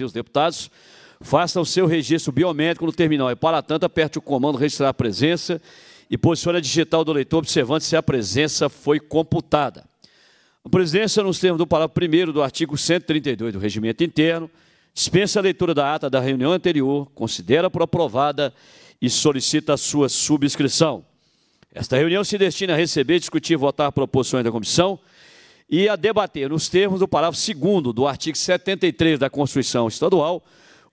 e os deputados, faça o seu registro biométrico no terminal e, para tanto, aperte o comando registrar a presença e posicione a digital do eleitor observando se a presença foi computada. A presidência, nos termos do parágrafo 1 do artigo 132 do Regimento Interno, dispensa a leitura da ata da reunião anterior, considera por aprovada e solicita a sua subscrição. Esta reunião se destina a receber, discutir e votar proposições da comissão e a debater, nos termos do parágrafo 2 do artigo 73 da Constituição Estadual,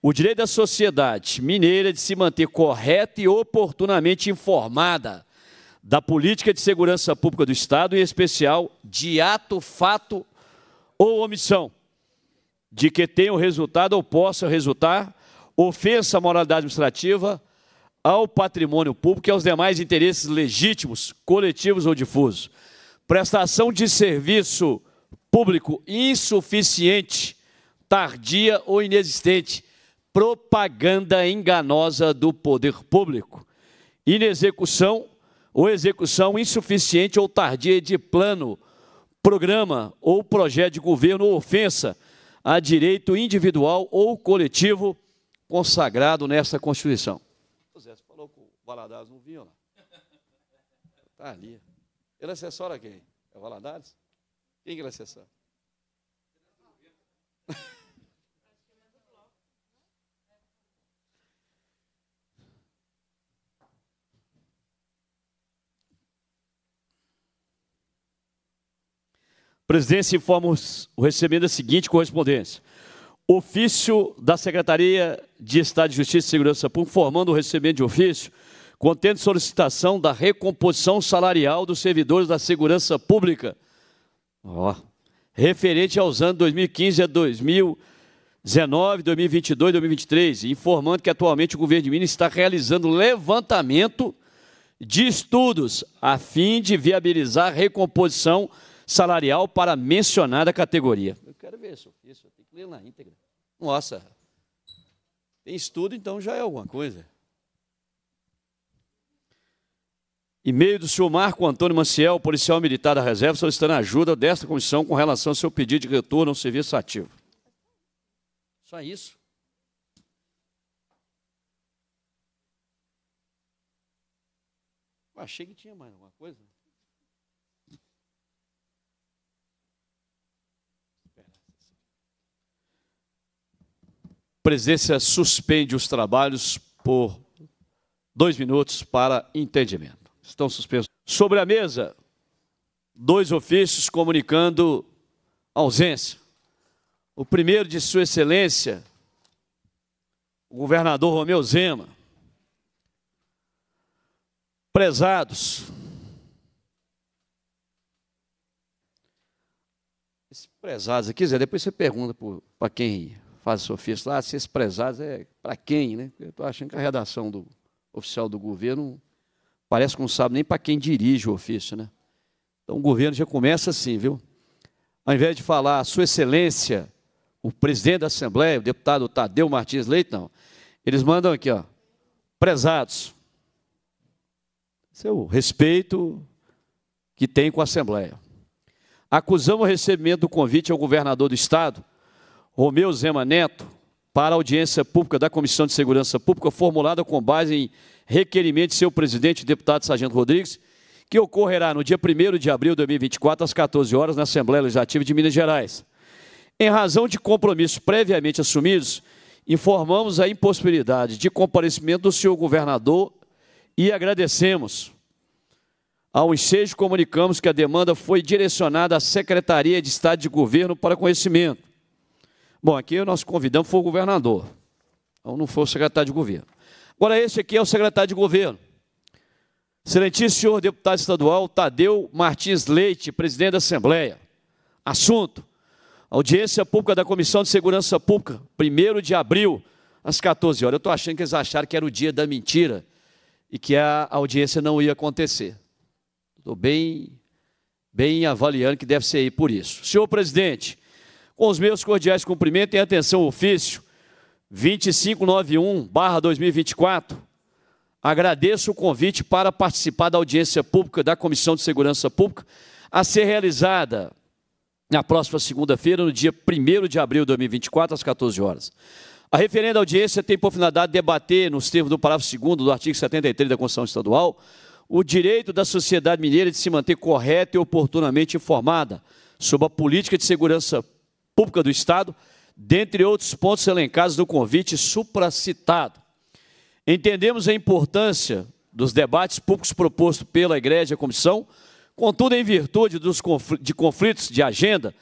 o direito da sociedade mineira de se manter correta e oportunamente informada da política de segurança pública do Estado, em especial de ato, fato ou omissão, de que tenha o resultado ou possa resultar ofensa à moralidade administrativa, ao patrimônio público e aos demais interesses legítimos, coletivos ou difusos prestação de serviço público insuficiente, tardia ou inexistente, propaganda enganosa do poder público, inexecução ou execução insuficiente ou tardia de plano, programa ou projeto de governo ou ofensa a direito individual ou coletivo consagrado nesta Constituição. José, você falou que o Valadares não viu lá. Está ali. Ele assessora quem? É o Valadares? Quem que ele assessora? Presidência, informa o recebimento a seguinte correspondência. Ofício da Secretaria de Estado de Justiça e Segurança Pública, formando o recebimento de ofício contendo solicitação da recomposição salarial dos servidores da segurança pública, ó, referente aos anos 2015 a 2019, 2022, 2023, informando que atualmente o governo de Minas está realizando levantamento de estudos a fim de viabilizar a recomposição salarial para a mencionada categoria. Eu quero ver isso, isso tem que ler na íntegra. Nossa, tem estudo, então já é alguma coisa. E-mail do senhor Marco Antônio Maciel, policial militar da reserva, solicitando ajuda desta comissão com relação ao seu pedido de retorno ao serviço ativo. Só isso. Eu achei que tinha mais alguma coisa. presidência suspende os trabalhos por dois minutos para entendimento estão suspensos. Sobre a mesa, dois ofícios comunicando ausência. O primeiro de Sua Excelência, o governador Romeu Zema. Prezados, esses prezados aqui, Zé, depois você pergunta para quem faz o ofício lá, se esses prezados é para quem, né? Eu estou achando que a redação do oficial do governo Parece que não sabe nem para quem dirige o ofício, né? Então o governo já começa assim, viu? Ao invés de falar, Sua Excelência, o presidente da Assembleia, o deputado Tadeu Martins Leite, não. Eles mandam aqui, ó, prezados. Seu respeito que tem com a Assembleia. Acusamos o recebimento do convite ao governador do Estado, Romeu Zema Neto, para audiência pública da Comissão de Segurança Pública, formulada com base em requerimento de seu presidente, deputado Sargento Rodrigues, que ocorrerá no dia 1 de abril de 2024, às 14 horas, na Assembleia Legislativa de Minas Gerais. Em razão de compromissos previamente assumidos, informamos a impossibilidade de comparecimento do senhor governador e agradecemos. Ao ensejo, comunicamos que a demanda foi direcionada à Secretaria de Estado de Governo para conhecimento. Bom, aqui o nosso convidado foi o governador, ou não foi o secretário de governo. Agora, este aqui é o secretário de governo. Excelentíssimo senhor deputado estadual Tadeu Martins Leite, presidente da Assembleia. Assunto: audiência pública da Comissão de Segurança Pública, 1 de abril, às 14 horas. Eu estou achando que eles acharam que era o dia da mentira e que a audiência não ia acontecer. Estou bem, bem avaliando que deve ser aí por isso. Senhor presidente, com os meus cordiais cumprimentos e atenção ofício 2591-2024, agradeço o convite para participar da audiência pública da Comissão de Segurança Pública, a ser realizada na próxima segunda-feira, no dia 1 de abril de 2024, às 14 horas. A referenda audiência tem por finalidade debater, nos termos do parágrafo 2 do artigo 73 da Constituição Estadual, o direito da sociedade mineira de se manter correta e oportunamente informada sobre a política de segurança pública do Estado dentre outros pontos elencados do convite supracitado. Entendemos a importância dos debates públicos propostos pela Igreja e Comissão, contudo, em virtude dos de conflitos de agenda,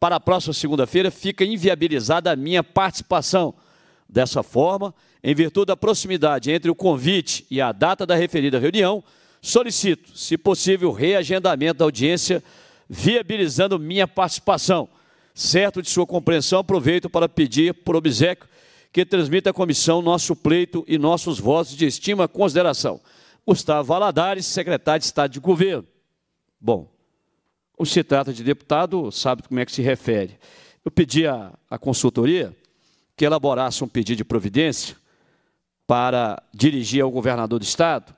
para a próxima segunda-feira fica inviabilizada a minha participação. Dessa forma, em virtude da proximidade entre o convite e a data da referida reunião, solicito, se possível, reagendamento da audiência, viabilizando minha participação. Certo de sua compreensão, aproveito para pedir por obsequio que transmita à comissão nosso pleito e nossos votos de estima e consideração. Gustavo Valadares, secretário de Estado de Governo. Bom, como se trata de deputado, sabe como é que se refere. Eu pedi à, à consultoria que elaborasse um pedido de providência para dirigir ao governador do Estado,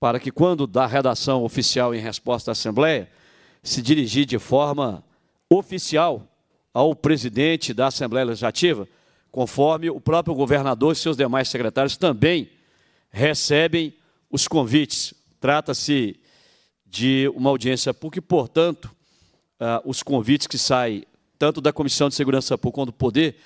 para que, quando da redação oficial em resposta à Assembleia, se dirigir de forma oficial ao presidente da Assembleia Legislativa, conforme o próprio governador e seus demais secretários também recebem os convites. Trata-se de uma audiência pública e, portanto, ah, os convites que saem tanto da Comissão de Segurança Pública quanto do Poder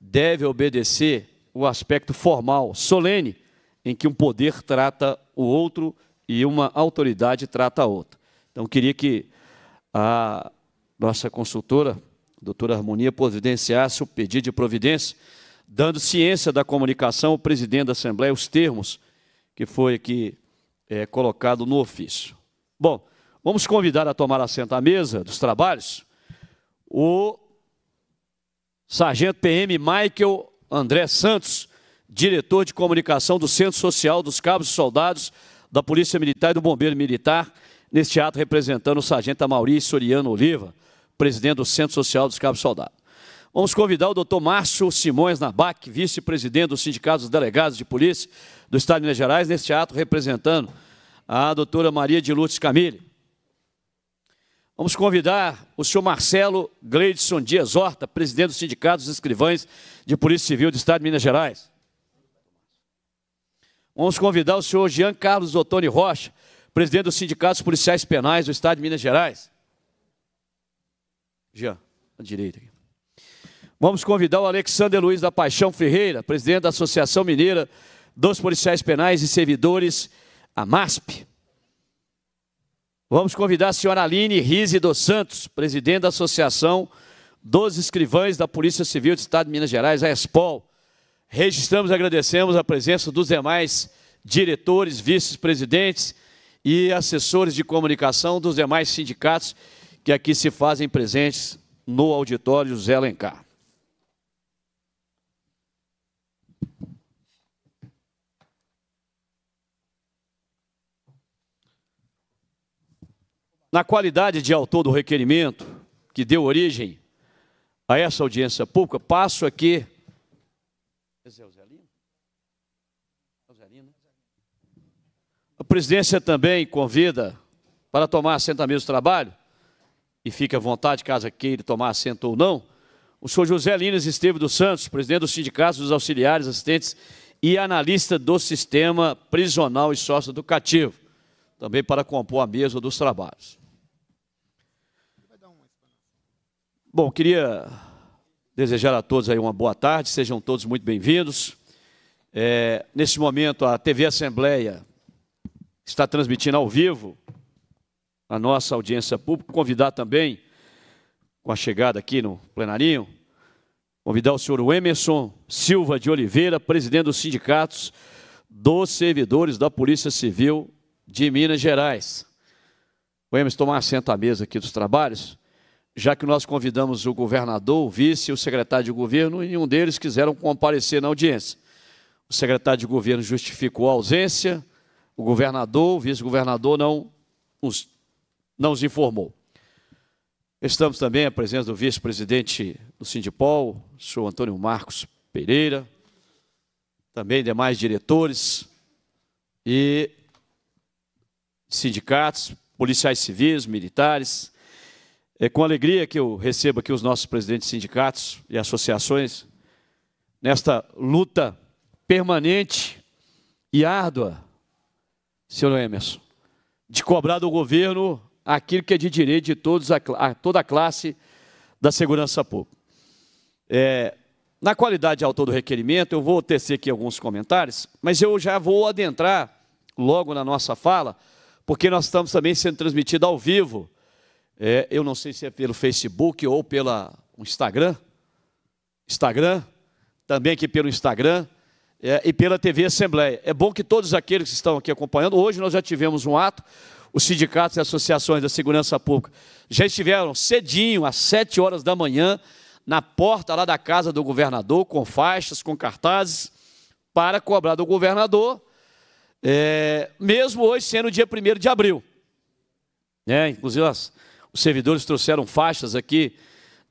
deve obedecer o aspecto formal, solene, em que um poder trata o outro e uma autoridade trata a outra. Então, queria que a ah, nossa consultora, doutora Harmonia, providenciasse o pedido de providência, dando ciência da comunicação ao presidente da Assembleia os termos que foi aqui é, colocado no ofício. Bom, vamos convidar a tomar assento à mesa dos trabalhos o Sargento PM Michael André Santos, diretor de comunicação do Centro Social dos Cabos e Soldados da Polícia Militar e do Bombeiro Militar, neste ato representando o Sargento Maurício Soriano Oliva presidente do Centro Social dos Cabos Soldados. Vamos convidar o doutor Márcio Simões Nabac, vice-presidente do Sindicato dos Delegados de Polícia do Estado de Minas Gerais, neste ato representando a doutora Maria de Lourdes Camille. Vamos convidar o senhor Marcelo Gleidson Dias Horta, presidente do Sindicato dos Escrivães de Polícia Civil do Estado de Minas Gerais. Vamos convidar o senhor Jean Carlos Ottoni Rocha, presidente do Sindicato dos Policiais Penais do Estado de Minas Gerais. Jean, à direita. Aqui. Vamos convidar o Alexander Luiz da Paixão Ferreira, presidente da Associação Mineira dos Policiais Penais e Servidores, a MASP. Vamos convidar a senhora Aline Rize dos Santos, presidente da Associação dos Escrivães da Polícia Civil do Estado de Minas Gerais, a ESPOL. Registramos e agradecemos a presença dos demais diretores, vice-presidentes e assessores de comunicação dos demais sindicatos que aqui se fazem presentes no auditório Zé Alencar. Na qualidade de autor do requerimento que deu origem a essa audiência pública, passo aqui. É o É né? A presidência também convida para tomar assentamento do trabalho e fique à vontade, caso queira tomar assento ou não, o senhor José Linas Esteve dos Santos, presidente do Sindicato dos Auxiliares, Assistentes e analista do Sistema Prisional e Sócio-Educativo, também para compor a mesa dos trabalhos. Bom, queria desejar a todos aí uma boa tarde, sejam todos muito bem-vindos. É, neste momento, a TV Assembleia está transmitindo ao vivo a nossa audiência pública, convidar também, com a chegada aqui no plenarinho, convidar o senhor Emerson Silva de Oliveira, presidente dos sindicatos dos servidores da Polícia Civil de Minas Gerais. O Emerson tomar assento à mesa aqui dos trabalhos, já que nós convidamos o governador, o vice e o secretário de governo, e nenhum deles quiseram comparecer na audiência. O secretário de governo justificou a ausência, o governador, o vice-governador não os não nos informou. Estamos também à presença do vice-presidente do Sindipol, o senhor Antônio Marcos Pereira, também demais diretores e sindicatos, policiais civis, militares. É com alegria que eu recebo aqui os nossos presidentes de sindicatos e associações nesta luta permanente e árdua, senhor Emerson, de cobrar do governo aquilo que é de direito de todos, a, a toda a classe da segurança pública. É, na qualidade de autor do requerimento, eu vou tecer aqui alguns comentários, mas eu já vou adentrar logo na nossa fala, porque nós estamos também sendo transmitidos ao vivo. É, eu não sei se é pelo Facebook ou pelo Instagram. Instagram, também aqui pelo Instagram é, e pela TV Assembleia. É bom que todos aqueles que estão aqui acompanhando, hoje nós já tivemos um ato os sindicatos e associações da segurança pública já estiveram cedinho, às 7 horas da manhã, na porta lá da casa do governador, com faixas, com cartazes, para cobrar do governador, é, mesmo hoje sendo o dia 1 de abril. É, inclusive, as, os servidores trouxeram faixas aqui.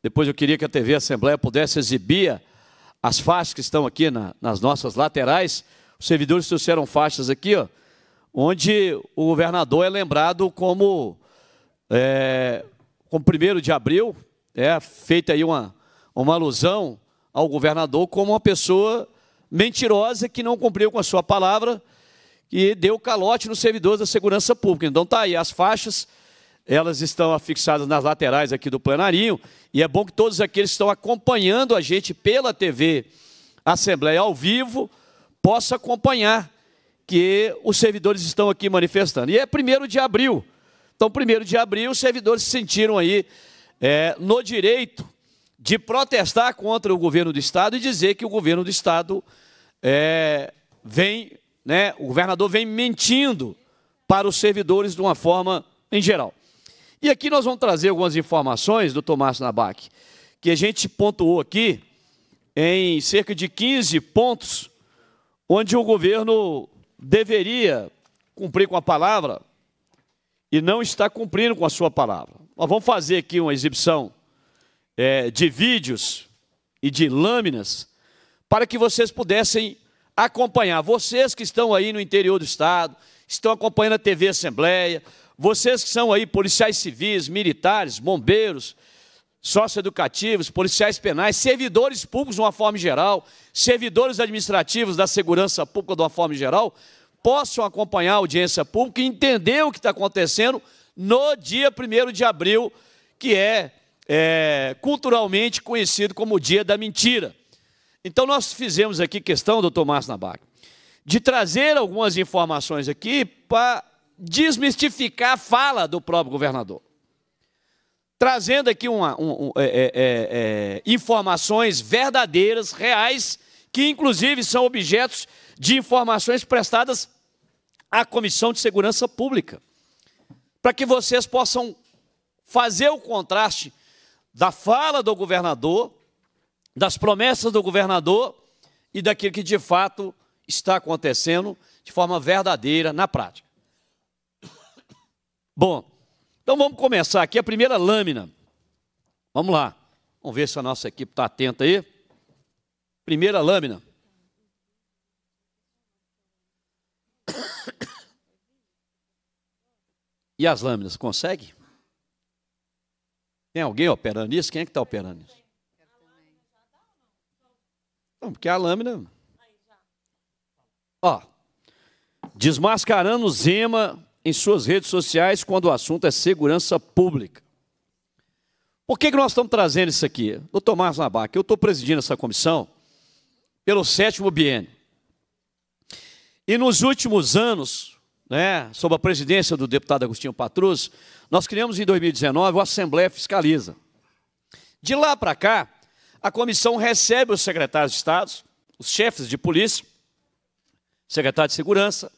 Depois eu queria que a TV Assembleia pudesse exibir as faixas que estão aqui na, nas nossas laterais. Os servidores trouxeram faixas aqui, ó onde o governador é lembrado como, é, como primeiro de abril, é feita aí uma, uma alusão ao governador como uma pessoa mentirosa que não cumpriu com a sua palavra e deu calote nos servidores da segurança pública. Então tá aí as faixas, elas estão afixadas nas laterais aqui do plenarinho e é bom que todos aqueles que estão acompanhando a gente pela TV Assembleia ao vivo possa acompanhar que os servidores estão aqui manifestando. E é primeiro de abril. Então, primeiro de abril, os servidores se sentiram aí é, no direito de protestar contra o governo do Estado e dizer que o governo do Estado é, vem, né, o governador vem mentindo para os servidores de uma forma em geral. E aqui nós vamos trazer algumas informações do Tomás Nabac, que a gente pontuou aqui em cerca de 15 pontos, onde o governo deveria cumprir com a palavra e não está cumprindo com a sua palavra. Nós vamos fazer aqui uma exibição é, de vídeos e de lâminas para que vocês pudessem acompanhar. Vocês que estão aí no interior do estado, estão acompanhando a TV Assembleia, vocês que são aí policiais civis, militares, bombeiros, socioeducativos, policiais penais, servidores públicos de uma forma geral, servidores administrativos da segurança pública de uma forma geral, possam acompanhar a audiência pública e entender o que está acontecendo no dia 1 de abril, que é, é culturalmente conhecido como o Dia da Mentira. Então, nós fizemos aqui questão, doutor Márcio Nabac, de trazer algumas informações aqui para desmistificar a fala do próprio governador trazendo aqui uma, um, um, é, é, é, é, informações verdadeiras, reais, que inclusive são objetos de informações prestadas à Comissão de Segurança Pública, para que vocês possam fazer o contraste da fala do governador, das promessas do governador e daquilo que de fato está acontecendo de forma verdadeira na prática. Bom, então vamos começar aqui a primeira lâmina. Vamos lá. Vamos ver se a nossa equipe está atenta aí. Primeira lâmina. E as lâminas, consegue? Tem alguém operando isso? Quem é que está operando isso? Não, porque a lâmina. Ó. Desmascarando Zema em suas redes sociais quando o assunto é segurança pública. Por que, que nós estamos trazendo isso aqui? Doutor Marcos Nabac, eu estou presidindo essa comissão pelo sétimo biênio. E nos últimos anos, né, sob a presidência do deputado Agostinho Patrus, nós criamos em 2019 o Assembleia Fiscaliza. De lá para cá, a comissão recebe os secretários de Estado, os chefes de polícia, secretário de Segurança,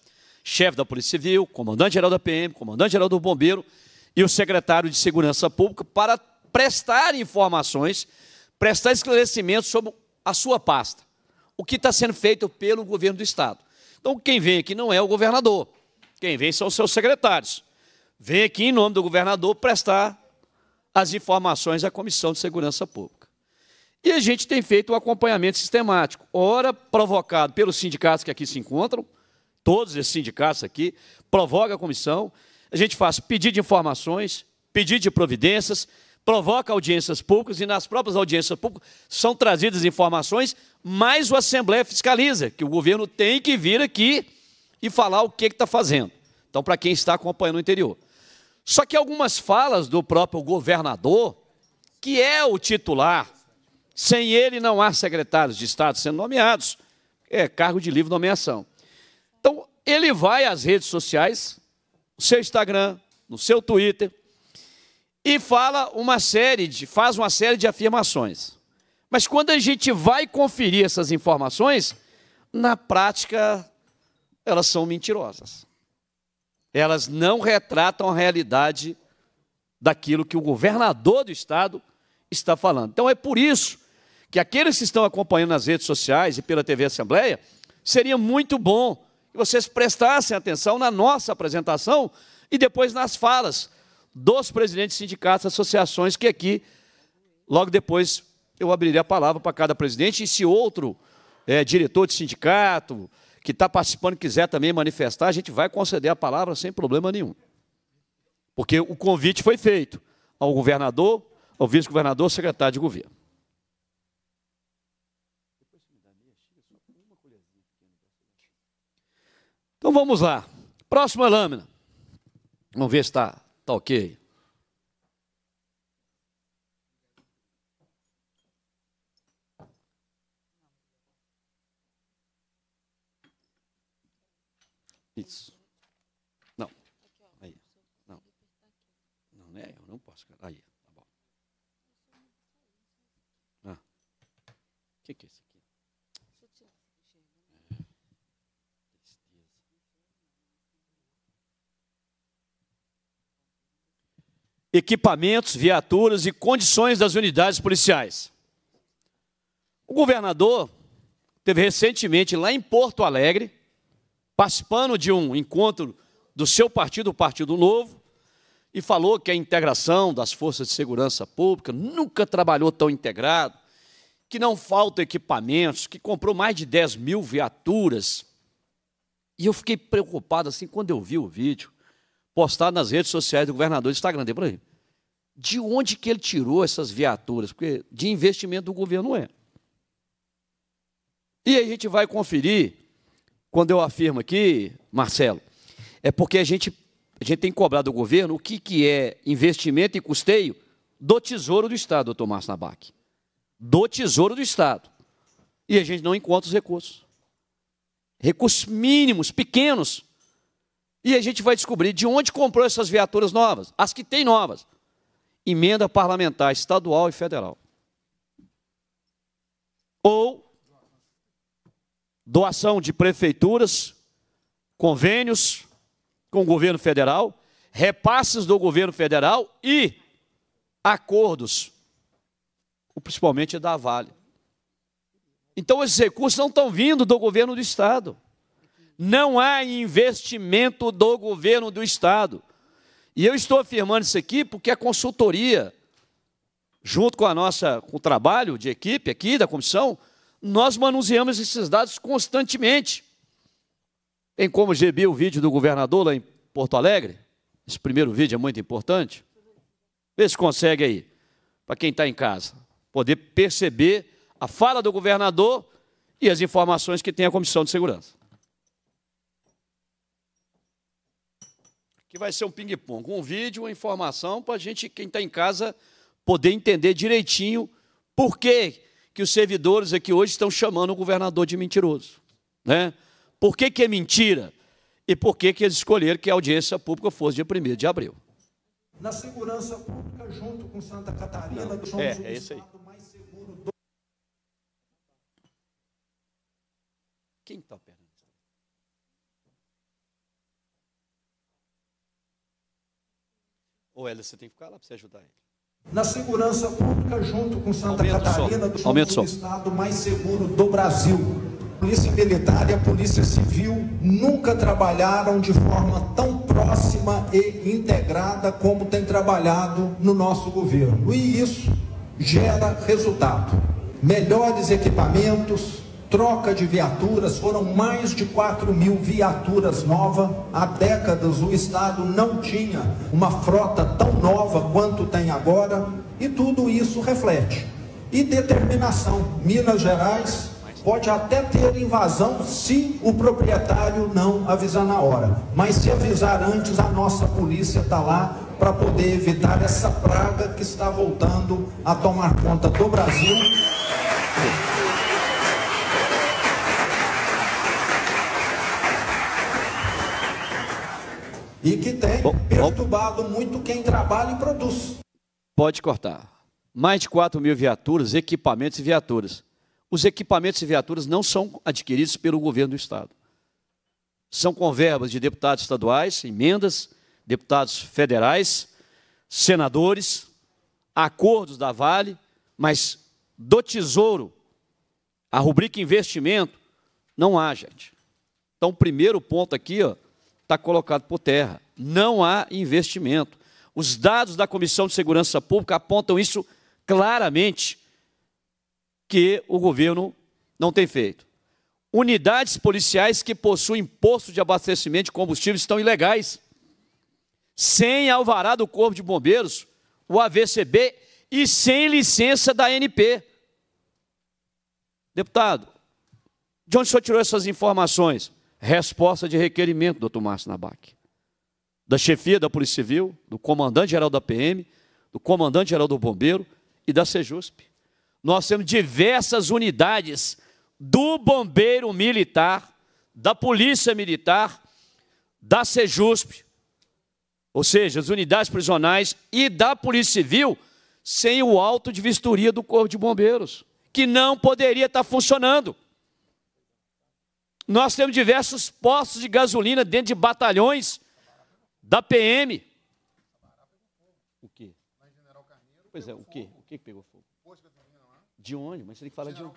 chefe da Polícia Civil, comandante-geral da PM, comandante-geral do Bombeiro e o secretário de Segurança Pública para prestar informações, prestar esclarecimentos sobre a sua pasta, o que está sendo feito pelo governo do Estado. Então, quem vem aqui não é o governador, quem vem são os seus secretários. Vem aqui, em nome do governador, prestar as informações à Comissão de Segurança Pública. E a gente tem feito um acompanhamento sistemático, ora provocado pelos sindicatos que aqui se encontram, todos esses sindicatos aqui, provoca a comissão, a gente faz pedido de informações, pedido de providências, provoca audiências públicas e nas próprias audiências públicas são trazidas informações, mas o Assembleia fiscaliza, que o governo tem que vir aqui e falar o que está fazendo. Então, para quem está acompanhando o interior. Só que algumas falas do próprio governador, que é o titular, sem ele não há secretários de Estado sendo nomeados, é cargo de livre nomeação. Então, ele vai às redes sociais, no seu Instagram, no seu Twitter, e fala uma série de, faz uma série de afirmações. Mas quando a gente vai conferir essas informações, na prática elas são mentirosas. Elas não retratam a realidade daquilo que o governador do estado está falando. Então é por isso que aqueles que estão acompanhando nas redes sociais e pela TV Assembleia, seria muito bom que vocês prestassem atenção na nossa apresentação e depois nas falas dos presidentes de sindicatos, associações, que aqui, logo depois, eu abrirei a palavra para cada presidente. E se outro é, diretor de sindicato que está participando quiser também manifestar, a gente vai conceder a palavra sem problema nenhum. Porque o convite foi feito ao governador, ao vice-governador, secretário de governo. Então vamos lá. Próxima lâmina. Vamos ver se está tá ok. Isso. Não. Aí. Não. Não, né? Eu não posso. Aí. Tá bom. Ah. O que, que é isso aqui? equipamentos, viaturas e condições das unidades policiais. O governador teve recentemente lá em Porto Alegre, participando de um encontro do seu partido, o Partido Novo, e falou que a integração das forças de segurança pública nunca trabalhou tão integrado, que não falta equipamentos, que comprou mais de 10 mil viaturas. E eu fiquei preocupado assim quando eu vi o vídeo postado nas redes sociais do governador do Instagram, por aí. De onde que ele tirou essas viaturas? Porque de investimento do governo não é. E a gente vai conferir, quando eu afirmo aqui, Marcelo, é porque a gente, a gente tem cobrado do governo o que, que é investimento e custeio do Tesouro do Estado, doutor Márcio Nabac. Do Tesouro do Estado. E a gente não encontra os recursos. Recursos mínimos, pequenos, e a gente vai descobrir de onde comprou essas viaturas novas, as que tem novas. Emenda parlamentar estadual e federal. Ou doação de prefeituras, convênios com o governo federal, repasses do governo federal e acordos, principalmente da Vale. Então, esses recursos não estão vindo do governo do Estado. Não há investimento do governo do Estado. E eu estou afirmando isso aqui porque a consultoria, junto com a nossa, com o trabalho de equipe aqui da comissão, nós manuseamos esses dados constantemente. Em como GB o vídeo do governador lá em Porto Alegre? Esse primeiro vídeo é muito importante. Vê se consegue aí, para quem está em casa, poder perceber a fala do governador e as informações que tem a Comissão de Segurança. que vai ser um ping-pong. Um vídeo, uma informação para a gente, quem está em casa, poder entender direitinho por que, que os servidores aqui hoje estão chamando o governador de mentiroso. Né? Por que, que é mentira? E por que, que eles escolheram que a audiência pública fosse dia 1 de abril? Na segurança pública, junto com Santa Catarina, Não, somos é, o é estado isso aí. mais seguro do... Quem está perto? Ô, Hélio, você tem que ficar lá para você ajudar ele. Na segurança pública, junto com Santa Catarina, do estado mais seguro do Brasil. A polícia Militar e a Polícia Civil nunca trabalharam de forma tão próxima e integrada como tem trabalhado no nosso governo. E isso gera resultado. Melhores equipamentos, troca de viaturas, foram mais de 4 mil viaturas novas. Há décadas o Estado não tinha uma frota tão nova quanto tem agora, e tudo isso reflete. E determinação. Minas Gerais pode até ter invasão se o proprietário não avisar na hora. Mas se avisar antes, a nossa polícia está lá para poder evitar essa praga que está voltando a tomar conta do Brasil. e que tem perturbado muito quem trabalha e produz. Pode cortar. Mais de 4 mil viaturas, equipamentos e viaturas. Os equipamentos e viaturas não são adquiridos pelo governo do Estado. São com verbas de deputados estaduais, emendas, deputados federais, senadores, acordos da Vale, mas do Tesouro, a rubrica investimento, não há, gente. Então, primeiro ponto aqui, ó, está colocado por terra. Não há investimento. Os dados da Comissão de Segurança Pública apontam isso claramente que o governo não tem feito. Unidades policiais que possuem posto de abastecimento de combustível estão ilegais. Sem alvará do Corpo de Bombeiros, o AVCB e sem licença da ANP. Deputado, de onde o senhor tirou essas informações? resposta de requerimento do Márcio Nabac, da chefia da Polícia Civil, do comandante-geral da PM, do comandante-geral do Bombeiro e da Sejusp. Nós temos diversas unidades do Bombeiro Militar, da Polícia Militar, da Sejusp, ou seja, as unidades prisionais e da Polícia Civil, sem o alto de vistoria do Corpo de Bombeiros, que não poderia estar funcionando. Nós temos diversos postos de gasolina dentro de batalhões da PM. O quê? Pois é, o quê? O que pegou fogo? De onde? Mas você tem que falar de onde?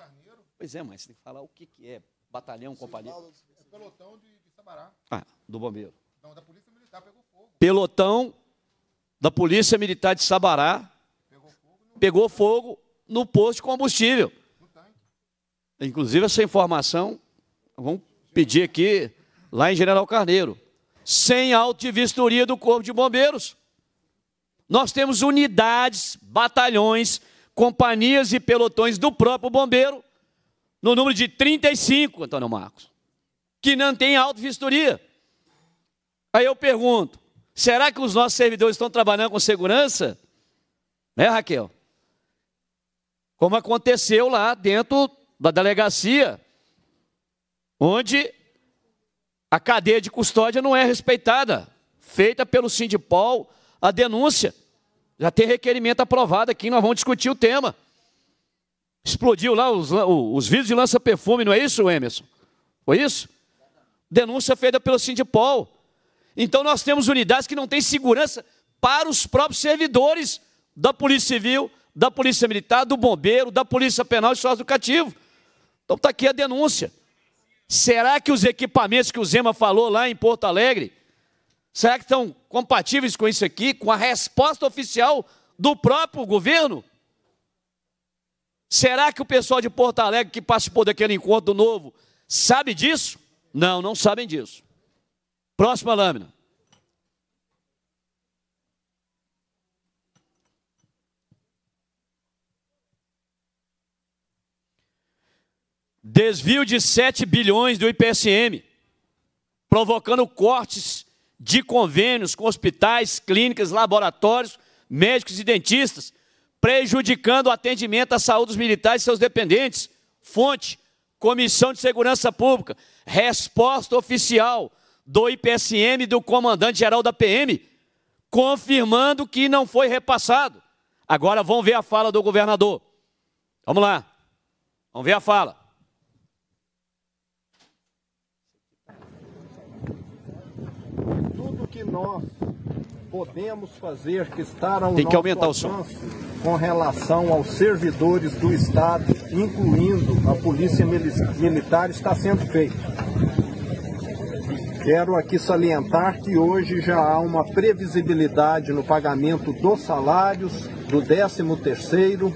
Pois é, mas você tem que falar o que, que é batalhão, companhia. É pelotão de, Sabará. Ah, do bombeiro. Não, da Polícia Militar pegou fogo. Pelotão da Polícia Militar de Sabará pegou fogo no, pegou fogo no posto de combustível. Inclusive, essa informação vamos pedir aqui, lá em General Carneiro, sem vistoria do Corpo de Bombeiros. Nós temos unidades, batalhões, companhias e pelotões do próprio bombeiro, no número de 35, Antônio Marcos, que não tem vistoria. Aí eu pergunto, será que os nossos servidores estão trabalhando com segurança? Né, Raquel? Como aconteceu lá dentro da delegacia onde a cadeia de custódia não é respeitada. Feita pelo Sindipol a denúncia. Já tem requerimento aprovado aqui, nós vamos discutir o tema. Explodiu lá os, os vidros de lança-perfume, não é isso, Emerson? Foi isso? Denúncia feita pelo Sindipol. Então nós temos unidades que não têm segurança para os próprios servidores da Polícia Civil, da Polícia Militar, do Bombeiro, da Polícia Penal e Sócio Educativo. Então está aqui a denúncia. Será que os equipamentos que o Zema falou lá em Porto Alegre, será que estão compatíveis com isso aqui, com a resposta oficial do próprio governo? Será que o pessoal de Porto Alegre que participou daquele encontro novo sabe disso? Não, não sabem disso. Próxima lâmina. Desvio de 7 bilhões do IPSM, provocando cortes de convênios com hospitais, clínicas, laboratórios, médicos e dentistas, prejudicando o atendimento à saúde dos militares e seus dependentes. Fonte: Comissão de Segurança Pública. Resposta oficial do IPSM e do comandante-geral da PM, confirmando que não foi repassado. Agora vamos ver a fala do governador. Vamos lá. Vamos ver a fala. nós podemos fazer que está ao Tem que aumentar o som. com relação aos servidores do Estado, incluindo a Polícia Militar, está sendo feito. Quero aqui salientar que hoje já há uma previsibilidade no pagamento dos salários, do 13 º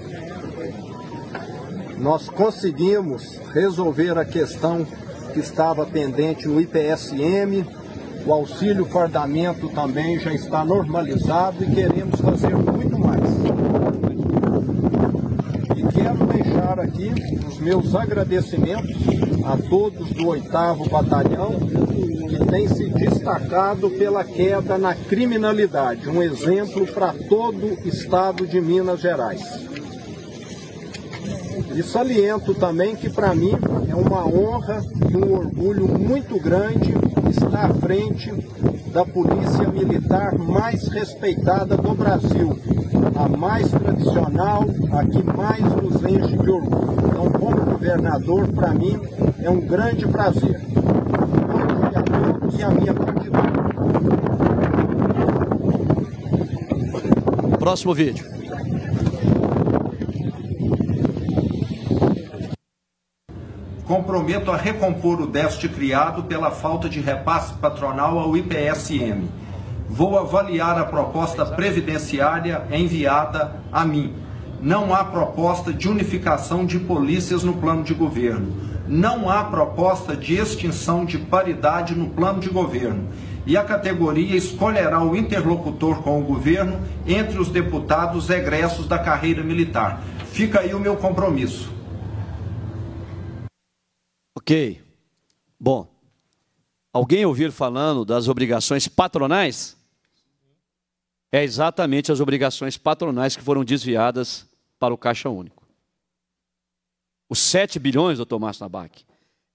Nós conseguimos resolver a questão que estava pendente no IPSM, o auxílio fardamento também já está normalizado e queremos fazer muito mais. E quero deixar aqui os meus agradecimentos a todos do 8 Batalhão que tem se destacado pela queda na criminalidade, um exemplo para todo o estado de Minas Gerais. E saliento também que para mim é uma honra e um orgulho muito grande na frente da polícia militar mais respeitada do Brasil, a mais tradicional, a que mais nos enche de orgulho. Então, como governador, para mim é um grande prazer. Bom dia a todos e a minha gratidão. Próximo vídeo. comprometo a recompor o déficit criado pela falta de repasse patronal ao IPSM. Vou avaliar a proposta previdenciária enviada a mim. Não há proposta de unificação de polícias no plano de governo. Não há proposta de extinção de paridade no plano de governo. E a categoria escolherá o interlocutor com o governo entre os deputados egressos da carreira militar. Fica aí o meu compromisso. Ok. Bom, alguém ouvir falando das obrigações patronais? É exatamente as obrigações patronais que foram desviadas para o Caixa Único. Os 7 bilhões, doutor Márcio Nabac,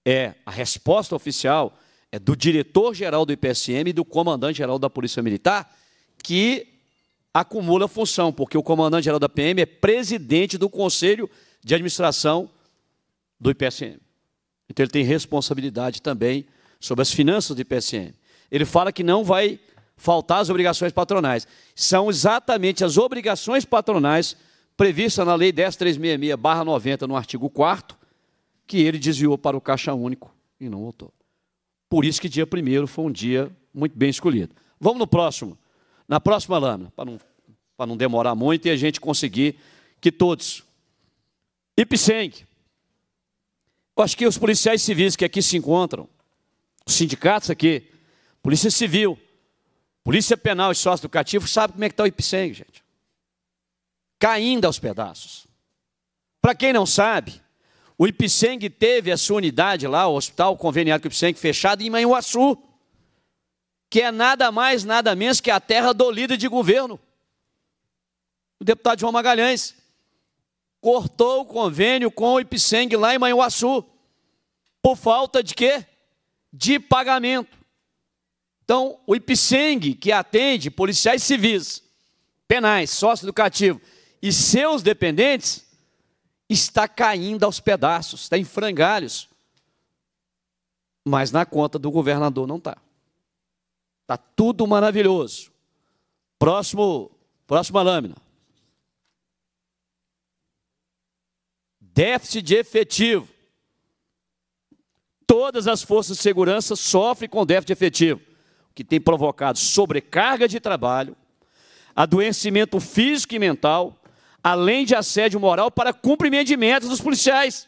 é a resposta oficial é do diretor-geral do IPSM e do comandante-geral da Polícia Militar, que acumula função, porque o comandante-geral da PM é presidente do Conselho de Administração do IPSM. Então ele tem responsabilidade também sobre as finanças do IPSM. Ele fala que não vai faltar as obrigações patronais. São exatamente as obrigações patronais previstas na Lei 10.366-90, no artigo 4 que ele desviou para o Caixa Único e não voltou. Por isso que dia 1 foi um dia muito bem escolhido. Vamos no próximo. Na próxima, Lana, para não, para não demorar muito e a gente conseguir que todos. IPSENG, acho que os policiais civis que aqui se encontram, os sindicatos aqui, Polícia Civil, Polícia Penal e Sócio Educativo, sabem como é que está o Ipseng, gente. Caindo aos pedaços. Para quem não sabe, o Ipseng teve a sua unidade lá, o hospital conveniado com o Ipseng, fechado em Manhuaçu, que é nada mais, nada menos que a terra dolida de governo. O deputado João Magalhães cortou o convênio com o Ipseng lá em Manhuaçu, por falta de quê? De pagamento. Então, o Ipseng, que atende policiais civis, penais, sócio educativo e seus dependentes, está caindo aos pedaços, está em frangalhos. Mas na conta do governador não está. Está tudo maravilhoso. Próximo, próxima lâmina. déficit de efetivo. Todas as forças de segurança sofrem com déficit de efetivo, o que tem provocado sobrecarga de trabalho, adoecimento físico e mental, além de assédio moral para cumprimento de metas dos policiais.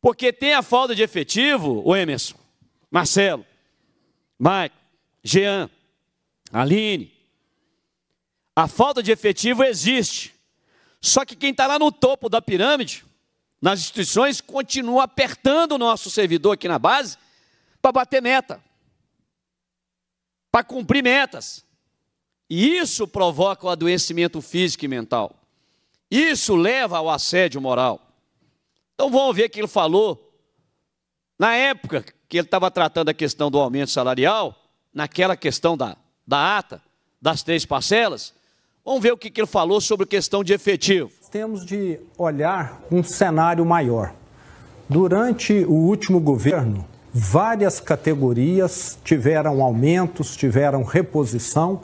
Porque tem a falta de efetivo, o Emerson, Marcelo, Maico, Jean, Aline. A falta de efetivo existe. Só que quem está lá no topo da pirâmide, nas instituições, continua apertando o nosso servidor aqui na base para bater meta, para cumprir metas. E isso provoca o adoecimento físico e mental. Isso leva ao assédio moral. Então vamos ver o que ele falou na época que ele estava tratando a questão do aumento salarial, naquela questão da, da ata, das três parcelas. Vamos ver o que, ele falou sobre questão de efetivo. Temos de olhar um cenário maior. Durante o último governo, várias categorias tiveram aumentos, tiveram reposição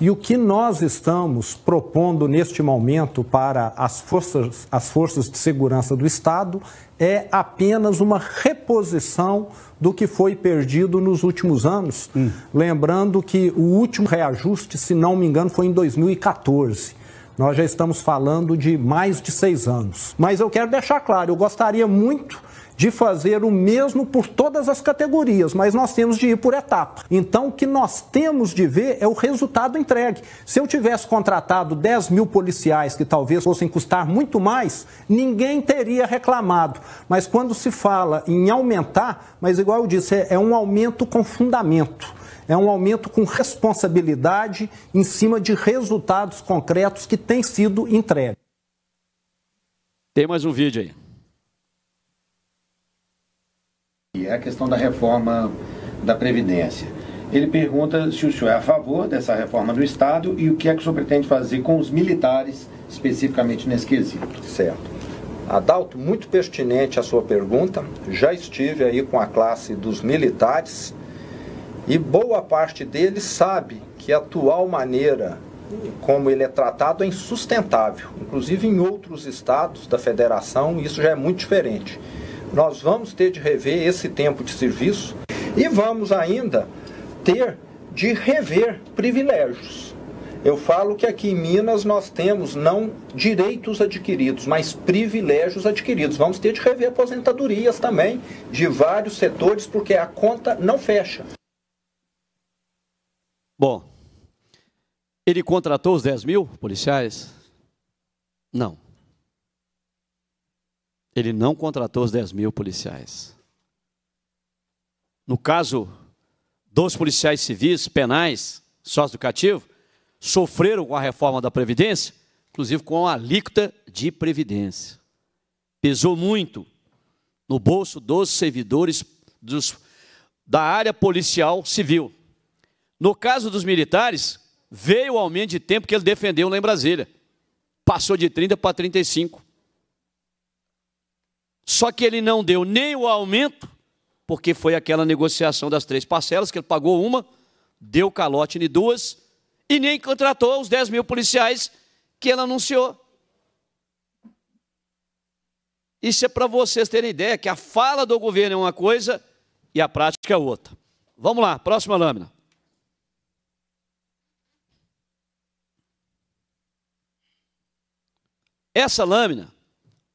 e o que nós estamos propondo neste momento para as forças, as forças de segurança do Estado é apenas uma reposição do que foi perdido nos últimos anos. Hum. Lembrando que o último reajuste, se não me engano, foi em 2014. Nós já estamos falando de mais de seis anos. Mas eu quero deixar claro, eu gostaria muito de fazer o mesmo por todas as categorias, mas nós temos de ir por etapa. Então, o que nós temos de ver é o resultado entregue. Se eu tivesse contratado 10 mil policiais que talvez fossem custar muito mais, ninguém teria reclamado. Mas quando se fala em aumentar, mas igual eu disse, é, é um aumento com fundamento é um aumento com responsabilidade em cima de resultados concretos que têm sido entregues. Tem mais um vídeo aí. É a questão da reforma da Previdência. Ele pergunta se o senhor é a favor dessa reforma do Estado e o que é que o senhor pretende fazer com os militares, especificamente nesse quesito. Certo. Adalto, muito pertinente a sua pergunta. Já estive aí com a classe dos militares e boa parte deles sabe que a atual maneira como ele é tratado é insustentável. Inclusive em outros estados da federação isso já é muito diferente nós vamos ter de rever esse tempo de serviço e vamos ainda ter de rever privilégios. Eu falo que aqui em Minas nós temos não direitos adquiridos, mas privilégios adquiridos. Vamos ter de rever aposentadorias também de vários setores, porque a conta não fecha. Bom, ele contratou os 10 mil policiais? Não ele não contratou os 10 mil policiais. No caso dos policiais civis, penais, sócio-educativo, sofreram com a reforma da Previdência, inclusive com a alíquota de Previdência. Pesou muito no bolso dos servidores dos, da área policial civil. No caso dos militares, veio o aumento de tempo que ele defendeu lá em Brasília. Passou de 30 para 35. Só que ele não deu nem o aumento, porque foi aquela negociação das três parcelas, que ele pagou uma, deu calote em duas, e nem contratou os 10 mil policiais que ele anunciou. Isso é para vocês terem ideia que a fala do governo é uma coisa e a prática é outra. Vamos lá, próxima lâmina. Essa lâmina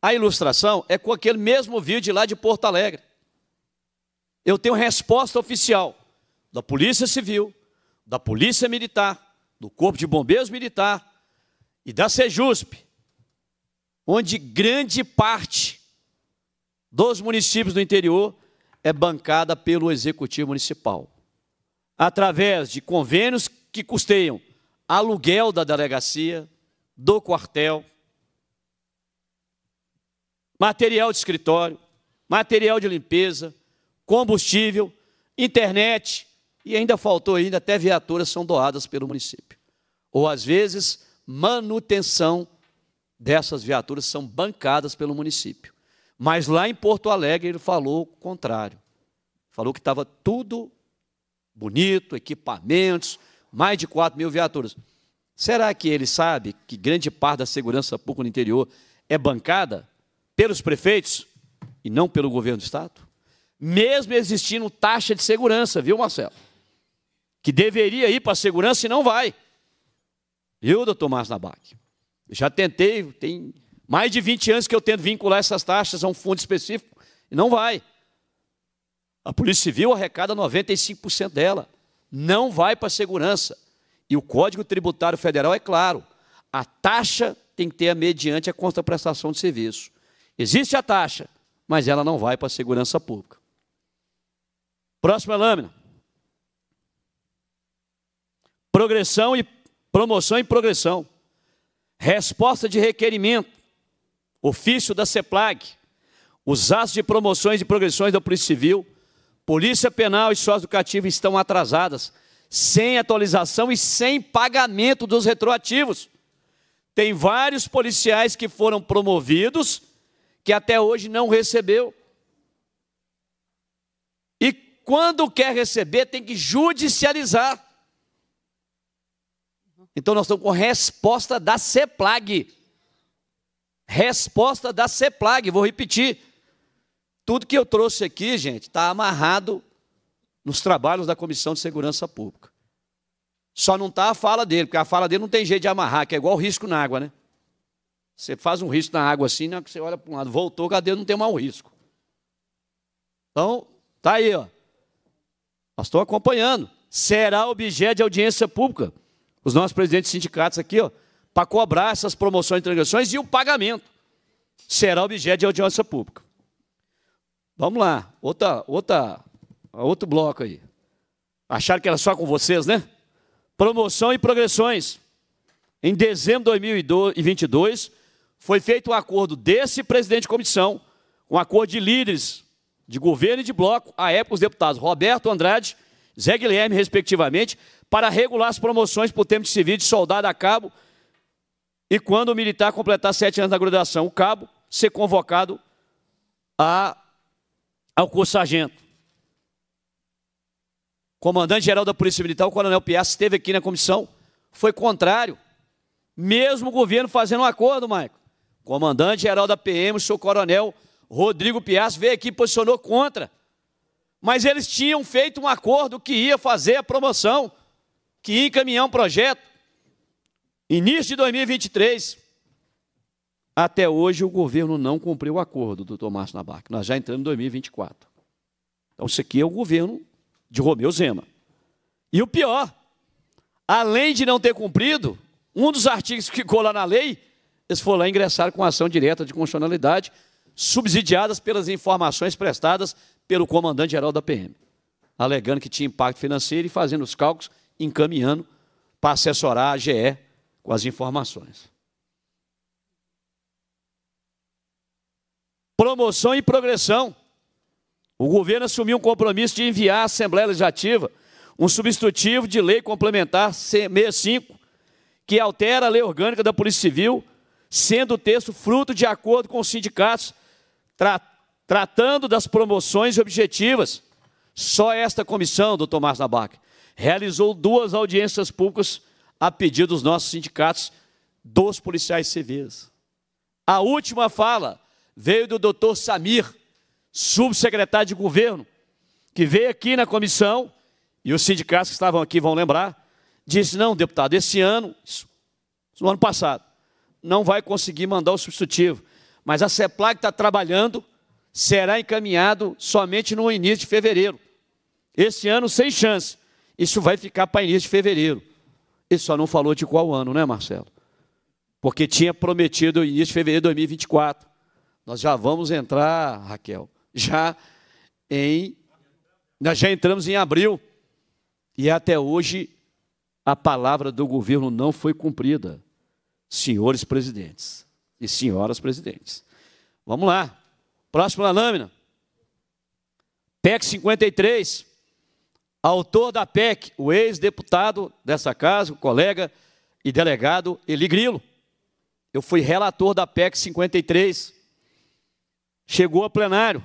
a ilustração é com aquele mesmo vídeo lá de Porto Alegre. Eu tenho resposta oficial da Polícia Civil, da Polícia Militar, do Corpo de Bombeiros Militar e da Sejusp, onde grande parte dos municípios do interior é bancada pelo Executivo Municipal, através de convênios que custeiam aluguel da delegacia, do quartel, material de escritório, material de limpeza, combustível, internet e ainda faltou ainda até viaturas são doadas pelo município. Ou às vezes manutenção dessas viaturas são bancadas pelo município. Mas lá em Porto Alegre ele falou o contrário. Falou que estava tudo bonito, equipamentos, mais de 4 mil viaturas. Será que ele sabe que grande parte da segurança pública no interior é bancada? pelos prefeitos e não pelo governo do Estado, mesmo existindo taxa de segurança, viu, Marcelo? Que deveria ir para a segurança e não vai. Eu, doutor Márcio Nabac, já tentei, tem mais de 20 anos que eu tento vincular essas taxas a um fundo específico e não vai. A Polícia Civil arrecada 95% dela. Não vai para a segurança. E o Código Tributário Federal é claro: a taxa tem que ter a mediante a contraprestação de serviço. Existe a taxa, mas ela não vai para a segurança pública. Próxima lâmina. Progressão e promoção e progressão. Resposta de requerimento. Ofício da CEPLAG. Os atos de promoções e progressões da Polícia Civil, Polícia Penal e Sócio Educativo estão atrasadas, sem atualização e sem pagamento dos retroativos. Tem vários policiais que foram promovidos que até hoje não recebeu. E quando quer receber, tem que judicializar. Então nós estamos com resposta da CEPLAG. Resposta da CEPLAG, vou repetir. Tudo que eu trouxe aqui, gente, está amarrado nos trabalhos da Comissão de Segurança Pública. Só não está a fala dele, porque a fala dele não tem jeito de amarrar, que é igual risco na água, né? Você faz um risco na água assim, né? que você olha para um lado, voltou, cadê? Não tem mais risco. Então, tá aí, ó. Nós estamos acompanhando. Será objeto de audiência pública. Os nossos presidentes de sindicatos aqui, ó, para cobrar essas promoções e transgressões e o pagamento. Será objeto de audiência pública. Vamos lá, outra, outra, outro bloco aí. Acharam que era só com vocês, né? Promoção e progressões. Em dezembro de 2022, foi feito um acordo desse presidente de comissão, um acordo de líderes de governo e de bloco, à época os deputados Roberto Andrade, Zé Guilherme, respectivamente, para regular as promoções por tempo de serviço de soldado a cabo e quando o militar completar sete anos da graduação, o cabo ser convocado a, ao curso sargento. Comandante-geral da Polícia Militar, o coronel Piazza, esteve aqui na comissão, foi contrário. Mesmo o governo fazendo um acordo, Maicon. Comandante-geral da PM, o seu coronel Rodrigo Piaço veio aqui e posicionou contra. Mas eles tinham feito um acordo que ia fazer a promoção, que ia encaminhar um projeto. Início de 2023. Até hoje o governo não cumpriu o acordo, doutor Márcio Nabac. Nós já entramos em 2024. Então, isso aqui é o governo de Romeu Zema. E o pior, além de não ter cumprido, um dos artigos que ficou lá na lei eles foram lá e ingressaram com ação direta de constitucionalidade, subsidiadas pelas informações prestadas pelo comandante-geral da PM, alegando que tinha impacto financeiro e fazendo os cálculos, encaminhando para assessorar a GE com as informações. Promoção e progressão. O governo assumiu um compromisso de enviar à Assembleia Legislativa um substitutivo de lei complementar 65, que altera a lei orgânica da Polícia Civil sendo o texto fruto de acordo com os sindicatos, tra tratando das promoções objetivas. Só esta comissão, doutor Márcio Nabac, realizou duas audiências públicas a pedido dos nossos sindicatos dos policiais civis. A última fala veio do doutor Samir, subsecretário de governo, que veio aqui na comissão, e os sindicatos que estavam aqui vão lembrar, disse, não, deputado, esse ano, isso, no ano passado, não vai conseguir mandar o substitutivo. Mas a CEPLAG está trabalhando, será encaminhado somente no início de fevereiro. Esse ano, sem chance. Isso vai ficar para início de fevereiro. E só não falou de qual ano, né, Marcelo? Porque tinha prometido início de fevereiro de 2024. Nós já vamos entrar, Raquel, já em. Nós já entramos em abril. E até hoje a palavra do governo não foi cumprida senhores presidentes e senhoras presidentes. Vamos lá. Próximo na lâmina. PEC 53. Autor da PEC, o ex-deputado dessa casa, o colega e delegado Eli Grilo. Eu fui relator da PEC 53. Chegou ao plenário.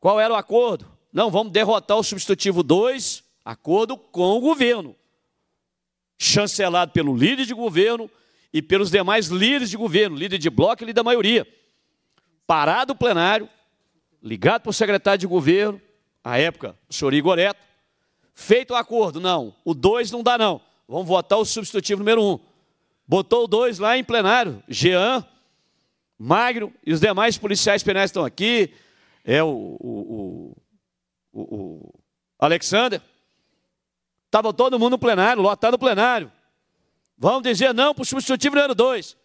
Qual era o acordo? Não, vamos derrotar o substitutivo 2, acordo com o governo. Chancelado pelo líder de governo e pelos demais líderes de governo, líder de bloco e líder da maioria. Parado o plenário, ligado para o secretário de governo, à época, o senhor Igor Eto, feito o acordo, não, o 2 não dá não, vamos votar o substitutivo número 1. Um. Botou o 2 lá em plenário, Jean, Magno e os demais policiais penais estão aqui, é o, o, o, o Alexander. Estava todo mundo no plenário, lotado no plenário. Vão dizer não para o substitutivo número 2.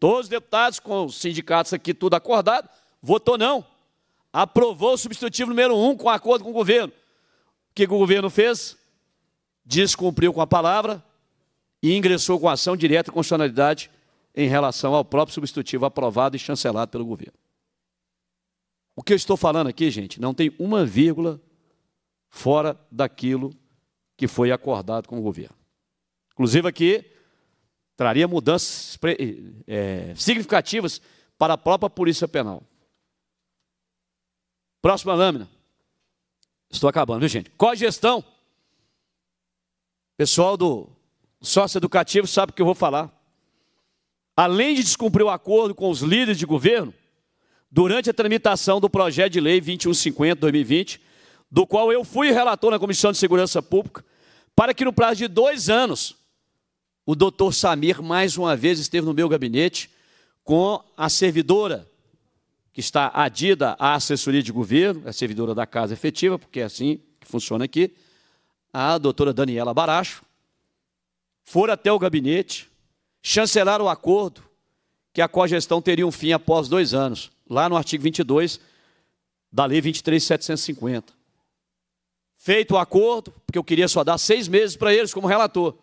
Todos os deputados, com os sindicatos aqui tudo acordado, votou não. Aprovou o substitutivo número 1 um, com acordo com o governo. O que o governo fez? Descumpriu com a palavra e ingressou com ação direta e constitucionalidade em relação ao próprio substitutivo aprovado e chancelado pelo governo. O que eu estou falando aqui, gente, não tem uma vírgula fora daquilo que foi acordado com o governo. Inclusive aqui, traria mudanças é, significativas para a própria Polícia Penal. Próxima lâmina. Estou acabando, viu, gente? Cogestão. Pessoal do sócio educativo sabe o que eu vou falar. Além de descumprir o acordo com os líderes de governo, durante a tramitação do projeto de lei 2150-2020, do qual eu fui relator na Comissão de Segurança Pública, para que no prazo de dois anos o doutor Samir, mais uma vez, esteve no meu gabinete com a servidora que está adida à assessoria de governo, é servidora da casa efetiva, porque é assim que funciona aqui, a doutora Daniela Baracho, foram até o gabinete, chancelaram o acordo que a cogestão teria um fim após dois anos, lá no artigo 22 da Lei 23.750. Feito o acordo, porque eu queria só dar seis meses para eles como relator,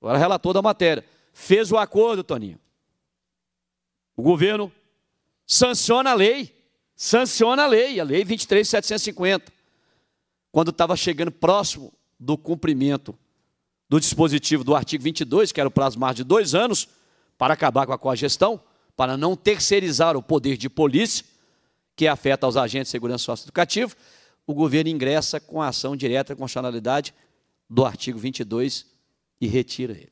eu era relator da matéria. Fez o acordo, Toninho. O governo sanciona a lei. Sanciona a lei, a lei 23750. Quando estava chegando próximo do cumprimento do dispositivo do artigo 22, que era o prazo mais de dois anos, para acabar com a cogestão, para não terceirizar o poder de polícia, que afeta os agentes de segurança socioeducativa, o governo ingressa com a ação direta a constitucionalidade do artigo 22 e retira ele.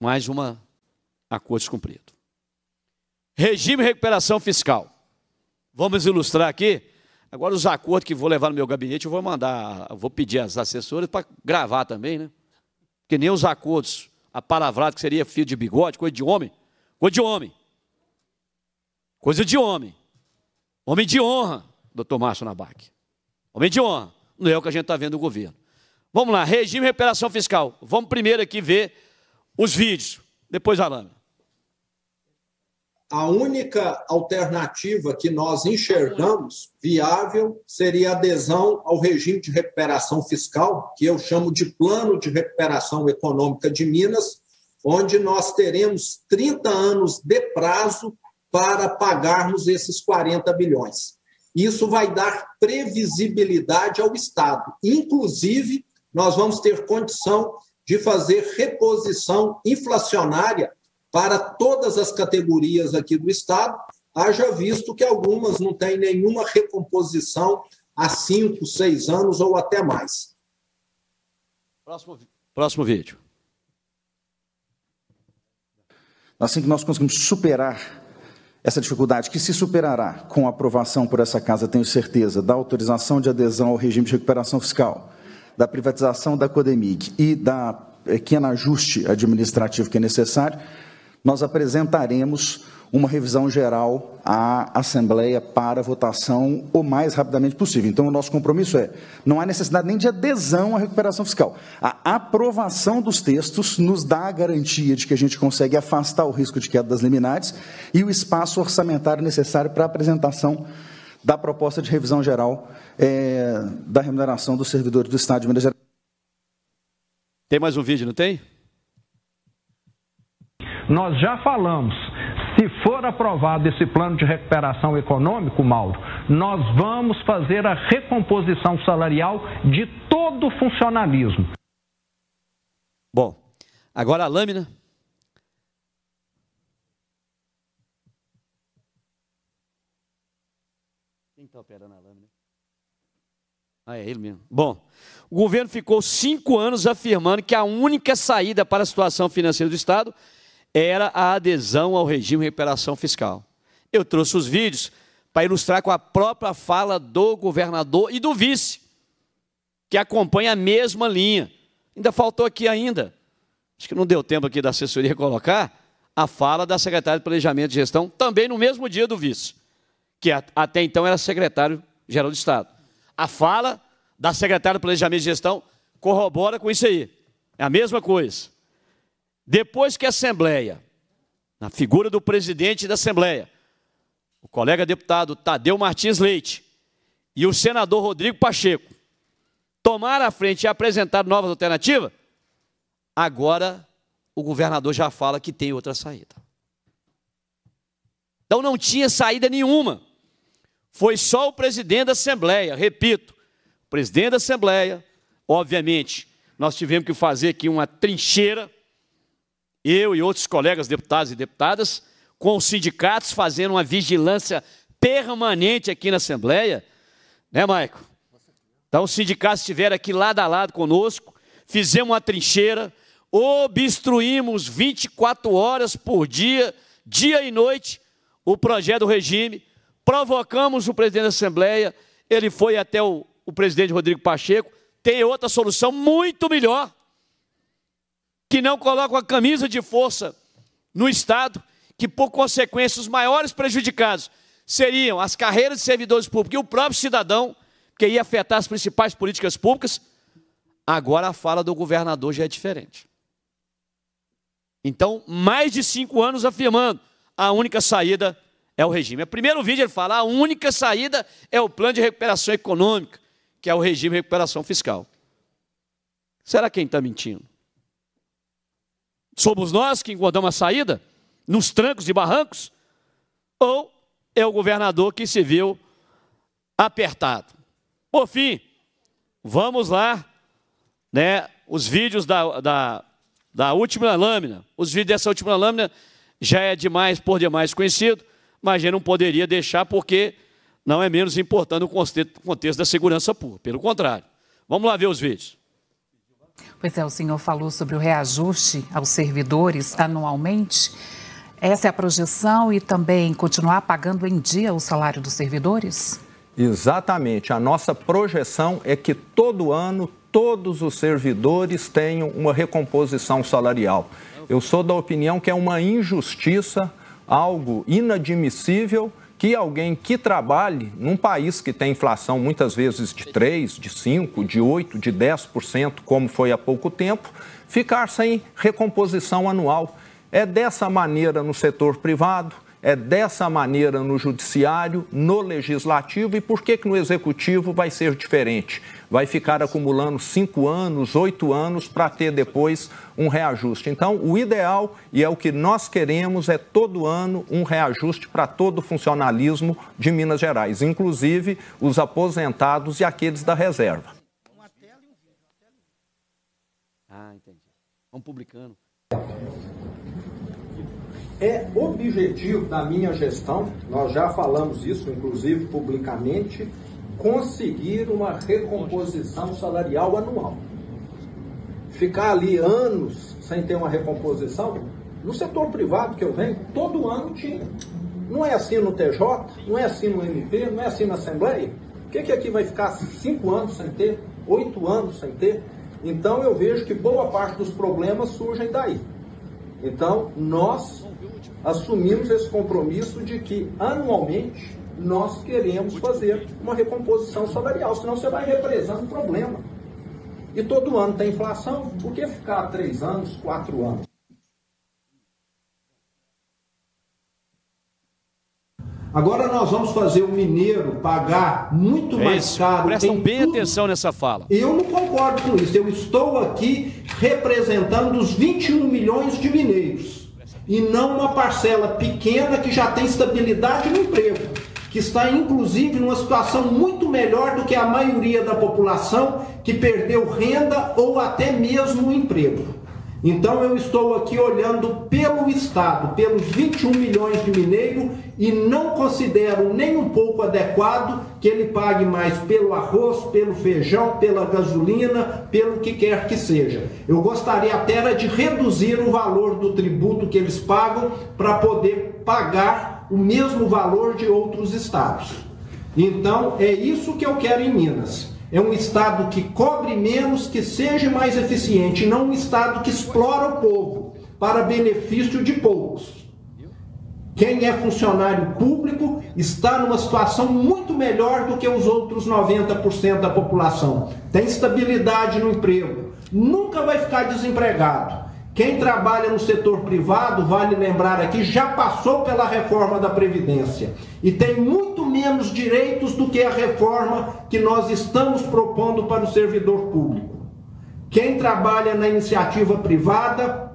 Mais uma acordo descumprido. Regime de recuperação fiscal. Vamos ilustrar aqui. Agora os acordos que vou levar no meu gabinete, eu vou mandar, eu vou pedir às assessoras para gravar também, né? Porque nem os acordos, a palavra que seria fio de bigode, coisa de homem, coisa de homem. Coisa de homem. Homem de honra, doutor Márcio Nabac. Homem de honra. Não é o que a gente está vendo no governo. Vamos lá, regime de recuperação fiscal. Vamos primeiro aqui ver os vídeos, depois a lâmina. A única alternativa que nós enxergamos viável seria a adesão ao regime de recuperação fiscal, que eu chamo de Plano de Recuperação Econômica de Minas, onde nós teremos 30 anos de prazo para pagarmos esses 40 bilhões. Isso vai dar previsibilidade ao Estado, inclusive nós vamos ter condição de fazer reposição inflacionária para todas as categorias aqui do Estado, haja visto que algumas não têm nenhuma recomposição há cinco, seis anos ou até mais. Próximo, próximo vídeo. Assim que nós conseguimos superar essa dificuldade, que se superará com a aprovação por essa casa, tenho certeza, da autorização de adesão ao regime de recuperação fiscal, da privatização da Codemig e da pequeno eh, é ajuste administrativo que é necessário, nós apresentaremos uma revisão geral à Assembleia para votação o mais rapidamente possível. Então, o nosso compromisso é: não há necessidade nem de adesão à recuperação fiscal. A aprovação dos textos nos dá a garantia de que a gente consegue afastar o risco de queda das liminares e o espaço orçamentário necessário para a apresentação da proposta de revisão geral é, da remuneração dos servidores do Estado de Minas Gerais. Tem mais um vídeo, não tem? Nós já falamos. Se for aprovado esse plano de recuperação econômico, Mauro, nós vamos fazer a recomposição salarial de todo o funcionalismo. Bom, agora a lâmina. Ah, é ele mesmo. Bom, o governo ficou cinco anos afirmando que a única saída para a situação financeira do Estado era a adesão ao regime de recuperação fiscal. Eu trouxe os vídeos para ilustrar com a própria fala do governador e do vice, que acompanha a mesma linha. Ainda faltou aqui ainda, acho que não deu tempo aqui da assessoria colocar, a fala da secretária de Planejamento e Gestão, também no mesmo dia do vice, que até então era secretário-geral do Estado. A fala da secretária do Planejamento e Gestão corrobora com isso aí. É a mesma coisa. Depois que a Assembleia, na figura do presidente da Assembleia, o colega deputado Tadeu Martins Leite e o senador Rodrigo Pacheco tomaram a frente e apresentaram novas alternativas, agora o governador já fala que tem outra saída. Então não tinha saída nenhuma foi só o presidente da Assembleia, repito, presidente da Assembleia, obviamente, nós tivemos que fazer aqui uma trincheira, eu e outros colegas deputados e deputadas, com os sindicatos fazendo uma vigilância permanente aqui na Assembleia, né, Maico? Então, os sindicatos estiveram aqui lado a lado conosco, fizemos uma trincheira, obstruímos 24 horas por dia, dia e noite, o projeto do regime, Provocamos o presidente da Assembleia, ele foi até o, o presidente Rodrigo Pacheco. Tem outra solução muito melhor, que não coloca a camisa de força no Estado, que por consequência os maiores prejudicados seriam as carreiras de servidores públicos e o próprio cidadão, que ia afetar as principais políticas públicas. Agora a fala do governador já é diferente. Então, mais de cinco anos afirmando a única saída é o regime. É o primeiro vídeo ele fala: a única saída é o plano de recuperação econômica, que é o regime de recuperação fiscal. Será quem está mentindo? Somos nós que engordamos a saída? Nos trancos e barrancos? Ou é o governador que se viu apertado? Por fim, vamos lá, né? Os vídeos da, da, da última lâmina, os vídeos dessa última lâmina já é demais por demais conhecido mas a gente não poderia deixar porque não é menos importante o contexto da segurança pública, pelo contrário. Vamos lá ver os vídeos. Pois é, o senhor falou sobre o reajuste aos servidores anualmente. Essa é a projeção e também continuar pagando em dia o salário dos servidores? Exatamente. A nossa projeção é que todo ano todos os servidores tenham uma recomposição salarial. Eu sou da opinião que é uma injustiça algo inadmissível que alguém que trabalhe num país que tem inflação muitas vezes de 3, de 5, de 8, de 10%, como foi há pouco tempo, ficar sem recomposição anual. É dessa maneira no setor privado, é dessa maneira no judiciário, no legislativo e por que, que no executivo vai ser diferente? Vai ficar acumulando cinco anos, oito anos para ter depois um reajuste. Então, o ideal e é o que nós queremos é todo ano um reajuste para todo o funcionalismo de Minas Gerais, inclusive os aposentados e aqueles da reserva. Ah, entendi. Vamos é publicando é objetivo da minha gestão, nós já falamos isso, inclusive publicamente, conseguir uma recomposição salarial anual. Ficar ali anos sem ter uma recomposição, no setor privado que eu venho, todo ano tinha. Não é assim no TJ, não é assim no MP, não é assim na Assembleia. O que, que aqui vai ficar cinco anos sem ter, oito anos sem ter? Então eu vejo que boa parte dos problemas surgem daí. Então nós assumimos esse compromisso de que anualmente nós queremos fazer uma recomposição salarial, senão você vai represando o problema. E todo ano tem inflação, por que ficar três anos, quatro anos? Agora nós vamos fazer o mineiro pagar muito é mais isso. caro. Prestam bem tudo. atenção nessa fala. Eu não concordo com isso. Eu estou aqui representando os 21 milhões de mineiros e não uma parcela pequena que já tem estabilidade no emprego, que está inclusive numa situação muito melhor do que a maioria da população que perdeu renda ou até mesmo o emprego. Então eu estou aqui olhando pelo Estado, pelos 21 milhões de mineiros, e não considero nem um pouco adequado que ele pague mais pelo arroz, pelo feijão, pela gasolina, pelo que quer que seja. Eu gostaria até de reduzir o valor do tributo que eles pagam para poder pagar o mesmo valor de outros estados. Então é isso que eu quero em Minas. É um Estado que cobre menos, que seja mais eficiente, não um Estado que explora o povo para benefício de poucos. Quem é funcionário público está numa situação muito melhor do que os outros 90% da população. Tem estabilidade no emprego, nunca vai ficar desempregado. Quem trabalha no setor privado, vale lembrar aqui, já passou pela reforma da Previdência e tem muito menos direitos do que a reforma que nós estamos propondo para o servidor público. Quem trabalha na iniciativa privada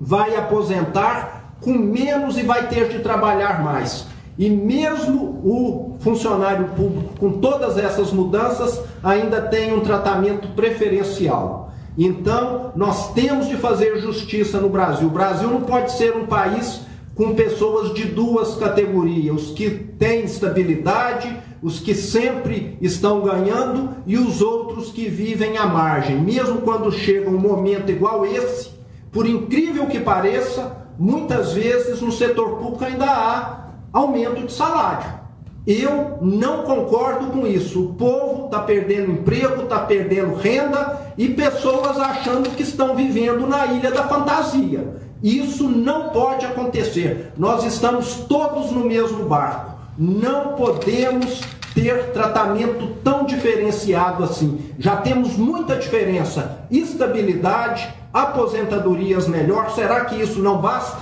vai aposentar com menos e vai ter de trabalhar mais. E mesmo o funcionário público, com todas essas mudanças, ainda tem um tratamento preferencial. Então, nós temos de fazer justiça no Brasil. O Brasil não pode ser um país com pessoas de duas categorias: os que têm estabilidade, os que sempre estão ganhando e os outros que vivem à margem. Mesmo quando chega um momento igual esse, por incrível que pareça, muitas vezes no setor público ainda há aumento de salário. Eu não concordo com isso. O povo está perdendo emprego, está perdendo renda e pessoas achando que estão vivendo na ilha da fantasia. Isso não pode acontecer. Nós estamos todos no mesmo barco. Não podemos ter tratamento tão diferenciado assim. Já temos muita diferença. Estabilidade, aposentadorias melhor. Será que isso não basta?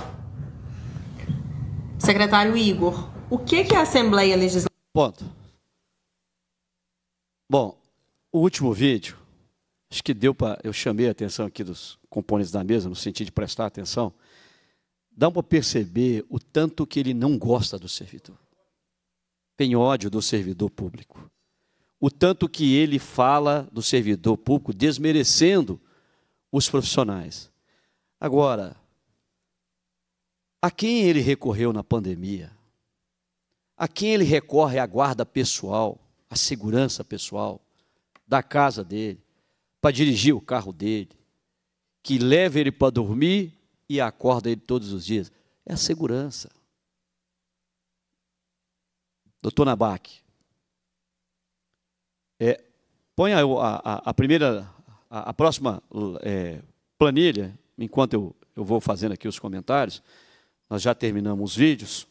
Secretário Igor, o que, que a Assembleia Legislativa. Ponto. Bom, o último vídeo, acho que deu para. Eu chamei a atenção aqui dos componentes da mesa, no sentido de prestar atenção. Dá para perceber o tanto que ele não gosta do servidor. Tem ódio do servidor público. O tanto que ele fala do servidor público, desmerecendo os profissionais. Agora, a quem ele recorreu na pandemia? A quem ele recorre é a guarda pessoal, a segurança pessoal da casa dele, para dirigir o carro dele, que leva ele para dormir e acorda ele todos os dias. É a segurança. Doutor Nabac, é, põe a, a, a primeira, a, a próxima é, planilha, enquanto eu, eu vou fazendo aqui os comentários, nós já terminamos os vídeos.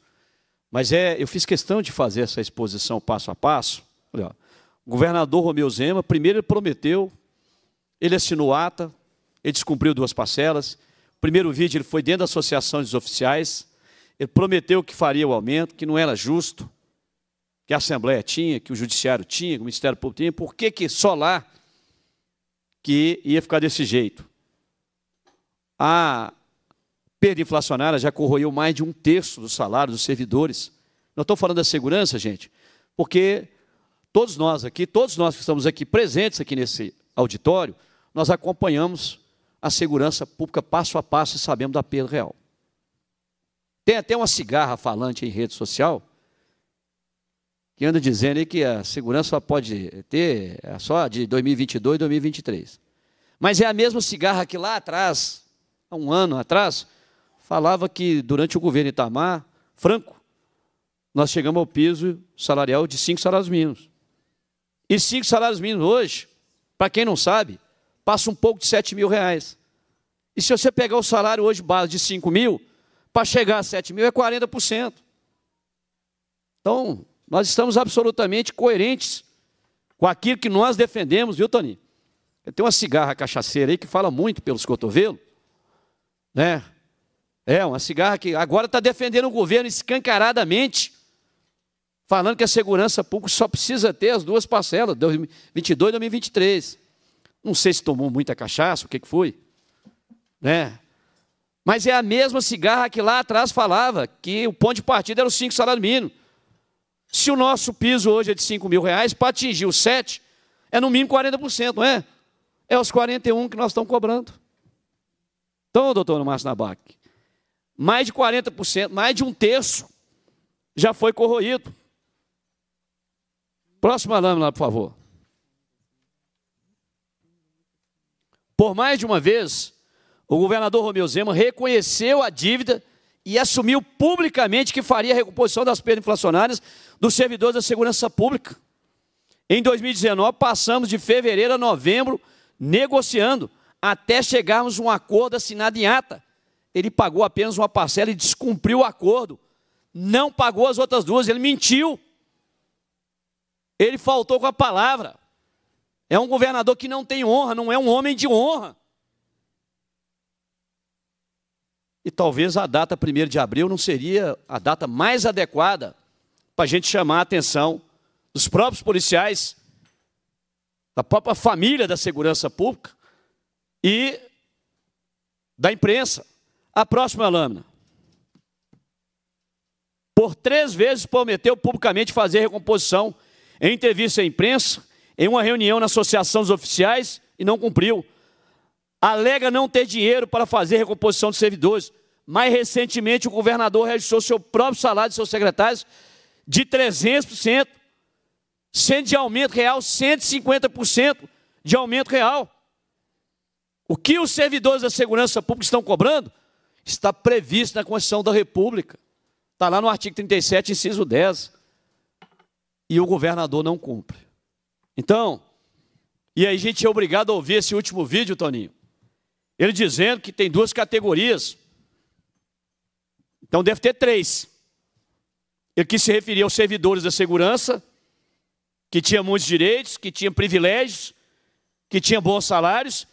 Mas é, eu fiz questão de fazer essa exposição passo a passo. Olha, o governador Romeu Zema, primeiro ele prometeu, ele assinou ata, ele descumpriu duas parcelas. Primeiro vídeo ele foi dentro da Associação dos Oficiais, ele prometeu que faria o aumento, que não era justo, que a Assembleia tinha, que o Judiciário tinha, que o Ministério Público tinha. Por que, que só lá que ia ficar desse jeito? A perda inflacionária já corroeu mais de um terço do salário dos servidores. Não estou falando da segurança, gente, porque todos nós aqui, todos nós que estamos aqui presentes aqui nesse auditório, nós acompanhamos a segurança pública passo a passo e sabemos da perda real. Tem até uma cigarra falante em rede social que anda dizendo aí que a segurança só pode ter é só de 2022 e 2023. Mas é a mesma cigarra que lá atrás, há um ano atrás, falava que durante o governo Itamar, Franco, nós chegamos ao piso salarial de cinco salários mínimos. E cinco salários mínimos hoje, para quem não sabe, passa um pouco de 7 mil reais. E se você pegar o salário hoje base de 5 mil, para chegar a 7 mil é 40%. Então, nós estamos absolutamente coerentes com aquilo que nós defendemos, viu, Tony? Eu tenho uma cigarra cachaceira aí que fala muito pelos cotovelos, né? É, uma cigarra que agora está defendendo o governo escancaradamente, falando que a segurança pública só precisa ter as duas parcelas, 2022 e 2023. Não sei se tomou muita cachaça, o que, foi. Né? Mas é a mesma cigarra que lá atrás falava que o ponto de partida era os cinco salários mínimos. Se o nosso piso hoje é de 5 mil reais, para atingir os 7, é no mínimo 40%, não é? É os 41 que nós estamos cobrando. Então, doutor Márcio Nabac, mais de 40%, mais de um terço já foi corroído. Próxima lâmina, por favor. Por mais de uma vez, o governador Romeu Zema reconheceu a dívida e assumiu publicamente que faria a recomposição das perdas inflacionárias dos servidores da segurança pública. Em 2019, passamos de fevereiro a novembro negociando até chegarmos a um acordo assinado em ata ele pagou apenas uma parcela e descumpriu o acordo. Não pagou as outras duas, ele mentiu. Ele faltou com a palavra. É um governador que não tem honra, não é um homem de honra. E talvez a data 1 de abril não seria a data mais adequada para a gente chamar a atenção dos próprios policiais, da própria família da segurança pública e da imprensa. A próxima lâmina. Por três vezes prometeu publicamente fazer recomposição em entrevista à imprensa, em uma reunião na Associação dos Oficiais e não cumpriu. Alega não ter dinheiro para fazer recomposição de servidores. Mais recentemente, o governador registrou seu próprio salário de seus secretários de 300%, sendo de aumento real 150% de aumento real. O que os servidores da segurança pública estão cobrando Está previsto na Constituição da República. Está lá no artigo 37, inciso 10. E o governador não cumpre. Então, e aí a gente é obrigado a ouvir esse último vídeo, Toninho. Ele dizendo que tem duas categorias. Então deve ter três. Ele que se referia aos servidores da segurança, que tinha muitos direitos, que tinha privilégios, que tinha bons salários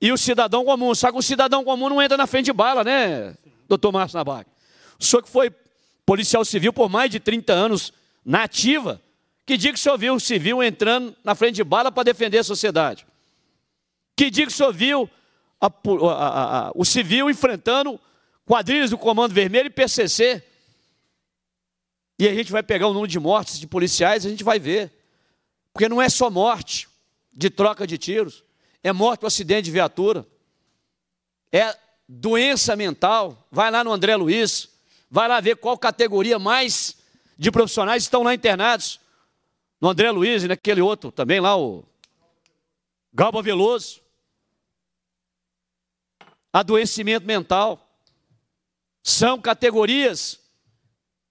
e o cidadão comum. Só que o cidadão comum não entra na frente de bala, né, doutor Márcio Nabac? O senhor que foi policial civil por mais de 30 anos na ativa, que dia que o senhor viu o civil entrando na frente de bala para defender a sociedade? Que dia que o senhor viu a, a, a, o civil enfrentando quadrilhas do Comando Vermelho e PCC? E a gente vai pegar o número de mortes de policiais, a gente vai ver. Porque não é só morte de troca de tiros é morte por acidente de viatura, é doença mental. Vai lá no André Luiz, vai lá ver qual categoria mais de profissionais estão lá internados. No André Luiz e naquele outro também lá, o Galba Veloso. Adoecimento mental. São categorias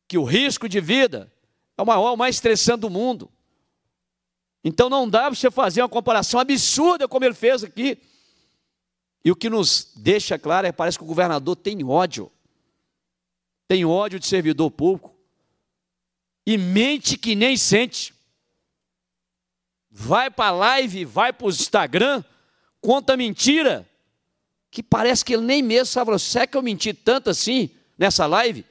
que o risco de vida é o maior, o mais estressante do mundo. Então não dá para você fazer uma comparação absurda como ele fez aqui. E o que nos deixa claro é parece que o governador tem ódio. Tem ódio de servidor público. E mente que nem sente. Vai para a live, vai para o Instagram, conta mentira. Que parece que ele nem mesmo sabe, será que eu menti tanto assim nessa live?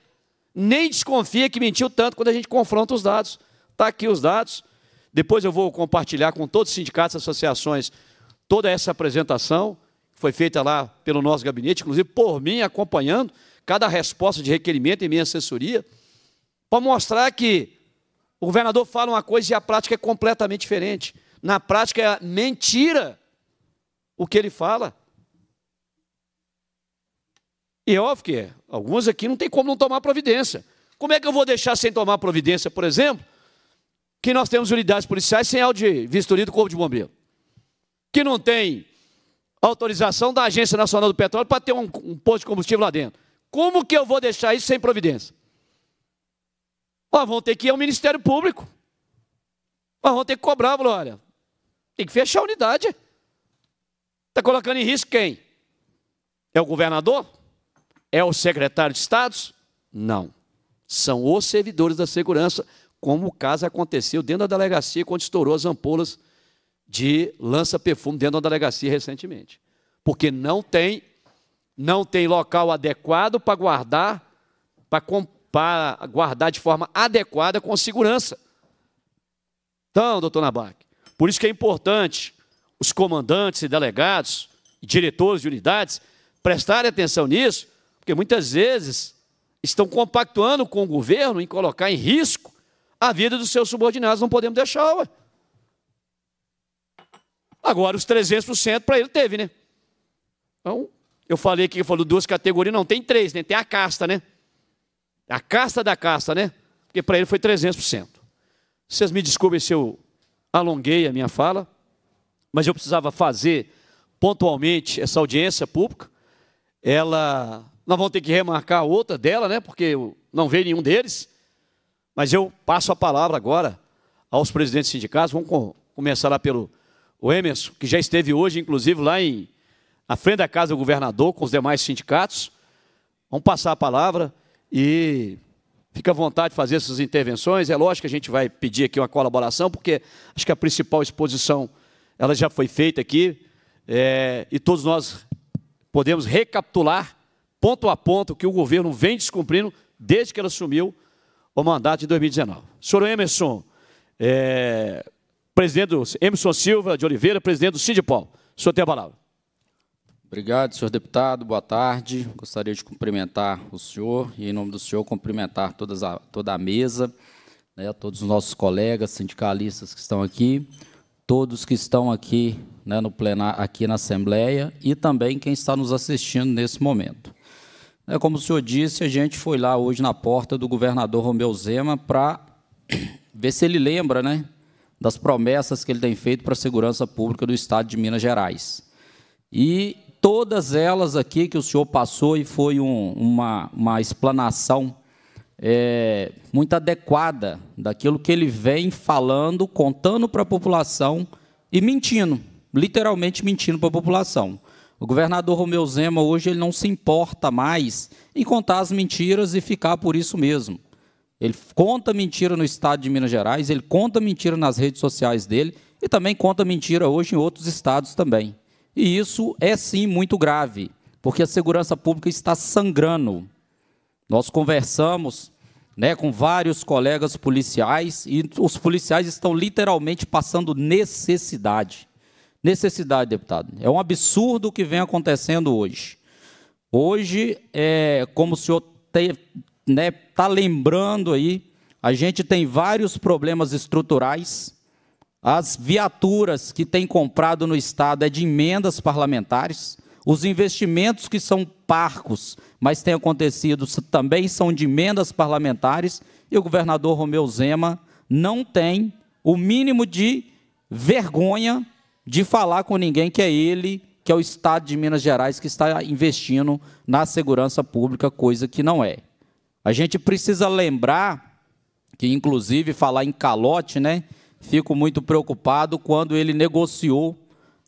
Nem desconfia que mentiu tanto quando a gente confronta os dados. Está aqui os dados depois eu vou compartilhar com todos os sindicatos e associações toda essa apresentação que foi feita lá pelo nosso gabinete, inclusive por mim, acompanhando cada resposta de requerimento e minha assessoria, para mostrar que o governador fala uma coisa e a prática é completamente diferente. Na prática é mentira o que ele fala. E é óbvio que é. Alguns aqui não tem como não tomar providência. Como é que eu vou deixar sem tomar providência, por exemplo, que nós temos unidades policiais sem áudio de vistoria do Corpo de Bombeiro, que não tem autorização da Agência Nacional do Petróleo para ter um, um posto de combustível lá dentro. Como que eu vou deixar isso sem providência? Ó, vão ter que ir ao Ministério Público. Ó, vão ter que cobrar, Glória. tem que fechar a unidade. Está colocando em risco quem? É o governador? É o secretário de Estados? Não. São os servidores da segurança como o caso aconteceu dentro da delegacia quando estourou as ampolas de lança-perfume dentro da delegacia recentemente. Porque não tem não tem local adequado para guardar para, guardar de forma adequada com segurança. Então, doutor Nabac, por isso que é importante os comandantes e delegados e diretores de unidades prestarem atenção nisso, porque muitas vezes estão compactuando com o governo em colocar em risco a vida dos seus subordinados, não podemos deixar, ué. Agora, os 300% para ele teve, né? Então, eu falei aqui, eu duas categorias, não, tem três, né? Tem a casta, né? A casta da casta, né? Porque para ele foi 300%. Vocês me desculpem se eu alonguei a minha fala, mas eu precisava fazer pontualmente essa audiência pública. Ela, nós vamos ter que remarcar outra dela, né? Porque não veio nenhum deles. Mas eu passo a palavra agora aos presidentes sindicais. Vamos com, começar lá pelo Emerson, que já esteve hoje, inclusive, lá em, na frente da casa do governador, com os demais sindicatos. Vamos passar a palavra e fica à vontade de fazer essas intervenções. É lógico que a gente vai pedir aqui uma colaboração, porque acho que a principal exposição ela já foi feita aqui é, e todos nós podemos recapitular ponto a ponto o que o governo vem descumprindo desde que ele assumiu o mandato de 2019. Senhor Emerson, é, presidente do Emerson Silva de Oliveira, presidente do Sindipol. O senhor tem a palavra. Obrigado, senhor deputado. Boa tarde. Gostaria de cumprimentar o senhor e, em nome do senhor, cumprimentar todas a, toda a mesa, né, todos os nossos colegas sindicalistas que estão aqui, todos que estão aqui né, no plenar, aqui na Assembleia e também quem está nos assistindo nesse momento. É como o senhor disse, a gente foi lá hoje na porta do governador Romeu Zema para ver se ele lembra né, das promessas que ele tem feito para a segurança pública do estado de Minas Gerais. E todas elas aqui que o senhor passou e foi um, uma, uma explanação é, muito adequada daquilo que ele vem falando, contando para a população e mentindo, literalmente mentindo para a população. O governador Romeu Zema hoje ele não se importa mais em contar as mentiras e ficar por isso mesmo. Ele conta mentira no estado de Minas Gerais, ele conta mentira nas redes sociais dele e também conta mentira hoje em outros estados também. E isso é sim muito grave, porque a segurança pública está sangrando. Nós conversamos né, com vários colegas policiais e os policiais estão literalmente passando necessidade necessidade, deputado. É um absurdo o que vem acontecendo hoje. Hoje, é, como o senhor está né, tá lembrando aí, a gente tem vários problemas estruturais. As viaturas que tem comprado no Estado é de emendas parlamentares. Os investimentos que são parcos, mas têm acontecido também são de emendas parlamentares. E o governador Romeu Zema não tem o mínimo de vergonha de falar com ninguém que é ele, que é o Estado de Minas Gerais, que está investindo na segurança pública, coisa que não é. A gente precisa lembrar que, inclusive, falar em calote, né? Fico muito preocupado quando ele negociou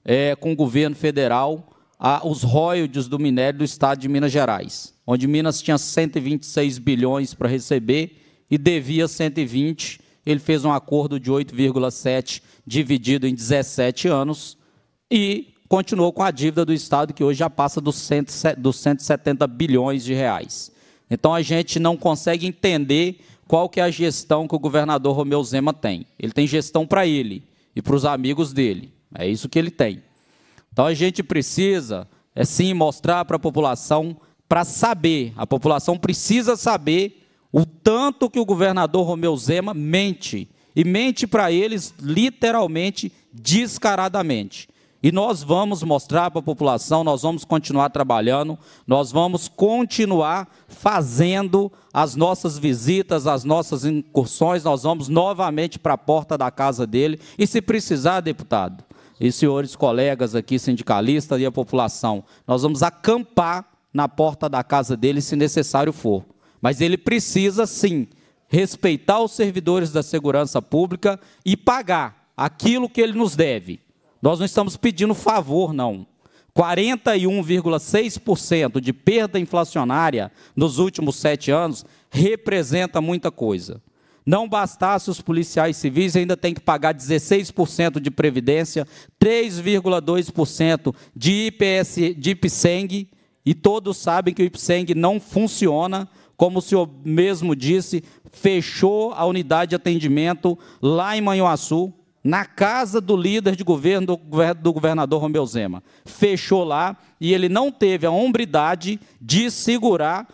é, com o governo federal a, os royalties do minério do Estado de Minas Gerais, onde Minas tinha 126 bilhões para receber e devia 120 bilhões ele fez um acordo de 8,7 dividido em 17 anos e continuou com a dívida do Estado, que hoje já passa dos, 170 bilhões de reais. Então a gente não consegue entender qual que é a gestão que o governador Romeu Zema tem. Ele tem gestão para ele e para os amigos dele. É isso que ele tem. Então a gente precisa, é sim, mostrar para a população, para saber, a população precisa saber o tanto que o governador Romeu Zema mente, e mente para eles literalmente, descaradamente. E nós vamos mostrar para a população, nós vamos continuar trabalhando, nós vamos continuar fazendo as nossas visitas, as nossas incursões, nós vamos novamente para a porta da casa dele. E se precisar, deputado, e senhores colegas aqui, sindicalistas e a população, nós vamos acampar na porta da casa dele, se necessário for. Mas ele precisa sim respeitar os servidores da segurança pública e pagar aquilo que ele nos deve. Nós não estamos pedindo favor, não. 41,6% de perda inflacionária nos últimos sete anos representa muita coisa. Não bastasse os policiais civis, ainda tem que pagar 16% de previdência, 3,2% de IPS, de IPSENG, e todos sabem que o IPSENG não funciona como o senhor mesmo disse, fechou a unidade de atendimento lá em Manhuaçu, na casa do líder de governo, do governador Romeu Zema. Fechou lá e ele não teve a hombridade de segurar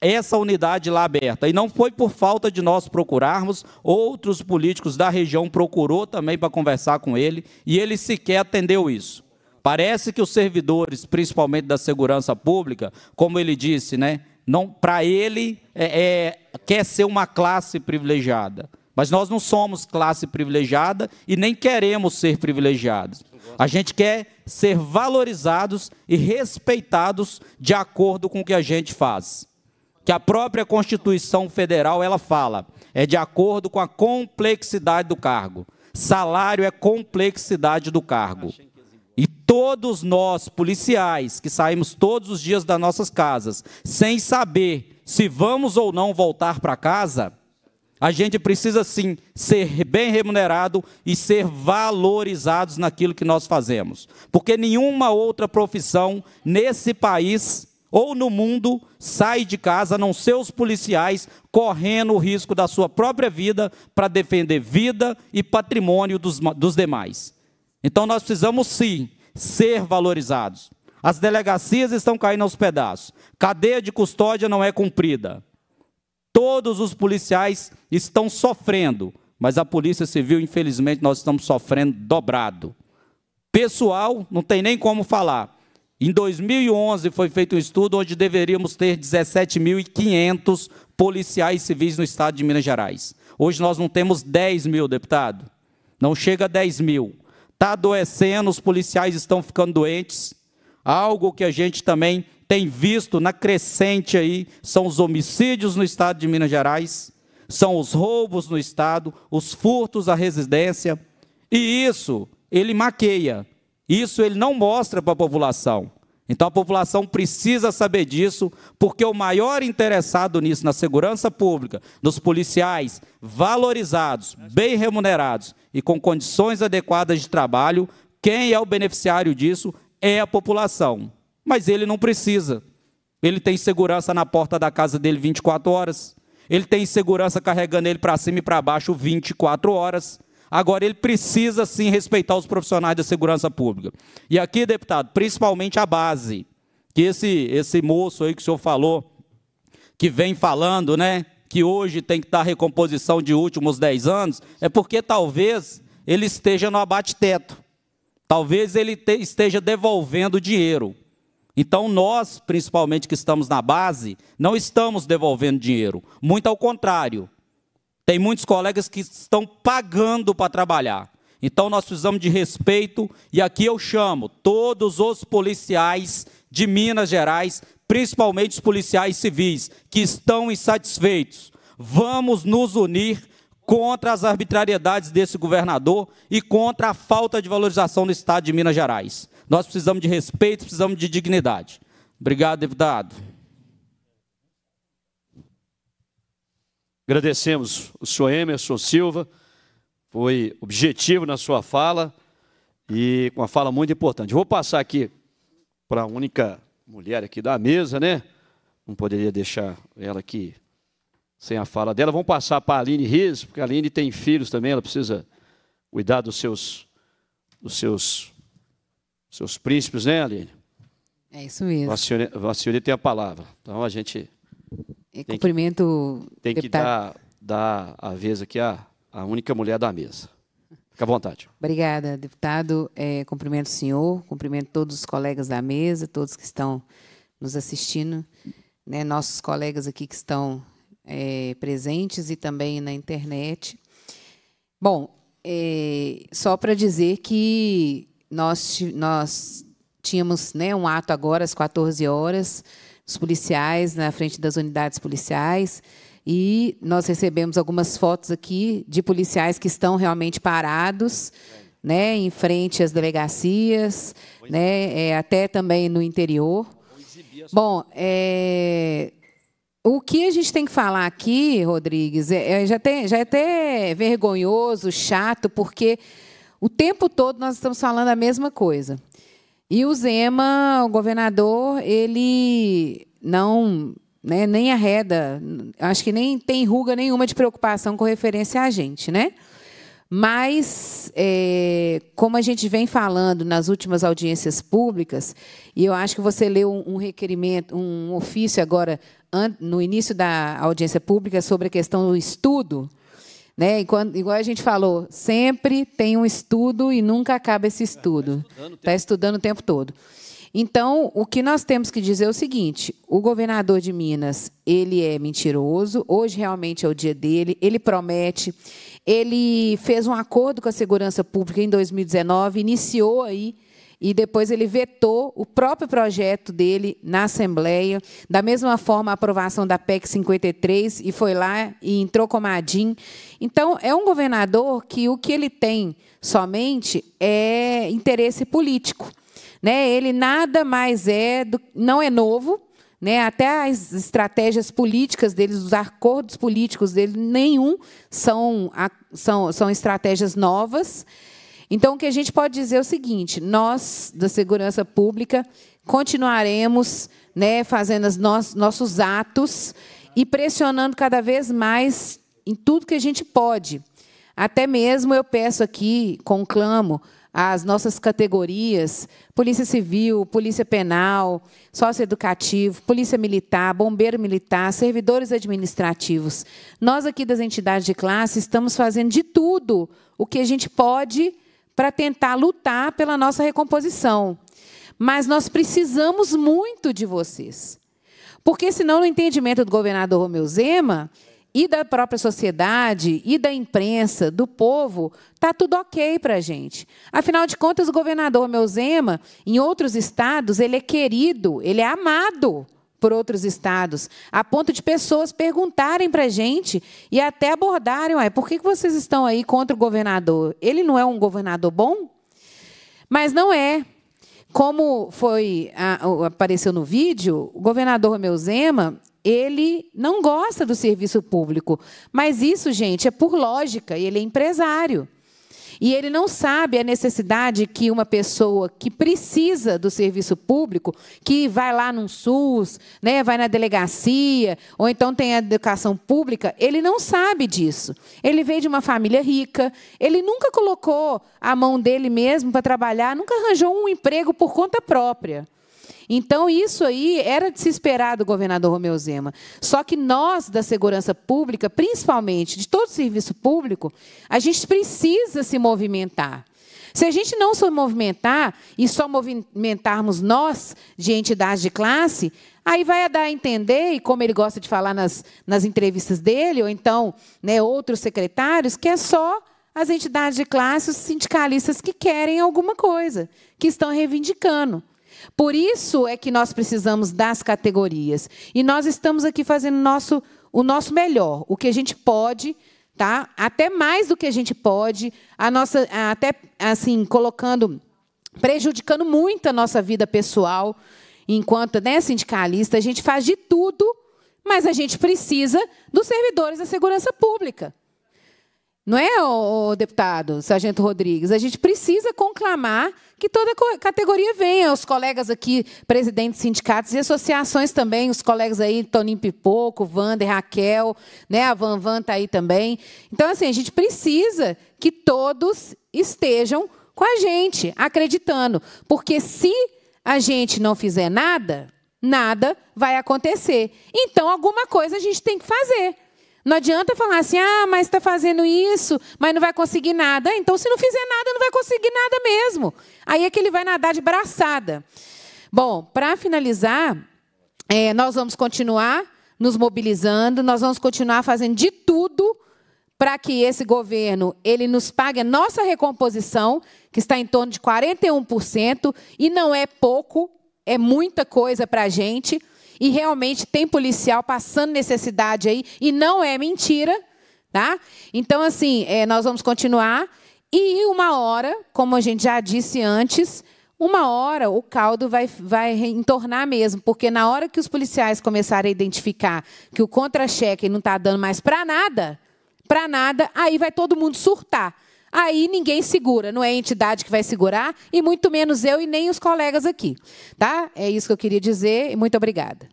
essa unidade lá aberta. E não foi por falta de nós procurarmos, outros políticos da região procurou também para conversar com ele e ele sequer atendeu isso. Parece que os servidores, principalmente da segurança pública, como ele disse, né, não para ele é, é, quer ser uma classe privilegiada. Mas nós não somos classe privilegiada e nem queremos ser privilegiados. A gente quer ser valorizados e respeitados de acordo com o que a gente faz. Que a própria Constituição Federal ela fala, é de acordo com a complexidade do cargo. Salário é complexidade do cargo todos nós, policiais, que saímos todos os dias das nossas casas, sem saber se vamos ou não voltar para casa, a gente precisa sim ser bem remunerado e ser valorizados naquilo que nós fazemos. Porque nenhuma outra profissão nesse país ou no mundo sai de casa, a não ser os policiais, correndo o risco da sua própria vida para defender vida e patrimônio dos, dos demais. Então nós precisamos sim ser valorizados. As delegacias estão caindo aos pedaços. Cadeia de custódia não é cumprida. Todos os policiais estão sofrendo, mas a Polícia Civil, infelizmente, nós estamos sofrendo dobrado. Pessoal, não tem nem como falar. Em 2011 foi feito um estudo onde deveríamos ter 17.500 policiais civis no estado de Minas Gerais. Hoje nós não temos 10 mil, deputado. Não chega a 10 mil está adoecendo, os policiais estão ficando doentes. Algo que a gente também tem visto na crescente aí são os homicídios no estado de Minas Gerais, são os roubos no estado, os furtos à residência. E isso ele maqueia, isso ele não mostra para a população. Então a população precisa saber disso, porque o maior interessado nisso, na segurança pública, nos policiais valorizados, bem remunerados e com condições adequadas de trabalho, quem é o beneficiário disso é a população. Mas ele não precisa. Ele tem segurança na porta da casa dele 24 horas. Ele tem segurança carregando ele para cima e para baixo 24 horas. Agora, ele precisa sim respeitar os profissionais da segurança pública. E aqui, deputado, principalmente a base, que esse, esse moço aí que o senhor falou, que vem falando, né, que hoje tem que estar a recomposição de últimos 10 anos, é porque talvez ele esteja no abate-teto. Talvez ele te, esteja devolvendo dinheiro. Então, nós, principalmente que estamos na base, não estamos devolvendo dinheiro. Muito ao contrário, tem muitos colegas que estão pagando para trabalhar. Então nós precisamos de respeito e aqui eu chamo todos os policiais de Minas Gerais, principalmente os policiais civis que estão insatisfeitos. Vamos nos unir contra as arbitrariedades desse governador e contra a falta de valorização do Estado de Minas Gerais. Nós precisamos de respeito, precisamos de dignidade. Obrigado, deputado. Agradecemos o senhor Emerson Silva, foi objetivo na sua fala e com uma fala muito importante. Vou passar aqui para a única mulher aqui da mesa, né? Não poderia deixar ela aqui sem a fala dela. Vamos passar para a Aline Riz, porque a Aline tem filhos também, ela precisa cuidar dos seus, dos seus, dos seus príncipes, né, Aline? É isso mesmo. A senhora, a senhora tem a palavra. Então a gente tem cumprimento que, tem deputado. que dar, dar a vez aqui à, ah, a única mulher da mesa. Fica à vontade. Obrigada, deputado. É, cumprimento o senhor, cumprimento todos os colegas da mesa, todos que estão nos assistindo, né, nossos colegas aqui que estão é, presentes e também na internet. Bom, é, só para dizer que nós, nós tínhamos né, um ato agora às 14 horas os policiais, na frente das unidades policiais. E nós recebemos algumas fotos aqui de policiais que estão realmente parados, né, em frente às delegacias, né, é, até também no interior. Bom, é, o que a gente tem que falar aqui, Rodrigues, é, é, já, tem, já é até vergonhoso, chato, porque o tempo todo nós estamos falando a mesma coisa. E o Zema, o governador, ele não né, nem arreda, acho que nem tem ruga nenhuma de preocupação com referência a gente, né? Mas, é, como a gente vem falando nas últimas audiências públicas, e eu acho que você leu um, requerimento, um ofício agora, no início da audiência pública, sobre a questão do estudo, né? E quando, igual a gente falou, sempre tem um estudo e nunca acaba esse estudo. Está estudando, tá estudando o tempo todo. Então, o que nós temos que dizer é o seguinte: o governador de Minas, ele é mentiroso, hoje realmente é o dia dele, ele promete, ele fez um acordo com a segurança pública em 2019, iniciou aí e depois ele vetou o próprio projeto dele na Assembleia. Da mesma forma, a aprovação da PEC 53 e foi lá e entrou com Madim. Então, é um governador que o que ele tem somente é interesse político. Né? Ele nada mais é, do, não é novo, né? Até as estratégias políticas deles, os acordos políticos deles, nenhum são, são, são estratégias novas. Então, o que a gente pode dizer é o seguinte: nós, da segurança pública, continuaremos né, fazendo os nossos atos e pressionando cada vez mais em tudo que a gente pode. Até mesmo eu peço aqui, conclamo, as nossas categorias: Polícia Civil, Polícia Penal, Socioeducativo, Polícia Militar, Bombeiro Militar, servidores administrativos. Nós aqui das entidades de classe estamos fazendo de tudo o que a gente pode para tentar lutar pela nossa recomposição. Mas nós precisamos muito de vocês. Porque, senão, no entendimento do governador Romeu Zema e da própria sociedade, e da imprensa, do povo, está tudo ok para a gente. Afinal de contas, o governador Romeu Zema, em outros estados, ele é querido, ele é amado por outros estados, a ponto de pessoas perguntarem para a gente e até abordarem, ué, por que vocês estão aí contra o governador? Ele não é um governador bom? Mas não é. Como foi a, apareceu no vídeo, o governador Romeu Zema, ele não gosta do serviço público. Mas isso, gente, é por lógica, ele é empresário. E ele não sabe a necessidade que uma pessoa que precisa do serviço público, que vai lá num SUS, né, vai na delegacia, ou então tem a educação pública, ele não sabe disso. Ele veio de uma família rica, ele nunca colocou a mão dele mesmo para trabalhar, nunca arranjou um emprego por conta própria. Então, isso aí era de se esperar do governador Romeu Zema. Só que nós, da segurança pública, principalmente de todo o serviço público, a gente precisa se movimentar. Se a gente não se movimentar e só movimentarmos nós de entidades de classe, aí vai dar a entender, e como ele gosta de falar nas, nas entrevistas dele, ou então né, outros secretários, que é só as entidades de classe, os sindicalistas que querem alguma coisa, que estão reivindicando. Por isso é que nós precisamos das categorias. E nós estamos aqui fazendo nosso, o nosso melhor, o que a gente pode, tá? Até mais do que a gente pode, a nossa, até assim, colocando, prejudicando muito a nossa vida pessoal, enquanto né, sindicalista, a gente faz de tudo, mas a gente precisa dos servidores da segurança pública. Não é, o deputado Sargento Rodrigues? A gente precisa conclamar que toda categoria venha. Os colegas aqui, presidentes de sindicatos e associações também, os colegas aí, Toninho Pipoco, Wander, Raquel, né? a Van Van está aí também. Então, assim, a gente precisa que todos estejam com a gente, acreditando. Porque se a gente não fizer nada, nada vai acontecer. Então, alguma coisa a gente tem que fazer. Não adianta falar assim, ah, mas está fazendo isso, mas não vai conseguir nada. Ah, então, se não fizer nada, não vai conseguir nada mesmo. Aí é que ele vai nadar de braçada. Bom, para finalizar, é, nós vamos continuar nos mobilizando, nós vamos continuar fazendo de tudo para que esse governo ele nos pague a nossa recomposição, que está em torno de 41%, e não é pouco, é muita coisa para a gente. E realmente tem policial passando necessidade aí, e não é mentira, tá? Então, assim, é, nós vamos continuar. E uma hora, como a gente já disse antes, uma hora o caldo vai, vai entornar mesmo, porque na hora que os policiais começarem a identificar que o contra-cheque não está dando mais para nada, para nada, aí vai todo mundo surtar aí ninguém segura, não é a entidade que vai segurar, e muito menos eu e nem os colegas aqui. Tá? É isso que eu queria dizer e muito obrigada.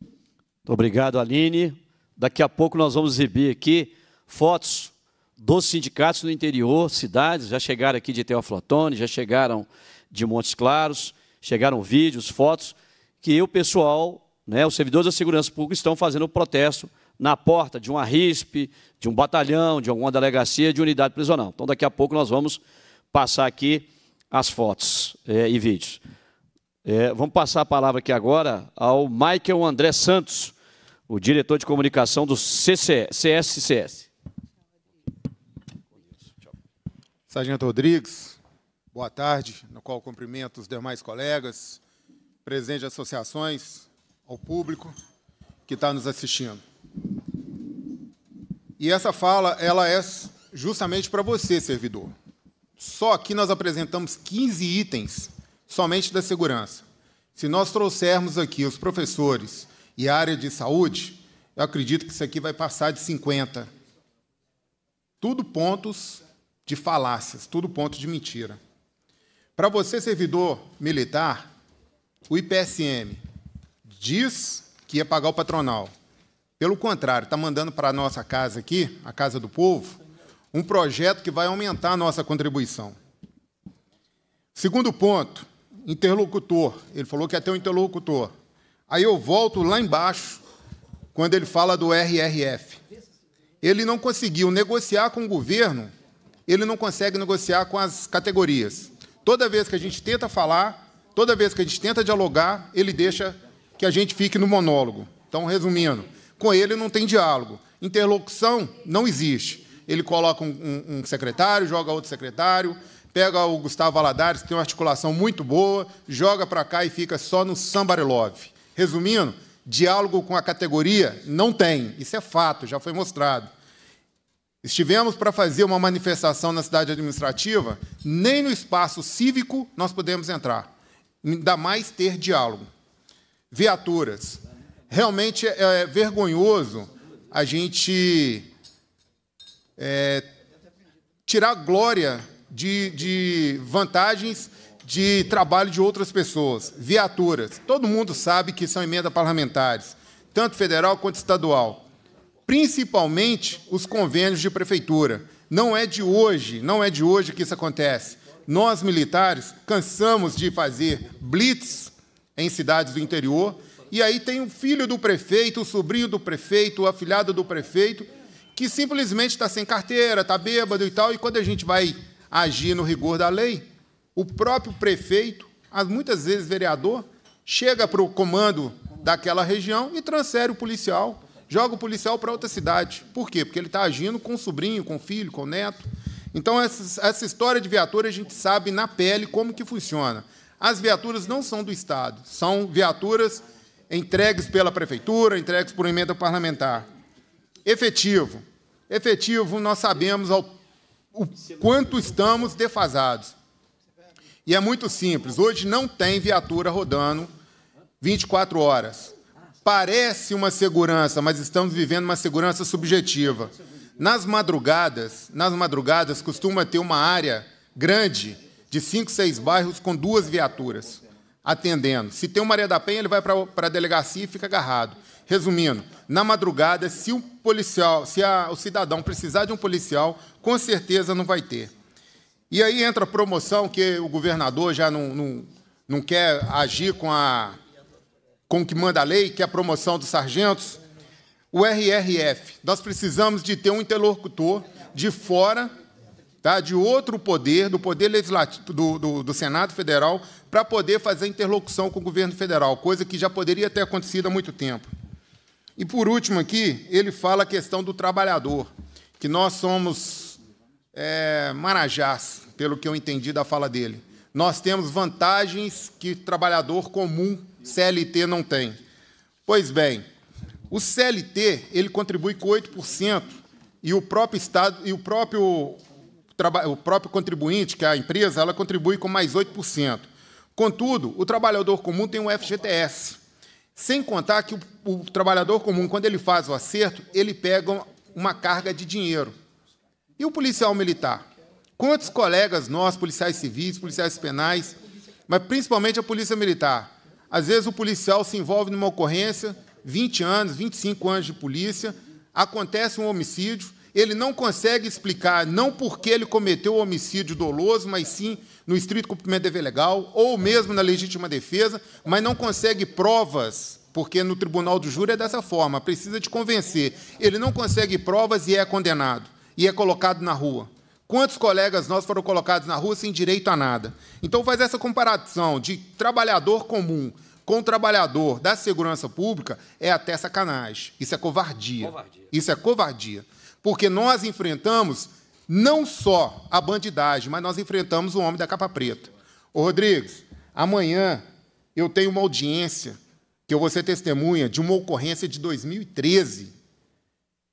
Muito obrigado, Aline. Daqui a pouco nós vamos exibir aqui fotos dos sindicatos do interior, cidades, já chegaram aqui de Teoflotone, já chegaram de Montes Claros, chegaram vídeos, fotos, que o pessoal, né, os servidores da segurança pública estão fazendo o protesto na porta de uma RISP, de um batalhão, de alguma delegacia, de unidade prisional. Então, daqui a pouco nós vamos passar aqui as fotos é, e vídeos. É, vamos passar a palavra aqui agora ao Michael André Santos, o diretor de comunicação do CC, CSCS. Sargento Rodrigues, boa tarde, no qual cumprimento os demais colegas, presidente de associações, ao público que está nos assistindo. E essa fala, ela é justamente para você, servidor. Só aqui nós apresentamos 15 itens somente da segurança. Se nós trouxermos aqui os professores e a área de saúde, eu acredito que isso aqui vai passar de 50. Tudo pontos de falácias, tudo ponto de mentira. Para você, servidor militar, o IPSM diz que ia pagar o patronal. Pelo contrário, está mandando para a nossa casa aqui, a Casa do Povo, um projeto que vai aumentar a nossa contribuição. Segundo ponto, interlocutor. Ele falou que ia ter um interlocutor. Aí eu volto lá embaixo, quando ele fala do RRF. Ele não conseguiu negociar com o governo, ele não consegue negociar com as categorias. Toda vez que a gente tenta falar, toda vez que a gente tenta dialogar, ele deixa que a gente fique no monólogo. Então, resumindo, com ele não tem diálogo. Interlocução não existe. Ele coloca um, um, um secretário, joga outro secretário, pega o Gustavo Aladares, que tem uma articulação muito boa, joga para cá e fica só no somebody Resumindo, diálogo com a categoria não tem. Isso é fato, já foi mostrado. Estivemos para fazer uma manifestação na cidade administrativa, nem no espaço cívico nós podemos entrar, ainda mais ter diálogo. Viaturas realmente é, é vergonhoso a gente é, tirar glória de, de vantagens de trabalho de outras pessoas, viaturas. Todo mundo sabe que são emendas parlamentares, tanto federal quanto estadual. Principalmente os convênios de prefeitura. Não é de hoje, não é de hoje que isso acontece. Nós, militares, cansamos de fazer blitz em cidades do interior e aí tem o filho do prefeito, o sobrinho do prefeito, o afilhado do prefeito, que simplesmente está sem carteira, está bêbado e tal. E quando a gente vai agir no rigor da lei, o próprio prefeito, muitas vezes vereador, chega para o comando daquela região e transfere o policial, joga o policial para outra cidade. Por quê? Porque ele está agindo com o sobrinho, com o filho, com o neto. Então, essa, história de viatura, a gente sabe na pele como que funciona. As viaturas não são do Estado, são viaturas entregues pela prefeitura, entregues por emenda parlamentar. Efetivo. Efetivo, nós sabemos ao, o quanto estamos defasados. E é muito simples. Hoje não tem viatura rodando 24 horas. Parece uma segurança, mas estamos vivendo uma segurança subjetiva. Nas madrugadas, nas madrugadas costuma ter uma área grande de cinco, seis bairros com duas viaturas atendendo. Se tem o Maria da Penha, ele vai para a delegacia e fica agarrado. Resumindo, na madrugada, se o policial, se a, o cidadão precisar de um policial, com certeza não vai ter. E aí entra a promoção que o governador já não, não, não quer agir com a com o que manda a lei, que é a promoção dos sargentos. O RRF, nós precisamos de ter um interlocutor de fora tá? de outro poder, do poder legislativo do, do, do Senado Federal, para poder fazer interlocução com o governo federal, coisa que já poderia ter acontecido há muito tempo. E por último aqui, ele fala a questão do trabalhador, que nós somos é, marajás, pelo que eu entendi da fala dele. Nós temos vantagens que trabalhador comum CLT não tem. Pois bem, o CLT ele contribui com 8% e o próprio estado e o próprio o próprio contribuinte, que é a empresa, ela contribui com mais 8%. Contudo, o trabalhador comum tem um FGTS. Sem contar que o, o trabalhador comum, quando ele faz o acerto, ele pega uma carga de dinheiro. E o policial militar? Quantos colegas nós, policiais civis, policiais penais, mas principalmente a polícia militar? Às vezes o policial se envolve numa ocorrência, 20 anos, 25 anos de polícia, acontece um homicídio, ele não consegue explicar não porque ele cometeu o homicídio doloso, mas sim no estrito cumprimento do dever legal, ou mesmo na legítima defesa, mas não consegue provas, porque no tribunal do júri é dessa forma, precisa de convencer. Ele não consegue provas e é condenado, e é colocado na rua. Quantos colegas nossos foram colocados na rua sem direito a nada? Então, faz essa comparação de trabalhador comum com trabalhador da segurança pública é até sacanagem. Isso é covardia. covardia. Isso é covardia porque nós enfrentamos não só a bandidagem, mas nós enfrentamos o homem da capa preta. Ô, Rodrigues, amanhã eu tenho uma audiência que eu vou ser testemunha de uma ocorrência de 2013.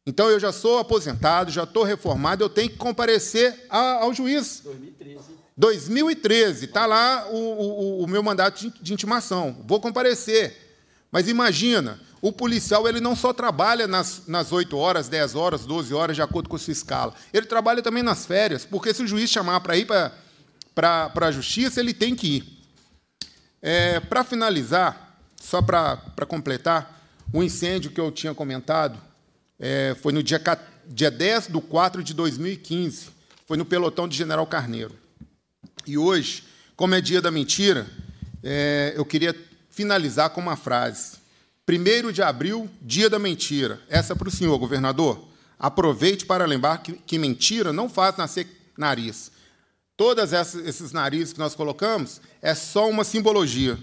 Então eu já sou aposentado, já estou reformado, eu tenho que comparecer ao juiz. 2013. 2013, está lá o, o, o, meu mandato de intimação. Vou comparecer. Mas imagina, o policial ele não só trabalha nas, nas 8 horas, 10 horas, 12 horas, de acordo com a sua escala. Ele trabalha também nas férias, porque se o juiz chamar para ir para a justiça, ele tem que ir. É, para finalizar, só para completar, o incêndio que eu tinha comentado é, foi no dia, dia 10 de 4 de 2015, foi no pelotão de General Carneiro. E hoje, como é dia da mentira, é, eu queria finalizar com uma frase 1 de abril, dia da mentira. Essa é para o senhor, governador. Aproveite para lembrar que, que mentira não faz nascer nariz. Todos esses narizes que nós colocamos é só uma simbologia,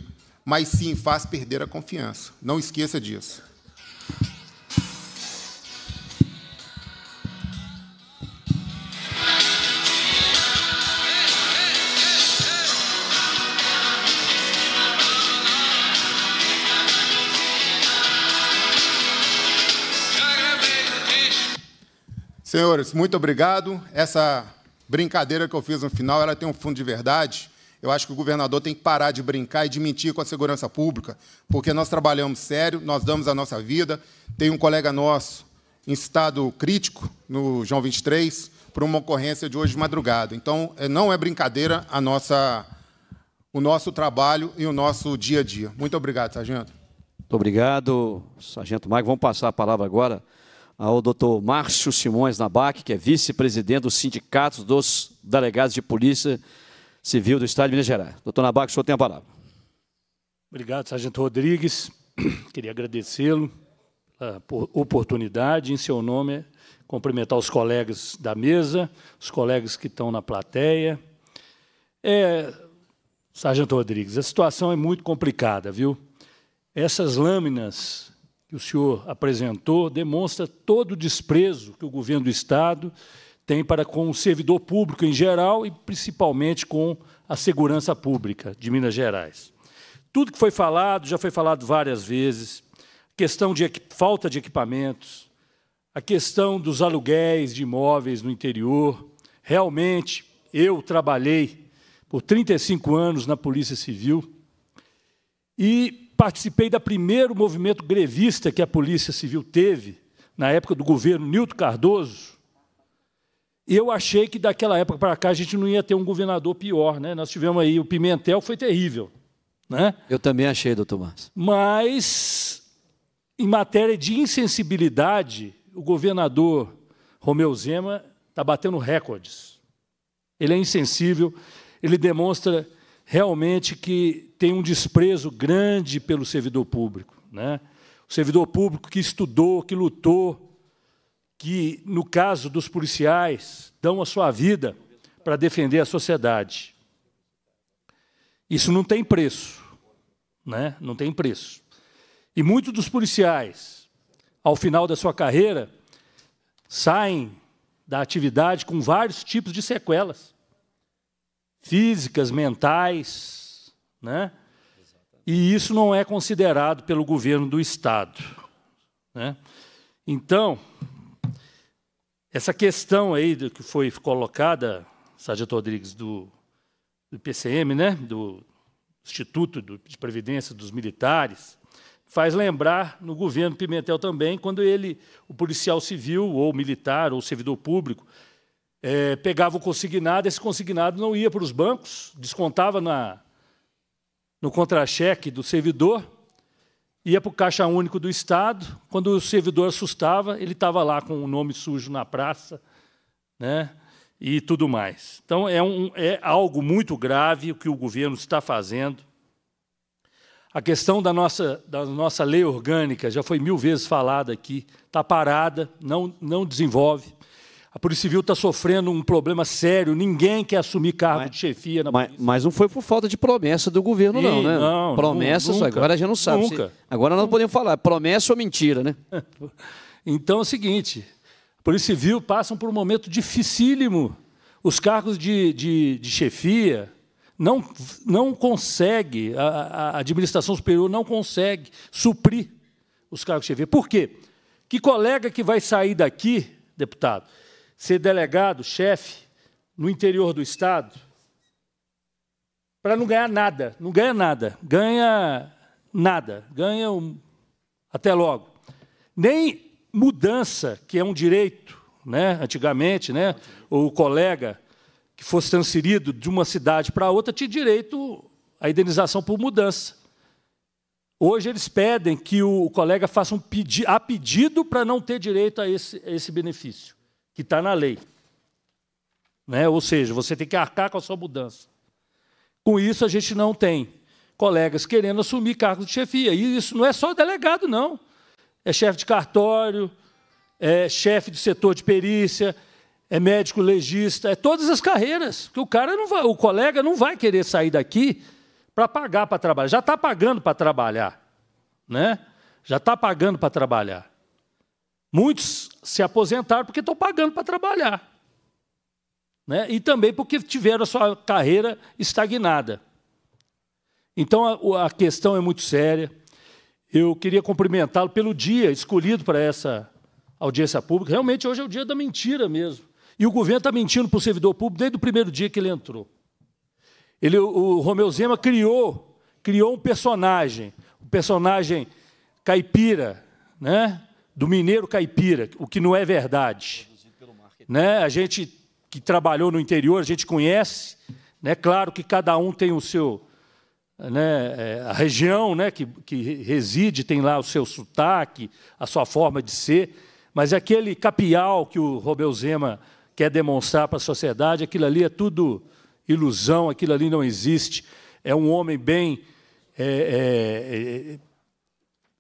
mas sim faz perder a confiança. Não esqueça disso. Senhores, muito obrigado. Essa brincadeira que eu fiz no final, ela tem um fundo de verdade. Eu acho que o governador tem que parar de brincar e de mentir com a segurança pública, porque nós trabalhamos sério, nós damos a nossa vida. Tem um colega nosso em estado crítico, no João 23, por uma ocorrência de hoje de madrugada. Então, é, não é brincadeira a nossa, o nosso trabalho e o nosso dia a dia. Muito obrigado, sargento. Muito obrigado, sargento Maicon. Vamos passar a palavra agora ao doutor Márcio Simões Nabac, que é vice-presidente do Sindicato dos Delegados de Polícia Civil do Estado de Minas Gerais. Doutor Nabac, o senhor tem a palavra. Obrigado, Sargento Rodrigues. Queria agradecê-lo pela oportunidade. Em seu nome, cumprimentar os colegas da mesa, os colegas que estão na plateia. É, Sargento Rodrigues, a situação é muito complicada, viu? Essas lâminas que o senhor apresentou demonstra todo o desprezo que o governo do Estado tem para com o servidor público em geral e principalmente com a segurança pública de Minas Gerais. Tudo que foi falado já foi falado várias vezes. Questão de falta de equipamentos, a questão dos aluguéis de imóveis no interior. Realmente, eu trabalhei por 35 anos na Polícia Civil e Participei do primeiro movimento grevista que a Polícia Civil teve, na época do governo Nilton Cardoso. Eu achei que daquela época para cá a gente não ia ter um governador pior. Né? Nós tivemos aí o Pimentel, foi terrível. Né? Eu também achei, doutor Márcio. Mas, em matéria de insensibilidade, o governador Romeu Zema está batendo recordes. Ele é insensível, ele demonstra realmente que tem um desprezo grande pelo servidor público. Né? O servidor público que estudou, que lutou, que, no caso dos policiais, dão a sua vida para defender a sociedade. Isso não tem preço. Né? Não tem preço. E muitos dos policiais, ao final da sua carreira, saem da atividade com vários tipos de sequelas físicas, mentais, né? E isso não é considerado pelo governo do Estado. Né? Então, essa questão aí do que foi colocada, Sargento Rodrigues, do, do PCM, né? do Instituto de Previdência dos Militares, faz lembrar no governo Pimentel também, quando ele, o policial civil ou militar ou servidor público, é, pegava o consignado, esse consignado não ia para os bancos, descontava na, no contra-cheque do servidor, ia para o Caixa Único do Estado. Quando o servidor assustava, ele estava lá com o nome sujo na praça né, e tudo mais. Então, é, um, é algo muito grave o que o governo está fazendo. A questão da nossa, da nossa lei orgânica já foi mil vezes falada aqui, está parada, não, não desenvolve. A Polícia Civil está sofrendo um problema sério, ninguém quer assumir cargo mas, de chefia na mas, polícia. Mas não foi por falta de promessa do governo, não, né? Não, Promessas, nunca, agora a gente não sabe. Nunca. Se, agora nós não podemos falar, promessa ou mentira, né? Então é o seguinte: a Polícia Civil passa por um momento dificílimo. Os cargos de, de, de chefia não, não consegue, a, a administração superior não consegue suprir os cargos de chefia. Por quê? Que colega que vai sair daqui, deputado, ser delegado, chefe, no interior do Estado, para não ganhar nada, não ganha nada, ganha nada, ganha um, até logo. Nem mudança, que é um direito, né? antigamente, né? o colega que fosse transferido de uma cidade para outra tinha direito à indenização por mudança. Hoje eles pedem que o colega faça um pedi a pedido para não ter direito a esse, a esse benefício que está na lei. Né? Ou seja, você tem que arcar com a sua mudança. Com isso, a gente não tem colegas querendo assumir cargos de chefia. E isso não é só delegado, não. É chefe de cartório, é chefe do setor de perícia, é médico legista, é todas as carreiras. Que o cara não vai, o colega não vai querer sair daqui para pagar para trabalhar. Já está pagando para trabalhar, né? Já está pagando para trabalhar. Muitos se aposentaram porque estão pagando para trabalhar. Né? E também porque tiveram a sua carreira estagnada. Então a, a questão é muito séria. Eu queria cumprimentá-lo pelo dia escolhido para essa audiência pública. Realmente hoje é o dia da mentira mesmo. E o governo está mentindo para o servidor público desde o primeiro dia que ele entrou. Ele, o Romeu Zema criou, criou um personagem, um personagem caipira, né? do mineiro caipira, o que não é verdade. Né? A gente que trabalhou no interior, a gente conhece. Né? Claro que cada um tem o seu. Né, é, a região né, que, que reside tem lá o seu sotaque, a sua forma de ser, mas aquele capial que o Robel Zema quer demonstrar para a sociedade, aquilo ali é tudo ilusão, aquilo ali não existe. É um homem bem é, é, é,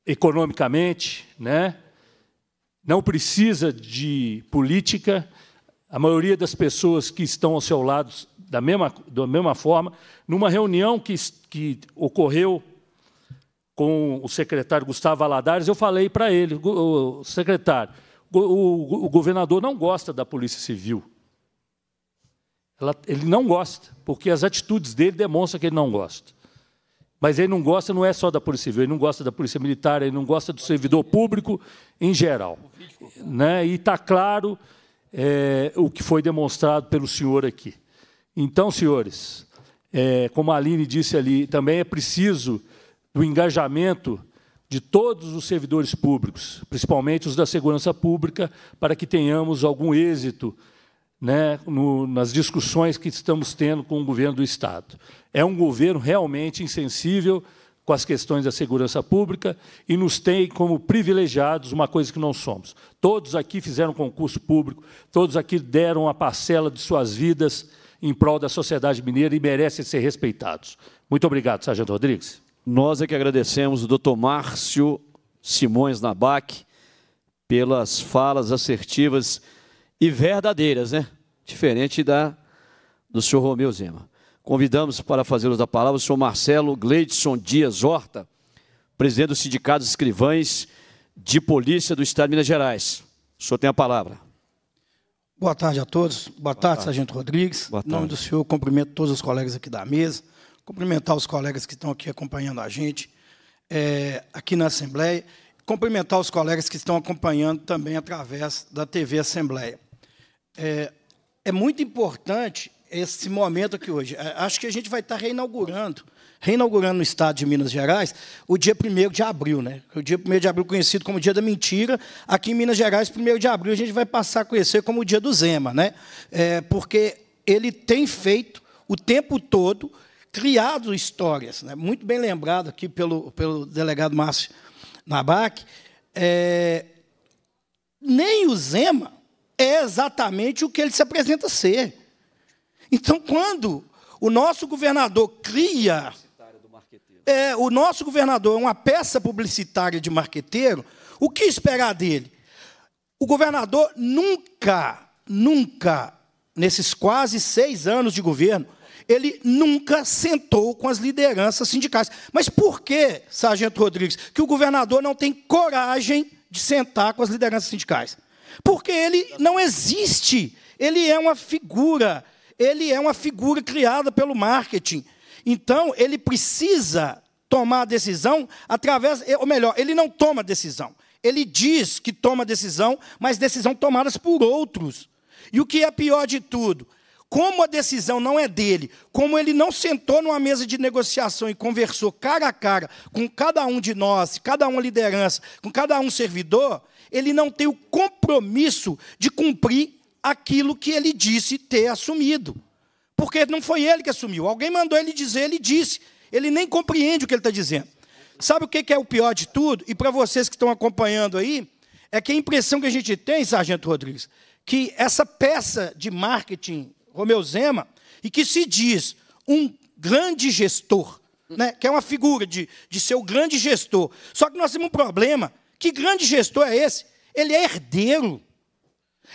economicamente, né? Não precisa de política. A maioria das pessoas que estão ao seu lado, da mesma, da mesma forma, numa reunião que, que ocorreu com o secretário Gustavo Aladares, eu falei para ele, o secretário, o, o governador não gosta da Polícia Civil. Ela, ele não gosta, porque as atitudes dele demonstram que ele não gosta. Mas ele não gosta, não é só da Polícia Civil, ele não gosta da Polícia Militar, ele não gosta do servidor público em geral. Né? E está claro é, o que foi demonstrado pelo senhor aqui. Então, senhores, é, como a Aline disse ali, também é preciso do engajamento de todos os servidores públicos, principalmente os da segurança pública, para que tenhamos algum êxito né, no, nas discussões que estamos tendo com o governo do Estado. É um governo realmente insensível com as questões da segurança pública e nos tem como privilegiados uma coisa que não somos. Todos aqui fizeram concurso público, todos aqui deram a parcela de suas vidas em prol da sociedade mineira e merecem ser respeitados. Muito obrigado, Sargento Rodrigues. Nós é que agradecemos o doutor Márcio Simões Nabac pelas falas assertivas e verdadeiras, né? Diferente da do senhor Romeu Zema. Convidamos para fazer uso da palavra o senhor Marcelo Gleidson Dias Horta, presidente do Sindicato dos Escrivães de Polícia do Estado de Minas Gerais. O senhor tem a palavra. Boa tarde a todos. Boa, Boa tarde, tarde, Sargento Rodrigues. Boa tarde. Em nome do senhor, cumprimento todos os colegas aqui da mesa, cumprimentar os colegas que estão aqui acompanhando a gente é, aqui na Assembleia, cumprimentar os colegas que estão acompanhando também através da TV Assembleia. É, é muito importante esse momento aqui hoje. É, acho que a gente vai estar reinaugurando, reinaugurando no estado de Minas Gerais, o dia 1 de abril, né? O dia 1 de abril conhecido como o dia da mentira, aqui em Minas Gerais, 1 de abril, a gente vai passar a conhecer como o dia do Zema, né? É, porque ele tem feito o tempo todo criado histórias, né? Muito bem lembrado aqui pelo, pelo delegado Márcio Nabac, é, nem o Zema é exatamente o que ele se apresenta ser. Então, quando o nosso governador cria. É, o nosso governador é uma peça publicitária de marqueteiro, o que esperar dele? O governador nunca, nunca, nesses quase seis anos de governo, ele nunca sentou com as lideranças sindicais. Mas por que, Sargento Rodrigues, que o governador não tem coragem de sentar com as lideranças sindicais? Porque ele não existe, ele é uma figura, ele é uma figura criada pelo marketing. Então, ele precisa tomar a decisão através, ou melhor, ele não toma decisão. Ele diz que toma decisão, mas decisão tomadas por outros. E o que é pior de tudo, como a decisão não é dele, como ele não sentou numa mesa de negociação e conversou cara a cara com cada um de nós, cada uma liderança, com cada um servidor, ele não tem o compromisso de cumprir aquilo que ele disse ter assumido. Porque não foi ele que assumiu. Alguém mandou ele dizer, ele disse. Ele nem compreende o que ele está dizendo. Sabe o que é o pior de tudo? E para vocês que estão acompanhando aí, é que a impressão que a gente tem, Sargento Rodrigues, que essa peça de marketing, Romeu Zema, e que se diz um grande gestor, né, que é uma figura de, de ser o grande gestor. Só que nós temos um problema que grande gestor é esse? Ele é herdeiro.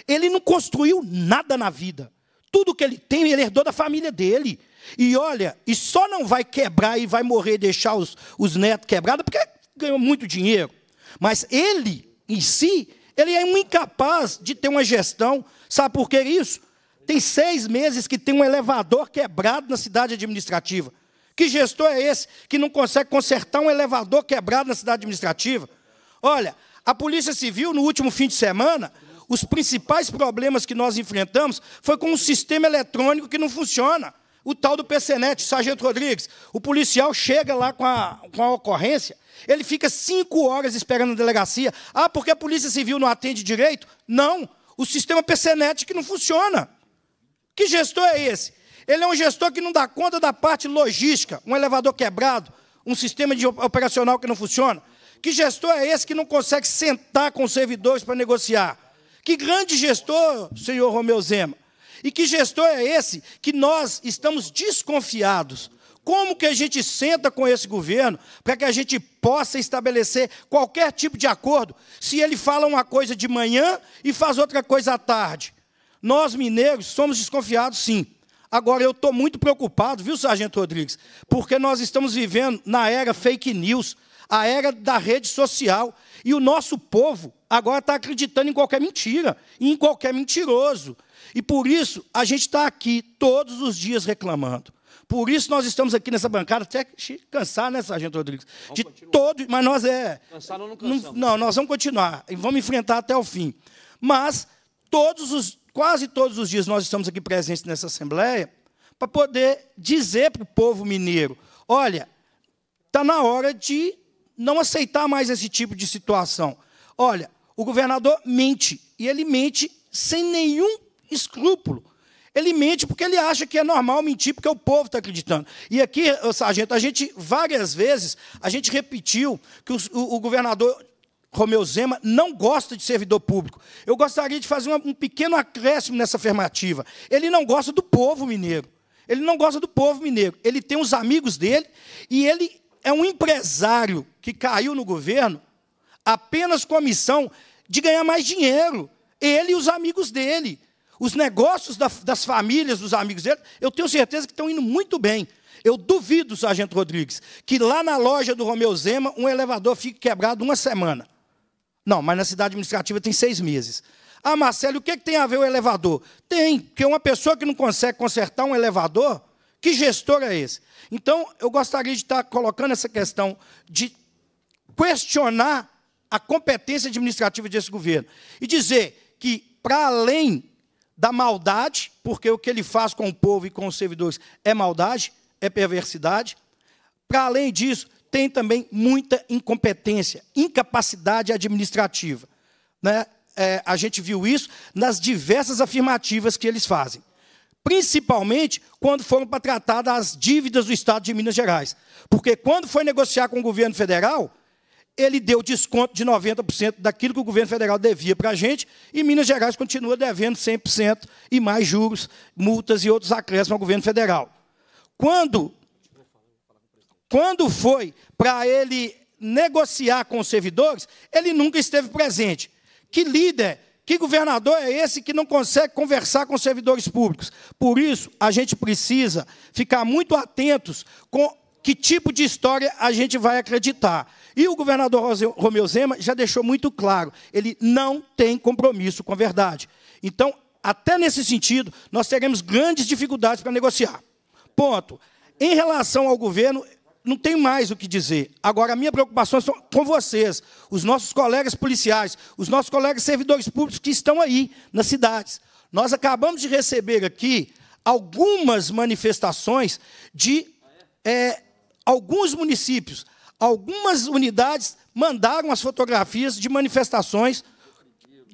Ele não construiu nada na vida. Tudo que ele tem, ele herdou da família dele. E olha, e só não vai quebrar e vai morrer e deixar os, os netos quebrados, porque ganhou muito dinheiro. Mas ele, em si, ele é um incapaz de ter uma gestão. Sabe por que isso? Tem seis meses que tem um elevador quebrado na cidade administrativa. Que gestor é esse que não consegue consertar um elevador quebrado na cidade administrativa? Olha, a Polícia Civil, no último fim de semana, os principais problemas que nós enfrentamos foi com um sistema eletrônico que não funciona. O tal do PCNet, Sargento Rodrigues. O policial chega lá com a, com a ocorrência, ele fica cinco horas esperando na delegacia. Ah, porque a Polícia Civil não atende direito? Não. O sistema PCNet que não funciona. Que gestor é esse? Ele é um gestor que não dá conta da parte logística, um elevador quebrado, um sistema operacional que não funciona. Que gestor é esse que não consegue sentar com os servidores para negociar? Que grande gestor, senhor Romeu Zema. E que gestor é esse que nós estamos desconfiados? Como que a gente senta com esse governo para que a gente possa estabelecer qualquer tipo de acordo se ele fala uma coisa de manhã e faz outra coisa à tarde? Nós, mineiros, somos desconfiados, sim. Agora, eu estou muito preocupado, viu, Sargento Rodrigues? Porque nós estamos vivendo na era fake news a era da rede social. E o nosso povo agora está acreditando em qualquer mentira, em qualquer mentiroso. E por isso a gente está aqui todos os dias reclamando. Por isso nós estamos aqui nessa bancada, até cansar, né, Sargento Rodrigues? Vamos de continuar. todo, mas nós é. Cansar não cansamos. Não, nós vamos continuar e vamos enfrentar até o fim. Mas todos os, quase todos os dias nós estamos aqui presentes nessa Assembleia para poder dizer para o povo mineiro: olha, está na hora de não aceitar mais esse tipo de situação. Olha, o governador mente, e ele mente sem nenhum escrúpulo. Ele mente porque ele acha que é normal mentir, porque o povo está acreditando. E aqui, sargento, a gente, várias vezes, a gente repetiu que o, o, o governador Romeu Zema não gosta de servidor público. Eu gostaria de fazer uma, um pequeno acréscimo nessa afirmativa. Ele não gosta do povo mineiro. Ele não gosta do povo mineiro. Ele tem os amigos dele e ele é um empresário que caiu no governo apenas com a missão de ganhar mais dinheiro. Ele e os amigos dele. Os negócios da, das famílias dos amigos dele, eu tenho certeza que estão indo muito bem. Eu duvido, Sargento Rodrigues, que lá na loja do Romeu Zema um elevador fique quebrado uma semana. Não, mas na cidade administrativa tem seis meses. Ah, Marcelo, o que, é que tem a ver o elevador? Tem, porque uma pessoa que não consegue consertar um elevador, que gestor é esse? Então, eu gostaria de estar colocando essa questão de questionar a competência administrativa desse governo e dizer que, para além da maldade, porque o que ele faz com o povo e com os servidores é maldade, é perversidade, para além disso, tem também muita incompetência, incapacidade administrativa. Né? É, a gente viu isso nas diversas afirmativas que eles fazem. Principalmente quando foram para tratar das dívidas do Estado de Minas Gerais. Porque quando foi negociar com o governo federal, ele deu desconto de 90% daquilo que o governo federal devia para a gente, e Minas Gerais continua devendo 100% e mais juros, multas e outros acréscimos ao governo federal. Quando, quando foi para ele negociar com os servidores, ele nunca esteve presente. Que líder, que governador é esse que não consegue conversar com os servidores públicos? Por isso, a gente precisa ficar muito atentos com que tipo de história a gente vai acreditar. E o governador Romeu Zema já deixou muito claro: ele não tem compromisso com a verdade. Então, até nesse sentido, nós teremos grandes dificuldades para negociar. Ponto. Em relação ao governo, não tem mais o que dizer. Agora, a minha preocupação é com vocês, os nossos colegas policiais, os nossos colegas servidores públicos que estão aí nas cidades. Nós acabamos de receber aqui algumas manifestações de é, alguns municípios, algumas unidades mandaram as fotografias de manifestações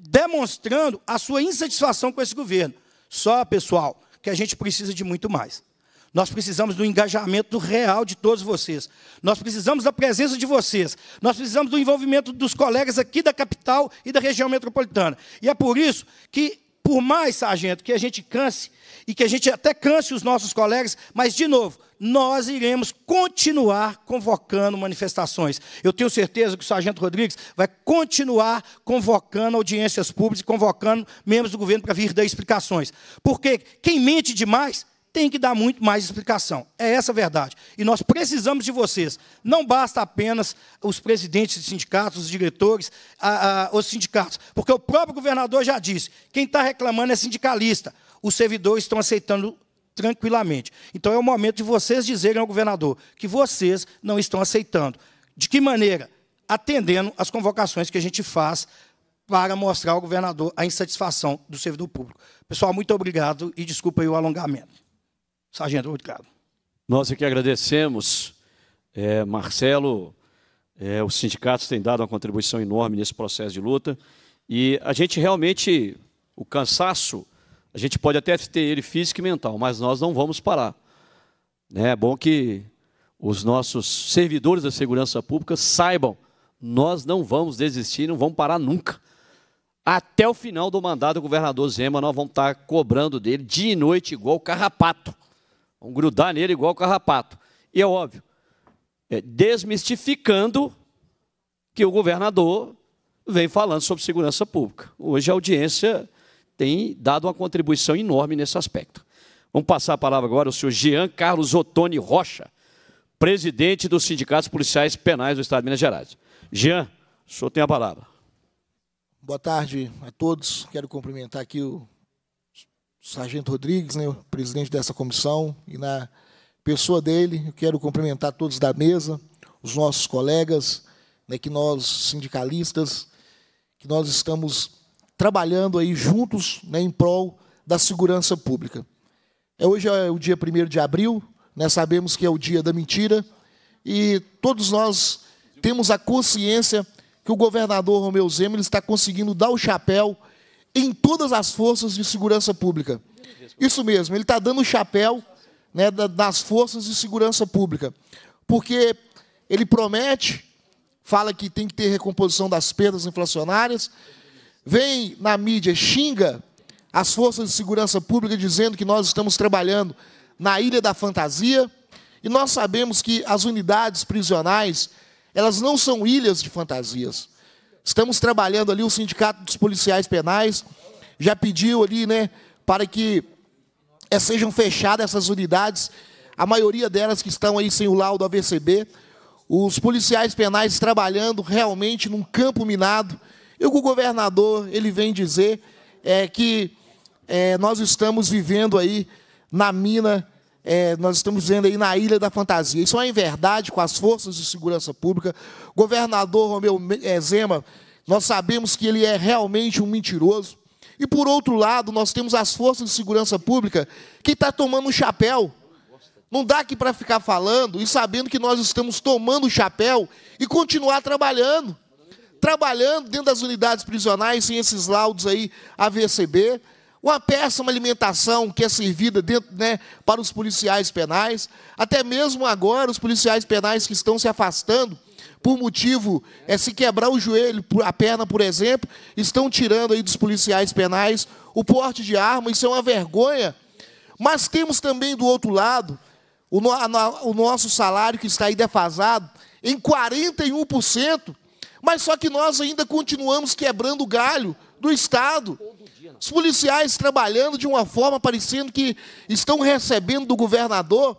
demonstrando a sua insatisfação com esse governo. Só, pessoal, que a gente precisa de muito mais. Nós precisamos do engajamento real de todos vocês. Nós precisamos da presença de vocês. Nós precisamos do envolvimento dos colegas aqui da capital e da região metropolitana. E é por isso que, por mais, sargento, que a gente canse e que a gente até canse os nossos colegas, mas, de novo, nós iremos continuar convocando manifestações. Eu tenho certeza que o Sargento Rodrigues vai continuar convocando audiências públicas, convocando membros do governo para vir dar explicações. Porque quem mente demais tem que dar muito mais explicação. É essa a verdade. E nós precisamos de vocês. Não basta apenas os presidentes de sindicatos, os diretores, a, a, os sindicatos. Porque o próprio governador já disse: quem está reclamando é sindicalista os servidores estão aceitando tranquilamente. Então é o momento de vocês dizerem ao governador que vocês não estão aceitando. De que maneira? Atendendo às convocações que a gente faz para mostrar ao governador a insatisfação do servidor público. Pessoal, muito obrigado e desculpa o alongamento. Sargento, obrigado. Nós aqui é agradecemos, é, Marcelo. É, os sindicatos têm dado uma contribuição enorme nesse processo de luta e a gente realmente, o cansaço a gente pode até ter ele físico e mental, mas nós não vamos parar. Né? É bom que os nossos servidores da segurança pública saibam, nós não vamos desistir, não vamos parar nunca. Até o final do mandato do governador Zema, nós vamos estar cobrando dele dia e noite igual carrapato. Vamos grudar nele igual carrapato. E é óbvio, é desmistificando que o governador vem falando sobre segurança pública. Hoje a audiência tem dado uma contribuição enorme nesse aspecto. Vamos passar a palavra agora ao senhor Jean Carlos Ottoni Rocha, presidente dos sindicatos policiais penais do Estado de Minas Gerais. Jean, o senhor tem a palavra. Boa tarde a todos. Quero cumprimentar aqui o Sargento Rodrigues, né, o presidente dessa comissão, e na pessoa dele, eu quero cumprimentar todos da mesa, os nossos colegas, né, que nós, sindicalistas, que nós estamos trabalhando aí juntos né, em prol da segurança pública. É, hoje é o dia 1 de abril, né, sabemos que é o dia da mentira, e todos nós temos a consciência que o governador Romeu Zema está conseguindo dar o chapéu em todas as forças de segurança pública. Isso mesmo, ele está dando o chapéu né, das forças de segurança pública, porque ele promete, fala que tem que ter recomposição das perdas inflacionárias, vem na mídia, xinga as forças de segurança pública dizendo que nós estamos trabalhando na ilha da fantasia, e nós sabemos que as unidades prisionais, elas não são ilhas de fantasias. Estamos trabalhando ali, o Sindicato dos Policiais Penais já pediu ali, né, para que eh, sejam fechadas essas unidades, a maioria delas que estão aí sem o laudo AVCB, os policiais penais trabalhando realmente num campo minado, e o governador ele vem dizer é, que é, nós estamos vivendo aí na mina, é, nós estamos vivendo aí na ilha da fantasia. Isso é em verdade com as forças de segurança pública. Governador Romeu é, Zema, nós sabemos que ele é realmente um mentiroso. E por outro lado, nós temos as forças de segurança pública que está tomando o chapéu. Não dá aqui para ficar falando e sabendo que nós estamos tomando o chapéu e continuar trabalhando trabalhando dentro das unidades prisionais, sem esses laudos aí AVCB, uma péssima alimentação que é servida dentro, né, para os policiais penais, até mesmo agora os policiais penais que estão se afastando por motivo é se quebrar o joelho, a perna, por exemplo, estão tirando aí dos policiais penais o porte de arma, isso é uma vergonha. Mas temos também do outro lado o, no, a, o nosso salário que está aí defasado em 41%. Mas só que nós ainda continuamos quebrando o galho do Estado. Os policiais trabalhando de uma forma parecendo que estão recebendo do governador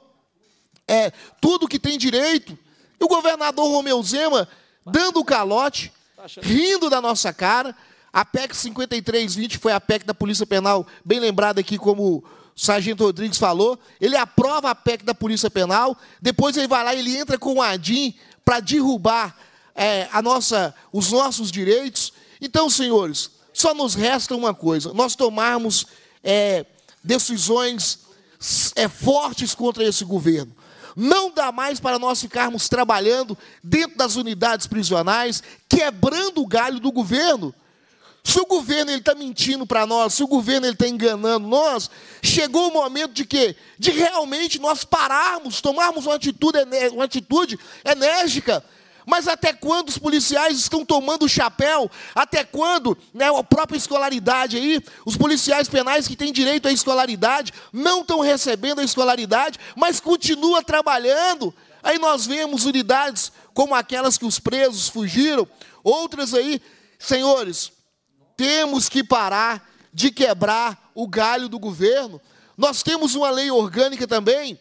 é, tudo que tem direito. E o governador Romeu Zema dando o calote, tá rindo da nossa cara. A PEC 5320 foi a PEC da Polícia Penal, bem lembrada aqui como o Sargento Rodrigues falou. Ele aprova a PEC da Polícia Penal, depois ele vai lá, ele entra com o Adim para derrubar é, a nossa, os nossos direitos. Então, senhores, só nos resta uma coisa: nós tomarmos é, decisões é, fortes contra esse governo. Não dá mais para nós ficarmos trabalhando dentro das unidades prisionais, quebrando o galho do governo. Se o governo está mentindo para nós, se o governo está enganando nós, chegou o momento de quê? De realmente nós pararmos, tomarmos uma atitude, uma atitude enérgica mas até quando os policiais estão tomando o chapéu? Até quando né, a própria escolaridade aí, os policiais penais que têm direito à escolaridade, não estão recebendo a escolaridade, mas continua trabalhando. Aí nós vemos unidades como aquelas que os presos fugiram, outras aí, senhores, temos que parar de quebrar o galho do governo. Nós temos uma lei orgânica também,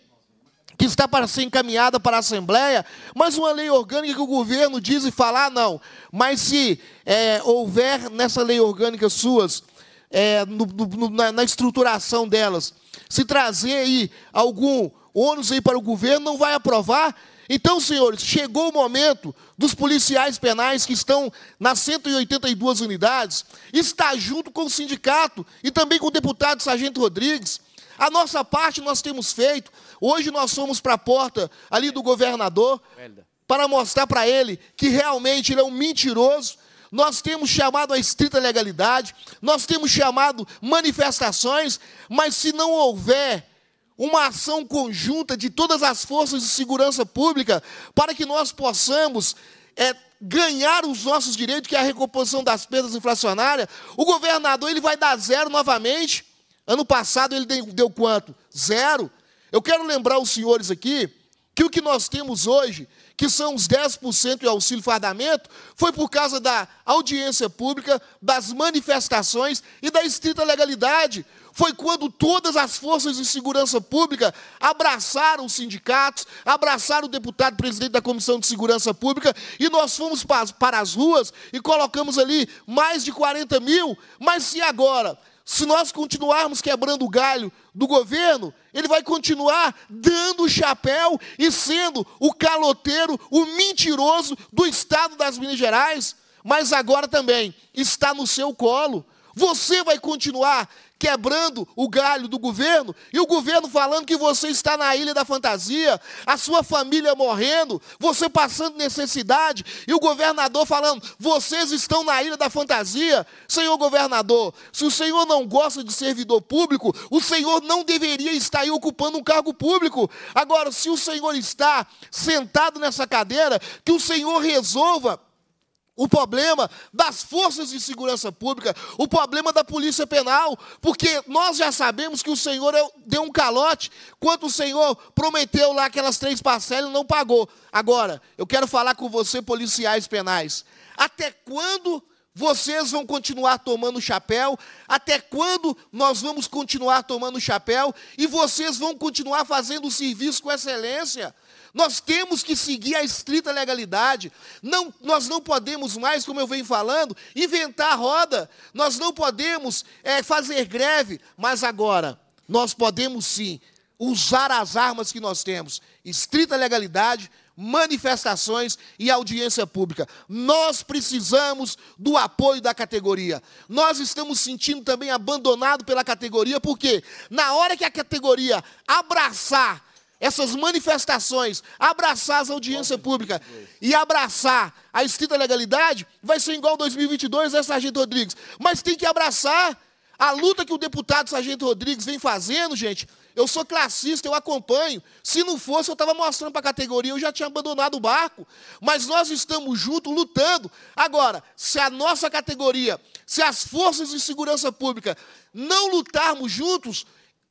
que está para ser encaminhada para a Assembleia, mas uma lei orgânica que o governo diz e fala, ah, não. Mas se é, houver nessa lei orgânica suas, é, no, no, na, na estruturação delas, se trazer aí algum ônus aí para o governo, não vai aprovar, então, senhores, chegou o momento dos policiais penais que estão nas 182 unidades estar junto com o sindicato e também com o deputado Sargento Rodrigues. A nossa parte nós temos feito, Hoje nós fomos para a porta ali do governador para mostrar para ele que realmente ele é um mentiroso. Nós temos chamado a estrita legalidade, nós temos chamado manifestações, mas se não houver uma ação conjunta de todas as forças de segurança pública para que nós possamos é, ganhar os nossos direitos, que é a recomposição das perdas inflacionárias, o governador ele vai dar zero novamente. Ano passado ele deu, deu quanto? Zero. Eu quero lembrar os senhores aqui que o que nós temos hoje, que são os 10% de auxílio fardamento, foi por causa da audiência pública, das manifestações e da estrita legalidade. Foi quando todas as forças de segurança pública abraçaram os sindicatos, abraçaram o deputado presidente da Comissão de Segurança Pública e nós fomos para as ruas e colocamos ali mais de 40 mil. Mas se agora se nós continuarmos quebrando o galho do governo, ele vai continuar dando o chapéu e sendo o caloteiro, o mentiroso do Estado das Minas Gerais, mas agora também está no seu colo. Você vai continuar quebrando o galho do governo e o governo falando que você está na ilha da fantasia, a sua família morrendo, você passando necessidade e o governador falando: vocês estão na ilha da fantasia. Senhor governador, se o senhor não gosta de servidor público, o senhor não deveria estar aí ocupando um cargo público. Agora, se o senhor está sentado nessa cadeira, que o senhor resolva o problema das forças de segurança pública, o problema da polícia penal, porque nós já sabemos que o Senhor é deu um calote quando o Senhor prometeu lá aquelas três parcelas e não pagou. Agora, eu quero falar com você, policiais penais. Até quando vocês vão continuar tomando chapéu? Até quando nós vamos continuar tomando chapéu? E vocês vão continuar fazendo o serviço com excelência? Nós temos que seguir a estrita legalidade. Não, nós não podemos mais, como eu venho falando, inventar roda. Nós não podemos é, fazer greve. Mas agora, nós podemos sim usar as armas que nós temos: estrita legalidade, manifestações e audiência pública. Nós precisamos do apoio da categoria. Nós estamos sentindo também abandonado pela categoria, porque na hora que a categoria abraçar essas manifestações, abraçar as audiências públicas e abraçar a estrita legalidade, vai ser igual 2022, né, Sargento Rodrigues? Mas tem que abraçar a luta que o deputado Sargento Rodrigues vem fazendo, gente. Eu sou classista, eu acompanho. Se não fosse, eu estava mostrando para a categoria, eu já tinha abandonado o barco. Mas nós estamos juntos, lutando. Agora, se a nossa categoria, se as forças de segurança pública não lutarmos juntos,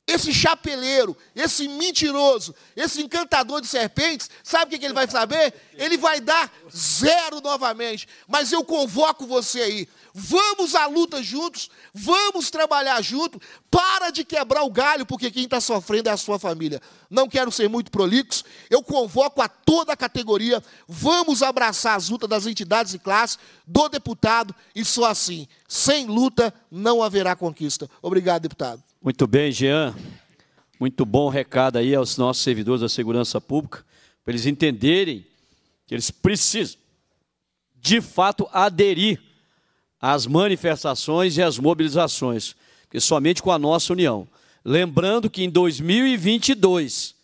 esse chapeleiro, esse mentiroso, esse encantador de serpentes, sabe o que ele vai saber? Ele vai dar zero novamente. Mas eu convoco você aí. Vamos à luta juntos, vamos trabalhar juntos. Para de quebrar o galho, porque quem está sofrendo é a sua família. Não quero ser muito prolixo, eu convoco a toda a categoria. Vamos abraçar as lutas das entidades e classes, do deputado, e só assim. Sem luta não haverá conquista. Obrigado, deputado. Muito bem, Jean. Muito bom recado aí aos nossos servidores da segurança pública, para eles entenderem que eles precisam, de fato, aderir às manifestações e às mobilizações, porque somente com a nossa união. Lembrando que em 2022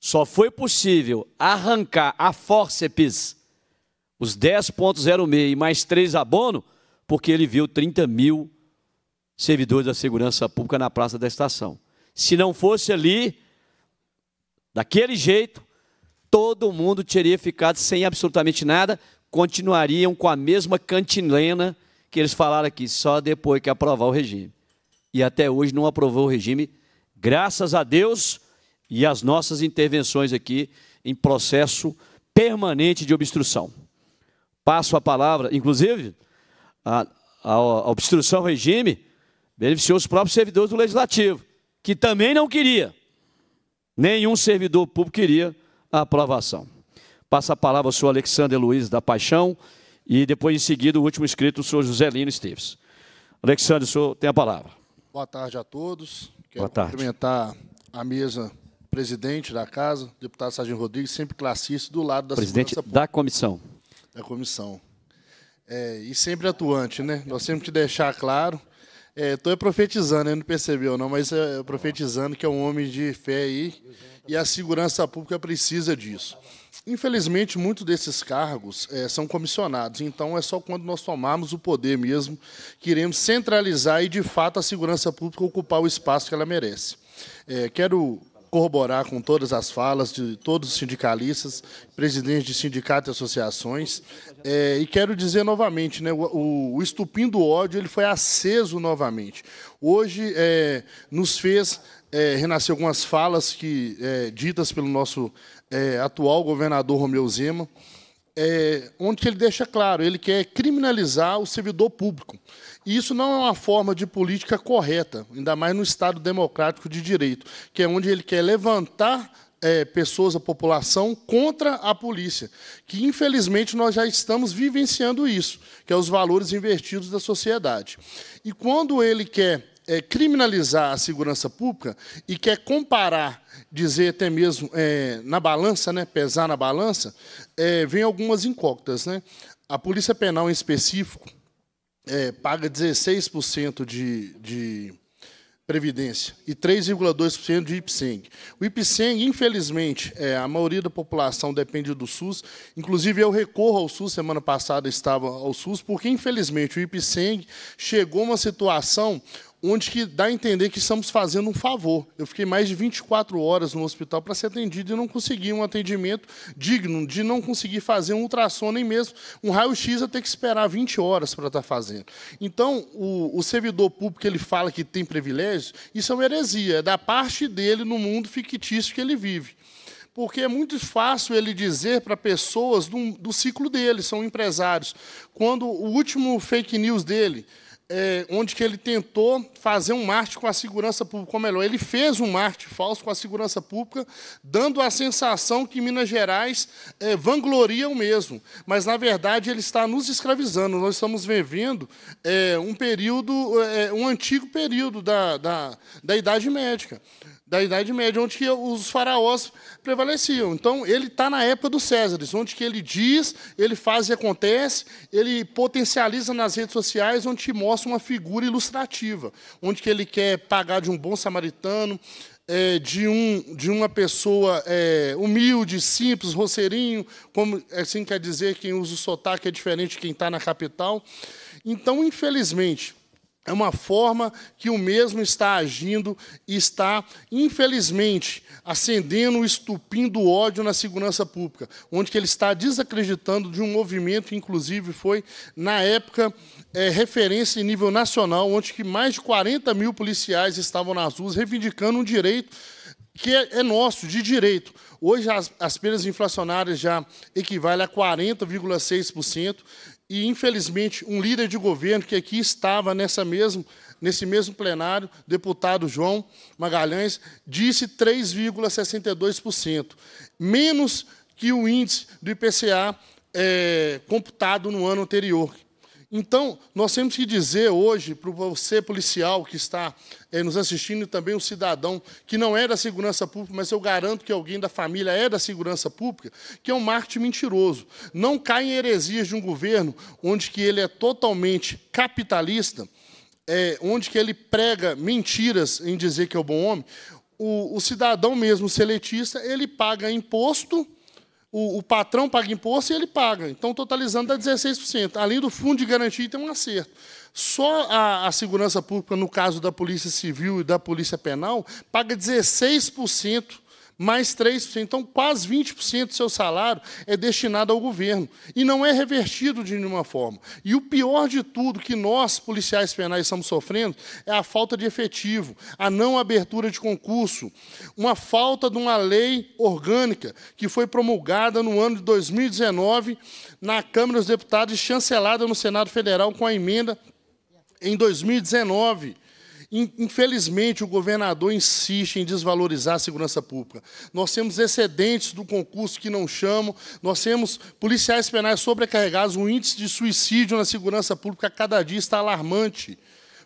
só foi possível arrancar a forceps os 10.06 e mais 3 abono, porque ele viu 30 mil servidores da segurança pública na praça da estação. Se não fosse ali, daquele jeito, todo mundo teria ficado sem absolutamente nada, continuariam com a mesma cantilena que eles falaram aqui, só depois que aprovar o regime. E até hoje não aprovou o regime, graças a Deus e às nossas intervenções aqui em processo permanente de obstrução. Passo a palavra, inclusive, a, a, a obstrução ao regime beneficiou os próprios servidores do Legislativo, que também não queria. Nenhum servidor público queria a aprovação. Passa a palavra ao senhor Alexander Luiz da Paixão e depois, em seguida, o último inscrito, o senhor José Lino Esteves. Alexandre, o senhor tem a palavra. Boa tarde a todos. Quero Boa tarde. cumprimentar a mesa presidente da casa, deputado Sargento Rodrigues, sempre classista do lado da presidente da comissão. Da comissão. É, e sempre atuante, né? Nós temos que deixar claro Estou é, profetizando, ele não percebeu não, mas é, é, profetizando que é um homem de fé aí e a segurança pública precisa disso. Infelizmente, muitos desses cargos é, são comissionados, então é só quando nós tomarmos o poder mesmo que iremos centralizar e, de fato, a segurança pública ocupar o espaço que ela merece. É, quero corroborar com todas as falas de todos os sindicalistas, presidentes de sindicatos e associações. É, e quero dizer novamente, né, o, o estupim do ódio ele foi aceso novamente. Hoje é, nos fez é, renascer algumas falas que é, ditas pelo nosso é, atual governador Romeu Zema, é, onde ele deixa claro, ele quer criminalizar o servidor público. E isso não é uma forma de política correta, ainda mais no Estado democrático de direito, que é onde ele quer levantar é, pessoas, a população, contra a polícia. Que, infelizmente, nós já estamos vivenciando isso, que é os valores invertidos da sociedade. E quando ele quer é, criminalizar a segurança pública e quer comparar, dizer até mesmo é, na balança, né, pesar na balança, é, vem algumas incógnitas. Né? A Polícia Penal, em específico, é, paga 16% de, de previdência e 3,2% de IPSENG. O IPSENG, infelizmente, é, a maioria da população depende do SUS. Inclusive, eu recorro ao SUS, semana passada estava ao SUS, porque, infelizmente, o IPSENG chegou a uma situação onde que dá a entender que estamos fazendo um favor. Eu fiquei mais de 24 horas no hospital para ser atendido e não consegui um atendimento digno, de não conseguir fazer um ultrassom, nem mesmo um raio-x, eu ter que esperar 20 horas para estar tá fazendo. Então, o, o, servidor público ele fala que tem privilégios, isso é uma heresia, é da parte dele no mundo fictício que ele vive porque é muito fácil ele dizer para pessoas do, do, ciclo dele, são empresários, quando o último fake news dele é, onde que ele tentou fazer um marketing com a segurança pública, ou melhor, ele fez um marketing falso com a segurança pública, dando a sensação que Minas Gerais é, vangloria o mesmo. Mas, na verdade, ele está nos escravizando. Nós estamos vivendo é, um período, é, um antigo período da, da, da Idade Médica da Idade Média, onde que os faraós prevaleciam. Então, ele está na época dos Césares, onde que ele diz, ele faz e acontece, ele potencializa nas redes sociais, onde que mostra uma figura ilustrativa, onde que ele quer pagar de um bom samaritano, é, de, um, de uma pessoa é, humilde, simples, roceirinho, como assim quer dizer, quem usa o sotaque é diferente de quem está na capital. Então, infelizmente, é uma forma que o mesmo está agindo e está, infelizmente, acendendo o estupim do ódio na segurança pública, onde ele está desacreditando de um movimento que, inclusive, foi, na época, é, referência em nível nacional, onde que mais de 40 mil policiais estavam nas ruas reivindicando um direito que é, é nosso, de direito. Hoje, as, as inflacionárias já equivalem a 40,6%, e infelizmente um líder de governo que aqui estava nessa mesmo, nesse mesmo plenário, deputado João Magalhães, disse 3,62%, menos que o índice do IPCA é, eh, computado no ano anterior, então, nós temos que dizer hoje para você, policial que está é, nos assistindo, e também o cidadão que não é da segurança pública, mas eu garanto que alguém da família é da segurança pública, que é um marketing mentiroso. Não cai em heresias de um governo onde que ele é totalmente capitalista, é, onde que ele prega mentiras em dizer que é o bom homem. O, o cidadão mesmo seletista, ele paga imposto o, o, patrão paga imposto e ele paga. Então, totalizando dá 16%. Além do fundo de garantia, tem um acerto. Só a, a segurança pública, no caso da Polícia Civil e da Polícia Penal, paga 16% mais 3%. Então, quase 20% do seu salário é destinado ao governo e não é revertido de nenhuma forma. E o pior de tudo que nós, policiais penais, estamos sofrendo é a falta de efetivo, a não abertura de concurso, uma falta de uma lei orgânica que foi promulgada no ano de 2019 na Câmara dos Deputados e chancelada no Senado Federal com a emenda em 2019. Infelizmente, o governador insiste em desvalorizar a segurança pública. Nós temos excedentes do concurso que não chamam, nós temos policiais penais sobrecarregados, o índice de suicídio na segurança pública cada dia está alarmante,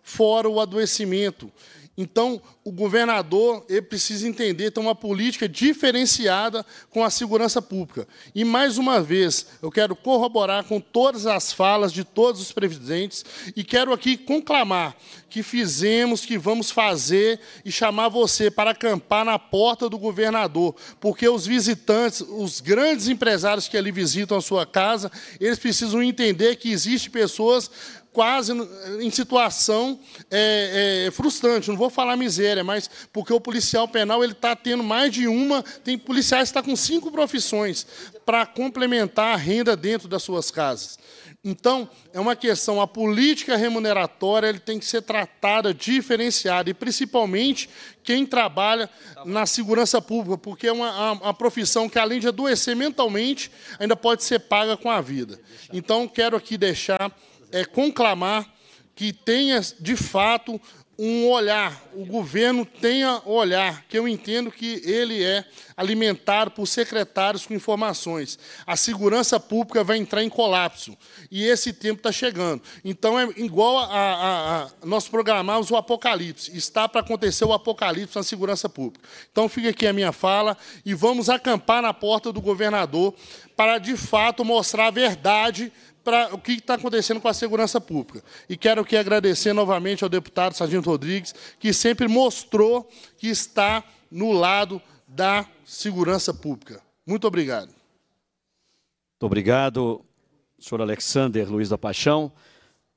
fora o adoecimento. Então, o governador ele precisa entender ter uma política diferenciada com a segurança pública. E, mais uma vez, eu quero corroborar com todas as falas de todos os presidentes e quero aqui conclamar que fizemos, que vamos fazer e chamar você para acampar na porta do governador, porque os visitantes, os grandes empresários que ali visitam a sua casa, eles precisam entender que existem pessoas quase em situação é, é, frustrante. Não vou falar miséria, mas porque o policial penal ele está tendo mais de uma. Tem policiais que estão tá com cinco profissões para complementar a renda dentro das suas casas. Então, é uma questão, a política remuneratória ele tem que ser tratada, diferenciada, e principalmente quem trabalha na segurança pública, porque é uma, uma, profissão que, além de adoecer mentalmente, ainda pode ser paga com a vida. Então, quero aqui deixar é, conclamar que tenha, de fato, um olhar, o governo tenha olhar, que eu entendo que ele é alimentado por secretários com informações. A segurança pública vai entrar em colapso, e esse tempo está chegando. Então, é igual a, a, a, nós programarmos o apocalipse, está para acontecer o apocalipse na segurança pública. Então, fica aqui a minha fala, e vamos acampar na porta do governador para, de fato, mostrar a verdade para o que está acontecendo com a segurança pública. E quero aqui agradecer novamente ao deputado Sargento Rodrigues, que sempre mostrou que está no lado da segurança pública. Muito obrigado. Muito obrigado, senhor Alexander Luiz da Paixão.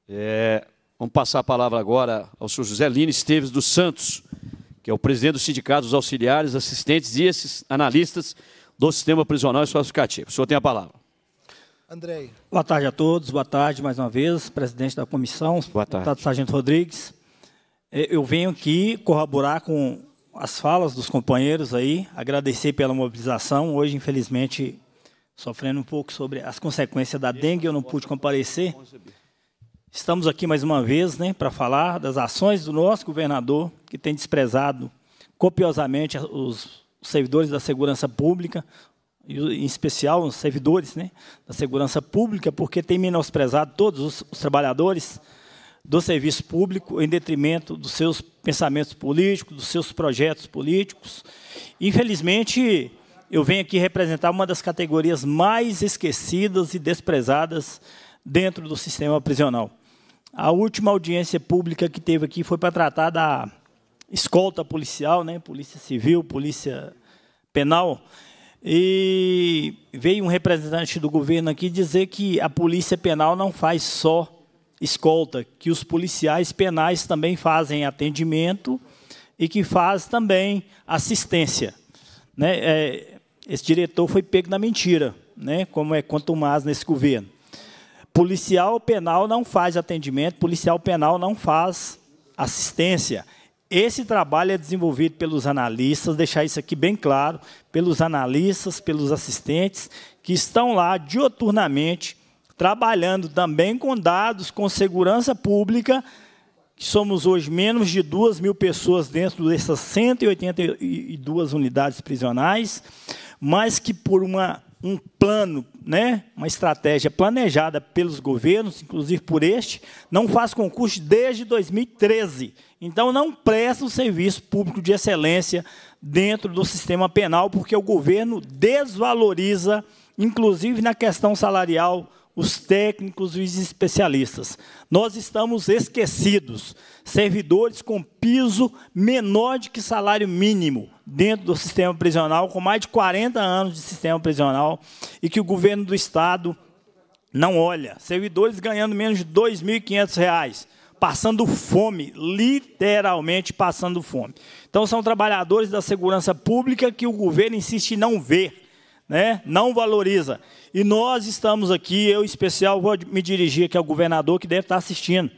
É, vamos passar a palavra agora ao senhor José Lino Esteves dos Santos, que é o presidente do Sindicato dos Auxiliares, Assistentes e esses analistas do Sistema Prisional e socioeducativo O senhor tem a palavra. Andrei. Boa tarde a todos, boa tarde mais uma vez, presidente da comissão, boa tarde. deputado Sargento Rodrigues. É, eu venho aqui corroborar com as falas dos companheiros aí, agradecer pela mobilização. Hoje, infelizmente, sofrendo um pouco sobre as consequências da dengue, eu não pude comparecer. Estamos aqui mais uma vez né, para falar das ações do nosso governador, que tem desprezado copiosamente os servidores da segurança pública, em especial os servidores né, da segurança pública, porque tem menosprezado todos os, os, trabalhadores do serviço público em detrimento dos seus pensamentos políticos, dos seus projetos políticos. Infelizmente, eu venho aqui representar uma das categorias mais esquecidas e desprezadas dentro do sistema prisional. A última audiência pública que teve aqui foi para tratar da escolta policial, né, polícia civil, polícia penal, e veio um representante do governo aqui dizer que a polícia penal não faz só escolta, que os policiais penais também fazem atendimento e que faz também assistência. Né? É, esse diretor foi pego na mentira, né? como é quanto mais nesse governo. Policial penal não faz atendimento, policial penal não faz assistência. Esse trabalho é desenvolvido pelos analistas, deixar isso aqui bem claro, pelos analistas, pelos assistentes, que estão lá dioturnamente, trabalhando também com dados, com segurança pública, somos hoje menos de 2 mil pessoas dentro dessas 182 unidades prisionais, mas que por uma um plano, né, uma estratégia planejada pelos governos, inclusive por este, não faz concurso desde 2013. Então, não presta um serviço público de excelência dentro do sistema penal, porque o governo desvaloriza, inclusive na questão salarial, os técnicos e os especialistas. Nós estamos esquecidos, servidores com piso menor de que salário mínimo dentro do sistema prisional, com mais de 40 anos de sistema prisional, e que o governo do Estado não olha. Servidores ganhando menos de R$ 2.500, passando fome, literalmente passando fome. Então, são trabalhadores da segurança pública que o governo insiste em não ver né? não valoriza. E nós estamos aqui, eu em especial vou me dirigir aqui ao governador que deve estar assistindo.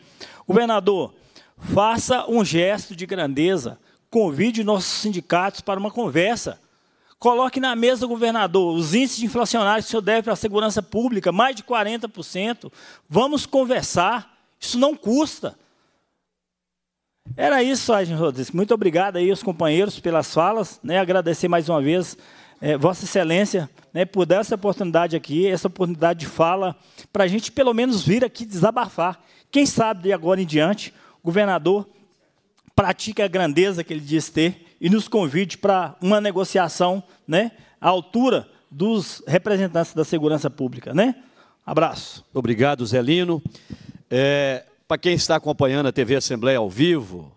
Governador, faça um gesto de grandeza, convide nossos sindicatos para uma conversa. Coloque na mesa, governador, os índices inflacionários que o senhor deve para a segurança pública, mais de 40%. Vamos conversar, isso não custa. Era isso, Sargento Rodrigues. Muito obrigado aí aos companheiros pelas falas. Né? Agradecer mais uma vez é, Vossa Excelência, né, por dar essa oportunidade aqui, essa oportunidade de fala, para a gente pelo menos vir aqui desabafar. Quem sabe de agora em diante, o governador pratique a grandeza que ele diz ter e nos convide para uma negociação né, à altura dos representantes da segurança pública. Né? Abraço. Obrigado, Zelino. É, para quem está acompanhando a TV Assembleia ao vivo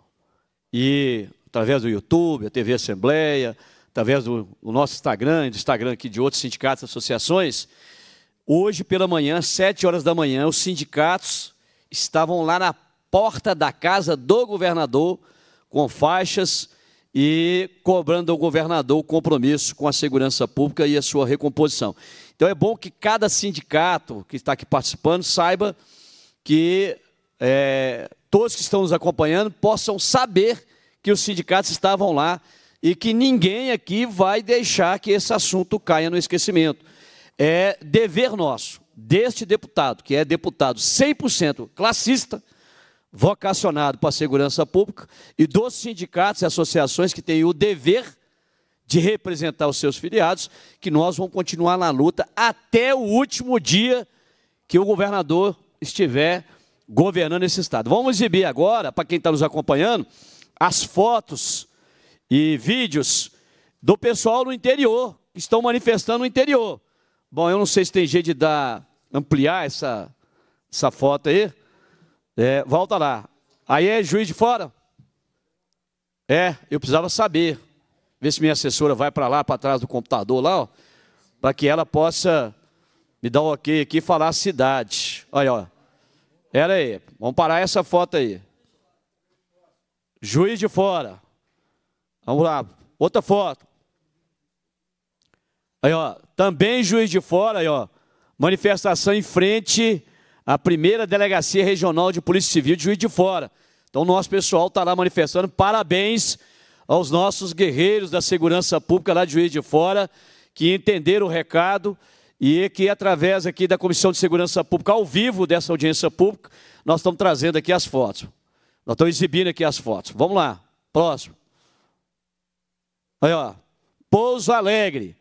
e através do YouTube, a TV Assembleia, através do, do nosso Instagram e do Instagram aqui de outros sindicatos e associações, hoje pela manhã, sete horas da manhã, os sindicatos estavam lá na porta da casa do governador com faixas e cobrando ao governador o compromisso com a segurança pública e a sua recomposição. Então é bom que cada sindicato que está aqui participando saiba que é, todos que estão nos acompanhando possam saber que os sindicatos estavam lá e que ninguém aqui vai deixar que esse assunto caia no esquecimento. É dever nosso, deste deputado, que é deputado 100% classista, vocacionado para a segurança pública, e dos sindicatos e associações que têm o dever de representar os seus filiados, que nós vamos continuar na luta até o último dia que o governador estiver governando esse Estado. Vamos exibir agora, para quem está nos acompanhando, as fotos e vídeos do pessoal no interior, que estão manifestando no interior. Bom, eu não sei se tem jeito de dar, ampliar essa, essa foto aí. É, volta lá. Aí é juiz de fora? É, eu precisava saber. Ver se minha assessora vai para lá, para trás do computador lá, para que ela possa me dar o um ok aqui e falar a cidade. Olha, ó. Era aí, vamos parar essa foto aí. Juiz de fora. Vamos lá, outra foto. Aí, ó, também Juiz de Fora, aí, ó, manifestação em frente à primeira delegacia regional de Polícia Civil de Juiz de Fora. Então, nosso pessoal está lá manifestando. Parabéns aos nossos guerreiros da segurança pública lá de Juiz de Fora, que entenderam o recado e que, através aqui da Comissão de Segurança Pública, ao vivo dessa audiência pública, nós estamos trazendo aqui as fotos. Nós estamos exibindo aqui as fotos. Vamos lá, próximo. Aí, ó. Pouso Alegre.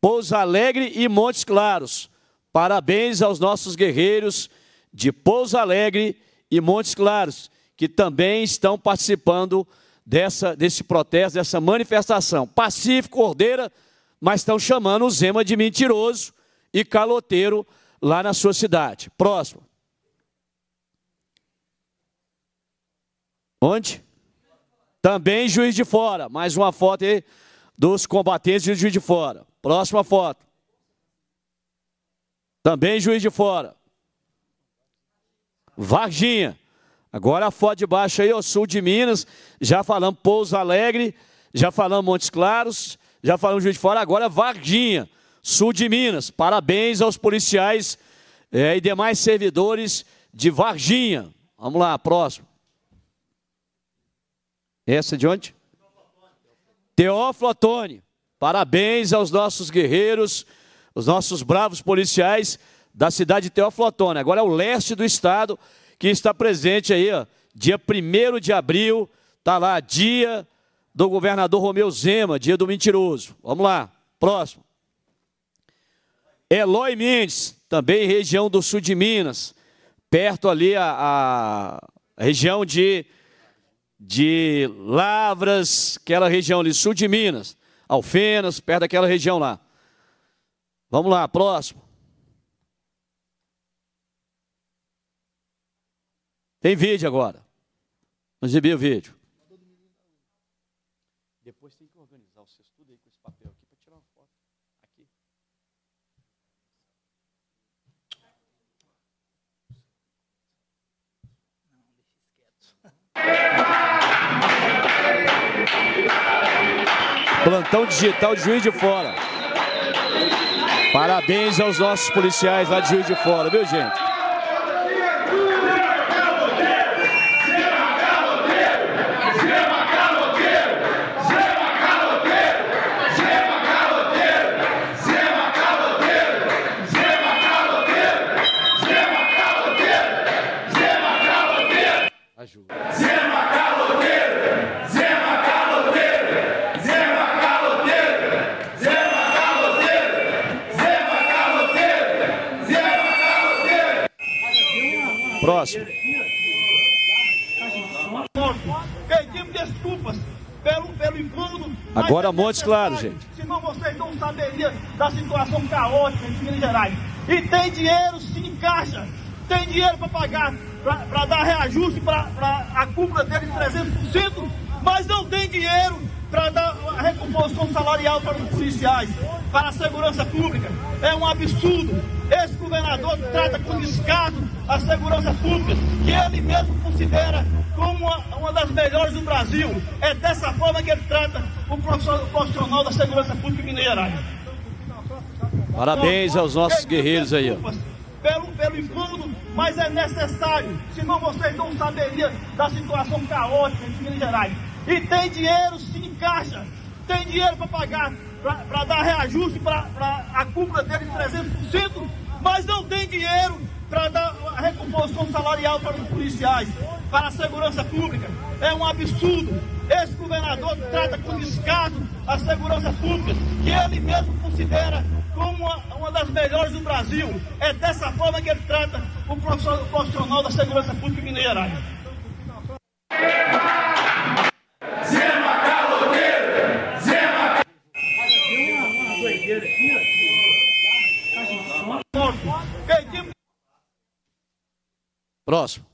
Pouso Alegre e Montes Claros. Parabéns aos nossos guerreiros de Pouso Alegre e Montes Claros, que também estão participando dessa, desse protesto, dessa manifestação. Pacífico, Ordeira, mas estão chamando o Zema de mentiroso e caloteiro lá na sua cidade. Próximo. Onde? Também Juiz de Fora. Mais uma foto aí dos combatentes de Juiz de Fora. Próxima foto. Também Juiz de Fora. Varginha. Agora a foto de baixo aí, o sul de Minas. Já falamos Pouso Alegre, já falamos Montes Claros, já falamos Juiz de Fora. Agora Varginha, sul de Minas. Parabéns aos policiais eh, e demais servidores de Varginha. Vamos lá, próximo. Essa de onde? Teófilo Otoni. Parabéns aos nossos guerreiros, os nossos bravos policiais da cidade de Teófilo Agora é o leste do estado que está presente aí, ó, dia 1 de abril, tá lá, dia do governador Romeu Zema, dia do mentiroso. Vamos lá, próximo. Eloy Mendes, também região do sul de Minas, perto ali a, a região de de Lavras, aquela região ali, sul de Minas, Alfenas, perto daquela região lá. Vamos lá, próximo. Tem vídeo agora. Vamos exibir o vídeo. Depois tem que organizar seu estudo aí com esse papel aqui para tirar uma foto. Aqui. Não, deixa quieto. Plantão digital de Juiz de Fora. Parabéns aos nossos policiais lá de Juiz de Fora, viu, gente? Agora Montes claro gente. Senão vocês não saberiam da situação caótica de Minas Gerais. E tem dinheiro se encaixa, tem dinheiro para pagar, para dar reajuste para a cúpula dele de 300%, mas não tem dinheiro para dar a recomposição salarial para os policiais, para a segurança pública. É um absurdo. Esse governador trata com descaso a segurança pública, que ele mesmo considera como uma, uma das melhores do Brasil. É dessa forma que ele trata o profissional da segurança pública mineira. Parabéns aos nossos guerreiros aí. Pelo, pelo incômodo, mas é necessário, senão vocês não saberiam da situação caótica de Minas Gerais. E tem dinheiro, se encaixa, tem dinheiro para pagar para dar reajuste para a cúpula dele de 300%, mas não tem dinheiro para dar recomposição salarial para os policiais, para a segurança pública. É um absurdo. Esse governador trata com descaso a segurança pública, que ele mesmo considera como uma, uma, das melhores do Brasil. É dessa forma que ele trata o profissional, da segurança pública mineira. Minas Próximo.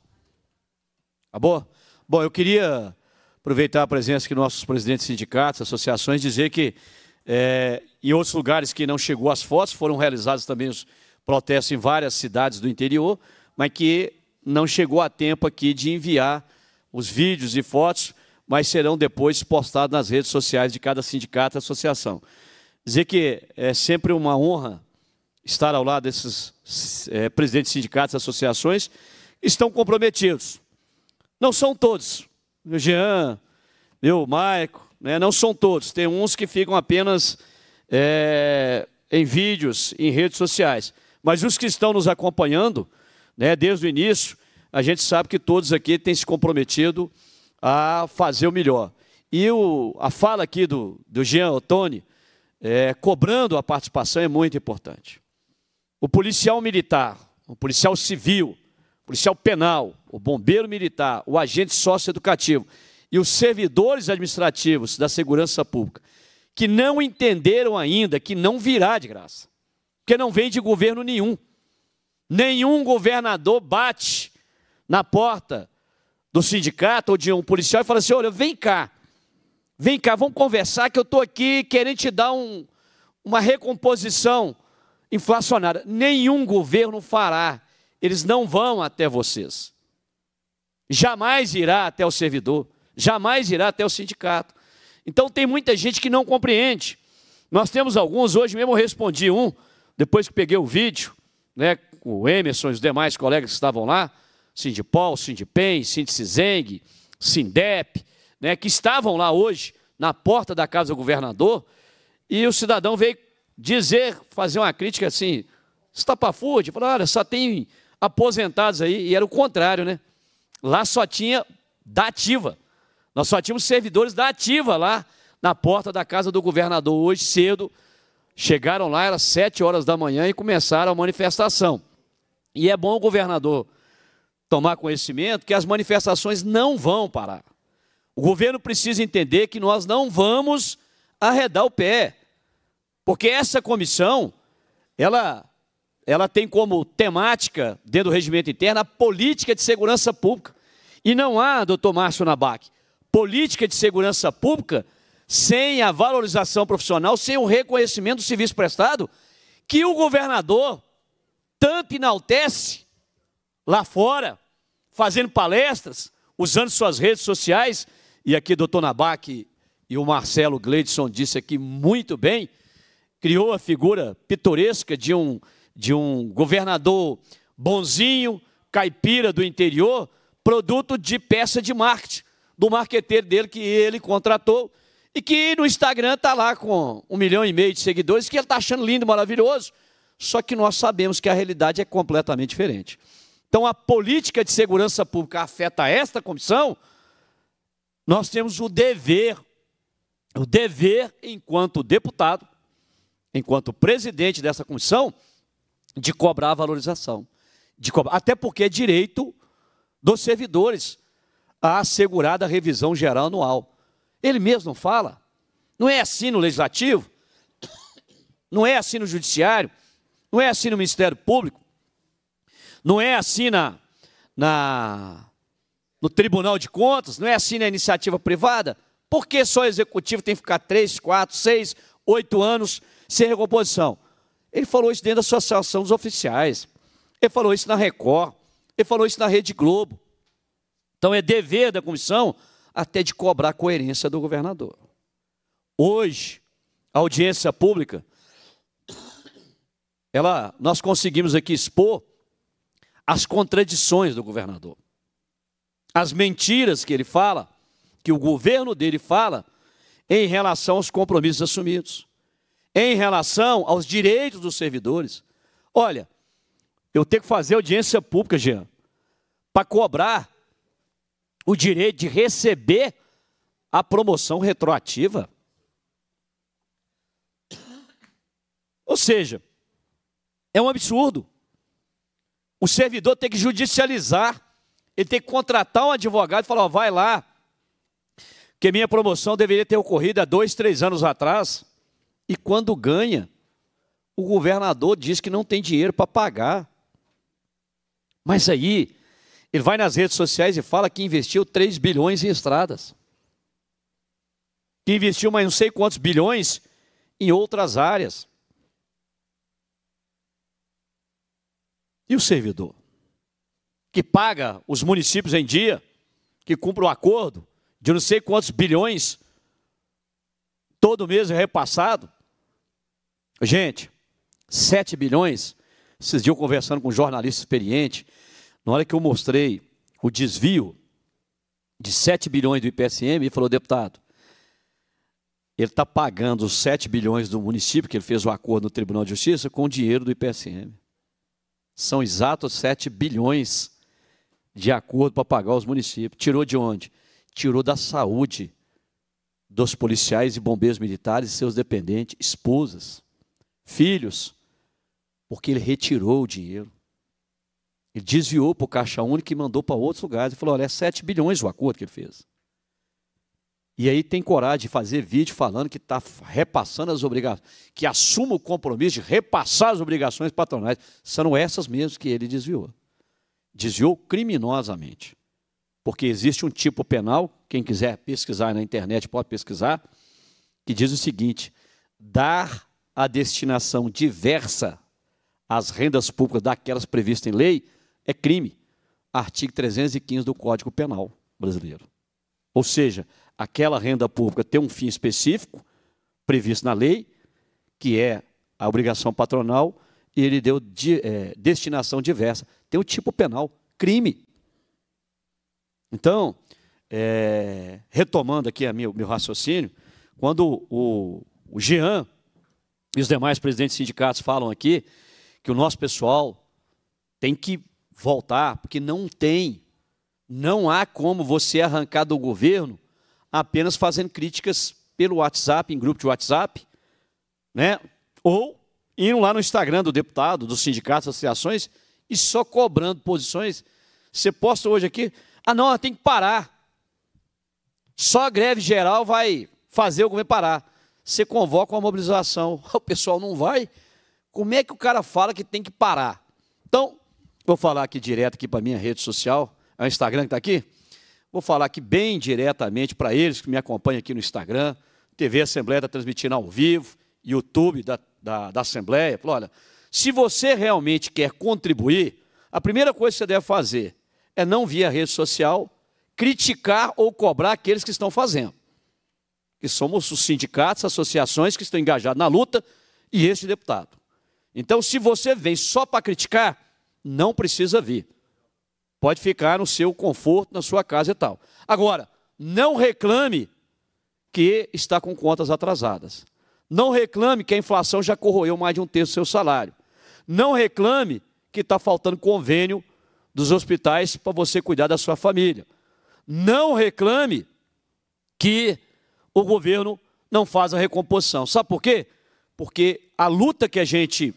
Acabou? Bom, eu queria aproveitar a presença aqui nossos presidentes de sindicatos, associações, dizer que é, em outros lugares que não chegou as fotos, foram realizados também os protestos em várias cidades do interior, mas que não chegou a tempo aqui de enviar os vídeos e fotos, mas serão depois postados nas redes sociais de cada sindicato e associação. Dizer que é sempre uma honra estar ao lado desses é, presidentes de sindicatos e associações, estão comprometidos. Não são todos. O Jean, o Maico, né? não são todos. Tem uns que ficam apenas é, em vídeos, em redes sociais. Mas os que estão nos acompanhando, né, desde o início, a gente sabe que todos aqui têm se comprometido a fazer o melhor. E o, a fala aqui do, do Jean Ottoni, é, cobrando a participação, é muito importante. O policial militar, o policial civil, policial penal, o bombeiro militar, o agente socioeducativo e os servidores administrativos da segurança pública, que não entenderam ainda que não virá de graça, porque não vem de governo nenhum. Nenhum governador bate na porta do sindicato ou de um policial e fala assim: olha, vem cá, vem cá, vamos conversar que eu estou aqui querendo te dar um, uma recomposição inflacionária. Nenhum governo fará eles não vão até vocês. Jamais irá até o servidor, jamais irá até o sindicato. Então tem muita gente que não compreende. Nós temos alguns, hoje mesmo eu respondi um, depois que peguei o vídeo, né, com o Emerson e os demais colegas que estavam lá, Sindipol, Sindipem, Sindicizeng, Sindep, né, que estavam lá hoje na porta da casa do governador, e o cidadão veio dizer, fazer uma crítica assim, estapafúrdia, falou, olha, só tem aposentados aí, e era o contrário, né? Lá só tinha da ativa. Nós só tínhamos servidores da ativa lá na porta da casa do governador hoje cedo. Chegaram lá, era sete horas da manhã e começaram a manifestação. E é bom o governador tomar conhecimento que as manifestações não vão parar. O governo precisa entender que nós não vamos arredar o pé. Porque essa comissão, ela ela tem como temática, dentro do regimento interno, a política de segurança pública. E não há, doutor Márcio Nabac, política de segurança pública sem a valorização profissional, sem o reconhecimento do serviço prestado, que o governador tanto enaltece lá fora, fazendo palestras, usando suas redes sociais, e aqui doutor Nabac e o Marcelo Gleidson disse aqui muito bem, criou a figura pitoresca de um de um governador bonzinho, caipira do interior, produto de peça de marketing, do marqueteiro dele que ele contratou e que no Instagram está lá com um milhão e meio de seguidores, que ele está achando lindo, maravilhoso. Só que nós sabemos que a realidade é completamente diferente. Então, a política de segurança pública afeta esta comissão. Nós temos o dever, o dever, enquanto deputado, enquanto presidente dessa comissão, de cobrar a valorização. De cobrar, até porque é direito dos servidores a assegurar revisão geral anual. Ele mesmo fala. Não é assim no legislativo, não é assim no judiciário, não é assim no Ministério Público, não é assim na, na no Tribunal de Contas, não é assim na iniciativa privada. Por que só o executivo tem que ficar três, quatro, seis, oito anos sem recomposição? Ele falou isso dentro da Associação dos Oficiais. Ele falou isso na Record. Ele falou isso na Rede Globo. Então é dever da comissão até de cobrar a coerência do governador. Hoje, a audiência pública, ela, nós conseguimos aqui expor as contradições do governador. As mentiras que ele fala, que o governo dele fala, em relação aos compromissos assumidos em relação aos direitos dos servidores. Olha, eu tenho que fazer audiência pública, Jean, para cobrar o direito de receber a promoção retroativa. Ou seja, é um absurdo. O servidor tem que judicializar, ele tem que contratar um advogado e falar: oh, vai lá, que minha promoção deveria ter ocorrido há dois, três anos atrás. E quando ganha, o governador diz que não tem dinheiro para pagar. Mas aí, ele vai nas redes sociais e fala que investiu 3 bilhões em estradas. Que investiu mais não sei quantos bilhões em outras áreas. E o servidor? Que paga os municípios em dia, que cumpre um acordo de não sei quantos bilhões todo mês é repassado. Gente, 7 bilhões, esses dias eu conversando com um jornalista experiente, na hora que eu mostrei o desvio de 7 bilhões do IPSM, ele falou, deputado, ele está pagando os 7 bilhões do município, que ele fez o um acordo no Tribunal de Justiça, com o dinheiro do IPSM. São exatos 7 bilhões de acordo para pagar os municípios. Tirou de onde? Tirou da saúde dos policiais e bombeiros militares e seus dependentes, esposas filhos, porque ele retirou o dinheiro. Ele desviou para o caixa único e mandou para outros lugares. Ele falou: olha, é 7 bilhões o acordo que ele fez. E aí tem coragem de fazer vídeo falando que está repassando as obrigações, que assuma o compromisso de repassar as obrigações patronais. São essas mesmo que ele desviou. Desviou criminosamente. Porque existe um tipo penal, quem quiser pesquisar na internet pode pesquisar, que diz o seguinte: dar a destinação diversa às rendas públicas daquelas previstas em lei é crime. Artigo 315 do Código Penal brasileiro. Ou seja, aquela renda pública tem um fim específico previsto na lei, que é a obrigação patronal, e ele deu de, é, destinação diversa. Tem um tipo penal, crime. Então, é, retomando aqui o meu, meu, raciocínio, quando o, o Jean e os demais presidentes de sindicatos falam aqui, que o nosso pessoal tem que voltar, porque não tem, não há como você arrancar do governo apenas fazendo críticas pelo WhatsApp, em grupo de WhatsApp, né? ou indo lá no Instagram do deputado, dos sindicatos, associações, e só cobrando posições. Você posta hoje aqui, ah não, tem que parar. Só a greve geral vai fazer o governo parar você convoca uma mobilização, o pessoal não vai. Como é que o cara fala que tem que parar? Então, vou falar aqui direto aqui para minha rede social, é o Instagram que está aqui. Vou falar aqui bem diretamente para eles que me acompanham aqui no Instagram. TV Assembleia está transmitindo ao vivo, YouTube da, da, da Assembleia. Falo, olha, se você realmente quer contribuir, a primeira coisa que você deve fazer é não via rede social criticar ou cobrar aqueles que estão fazendo que somos os sindicatos, associações que estão engajados na luta, e esse deputado. Então, se você vem só para criticar, não precisa vir. Pode ficar no seu conforto, na sua casa e tal. Agora, não reclame que está com contas atrasadas. Não reclame que a inflação já corroeu mais de um terço do seu salário. Não reclame que está faltando convênio dos hospitais para você cuidar da sua família. Não reclame que o governo não faz a recomposição. Sabe por quê? Porque a luta que a gente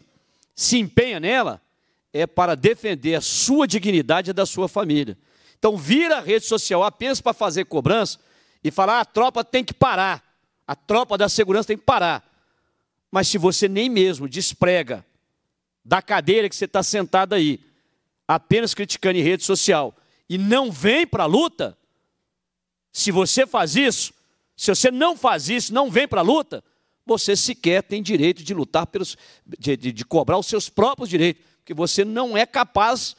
se empenha nela é para defender a sua dignidade e da sua família. Então, vira a rede social apenas para fazer cobrança e falar: ah, a tropa tem que parar, a tropa da segurança tem que parar. Mas se você nem mesmo desprega da cadeira que você está sentado aí, apenas criticando em rede social, e não vem para a luta, se você faz isso, se você não faz isso, não vem para a luta, você sequer tem direito de lutar pelos, de, de, de cobrar os seus próprios direitos, porque você não é capaz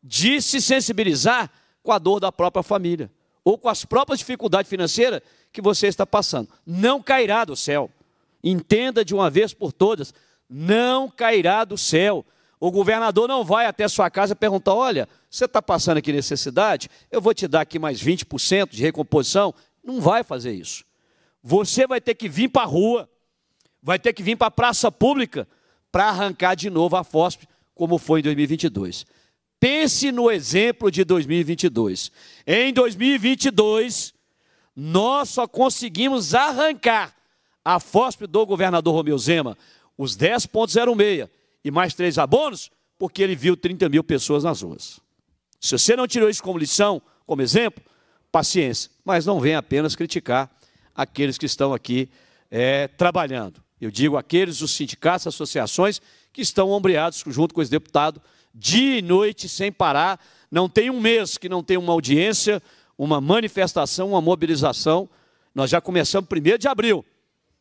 de se sensibilizar com a dor da própria família ou com as próprias dificuldades financeiras que você está passando. Não cairá do céu. Entenda de uma vez por todas, não cairá do céu. O governador não vai até sua casa perguntar: olha, você está passando aqui necessidade? Eu vou te dar aqui mais 20% de recomposição, não vai fazer isso. Você vai ter que vir para a rua, vai ter que vir para a praça pública para arrancar de novo a FOSP, como foi em 2022. Pense no exemplo de 2022. Em 2022, nós só conseguimos arrancar a FOSP do governador Romeu Zema, os 10,06 e mais três abonos, porque ele viu 30 mil pessoas nas ruas. Se você não tirou isso como lição, como exemplo, paciência, mas não vem apenas criticar aqueles que estão aqui é, trabalhando. Eu digo aqueles, os sindicatos, associações, que estão ombreados junto com esse deputado, dia e noite, sem parar. Não tem um mês que não tem uma audiência, uma manifestação, uma mobilização. Nós já começamos 1 de abril,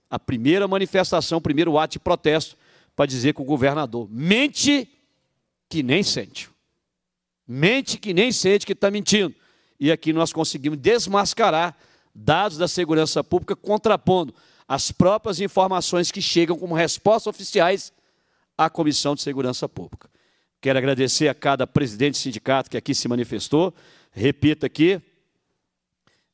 a primeira manifestação, o primeiro ato de protesto, para dizer que o governador mente que nem sente. Mente que nem sente que está mentindo. E aqui nós conseguimos desmascarar dados da segurança pública contrapondo as próprias informações que chegam como respostas oficiais à Comissão de Segurança Pública. Quero agradecer a cada presidente de sindicato que aqui se manifestou. Repito aqui,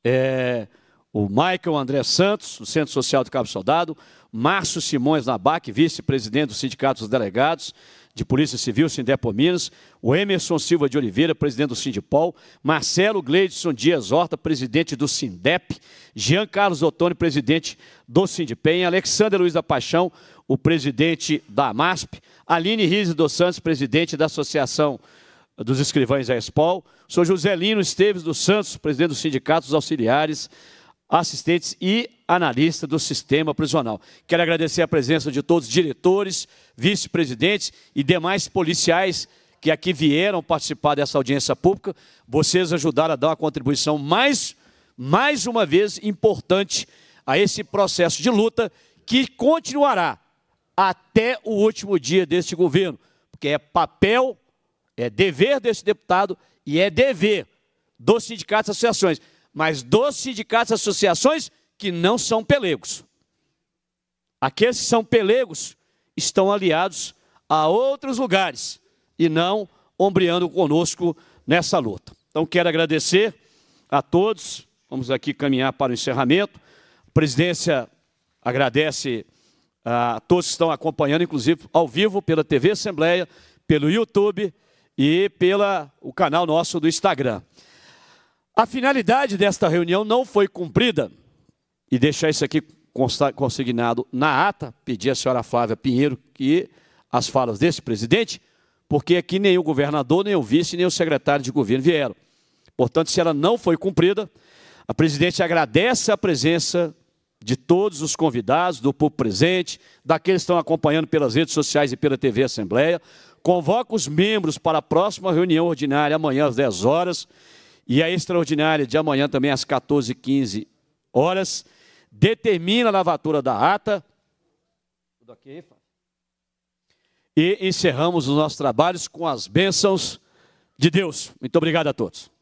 é, o Michael André Santos, do Centro Social do Cabo Soldado, Márcio Simões Nabac, vice-presidente do Sindicato dos Delegados, de Polícia Civil, Sindepo Minas, o Emerson Silva de Oliveira, presidente do Sindipol, Marcelo Gleidson Dias Horta, presidente do Sindep, Jean Carlos Ottoni, presidente do Sindipem, Alexandre Luiz da Paixão, o presidente da MASP, Aline Rize dos Santos, presidente da Associação dos Escrivães da ESPOL, sou Joselino Esteves dos Santos, presidente do Sindicato dos Auxiliares, assistentes e analista do sistema prisional. Quero agradecer a presença de todos os diretores, vice-presidentes e demais policiais que aqui vieram participar dessa audiência pública. Vocês ajudaram a dar uma contribuição mais, mais uma vez importante a esse processo de luta que continuará até o último dia deste governo, porque é papel, é dever desse deputado e é dever dos sindicatos e associações mas dos sindicatos e associações que não são pelegos. Aqueles que são pelegos estão aliados a outros lugares e não ombreando conosco nessa luta. Então, quero agradecer a todos. Vamos aqui caminhar para o encerramento. A presidência agradece a ah, todos que estão acompanhando, inclusive ao vivo pela TV Assembleia, pelo YouTube e pelo canal nosso do Instagram. A finalidade desta reunião não foi cumprida, e deixar isso aqui consignado na ata, pedi à senhora Flávia Pinheiro que as falas desse presidente, porque aqui nem o governador, nem o vice, nem o secretário de governo vieram. Portanto, se ela não foi cumprida, a presidente agradece a presença de todos os convidados, do povo presente, daqueles que estão acompanhando pelas redes sociais e pela TV Assembleia. Convoca os membros para a próxima reunião ordinária, amanhã às 10 horas, e a extraordinária de amanhã também às 14h15 horas, determina a lavatura da ata. Tudo e encerramos os nossos trabalhos com as bênçãos de Deus. Muito obrigado a todos.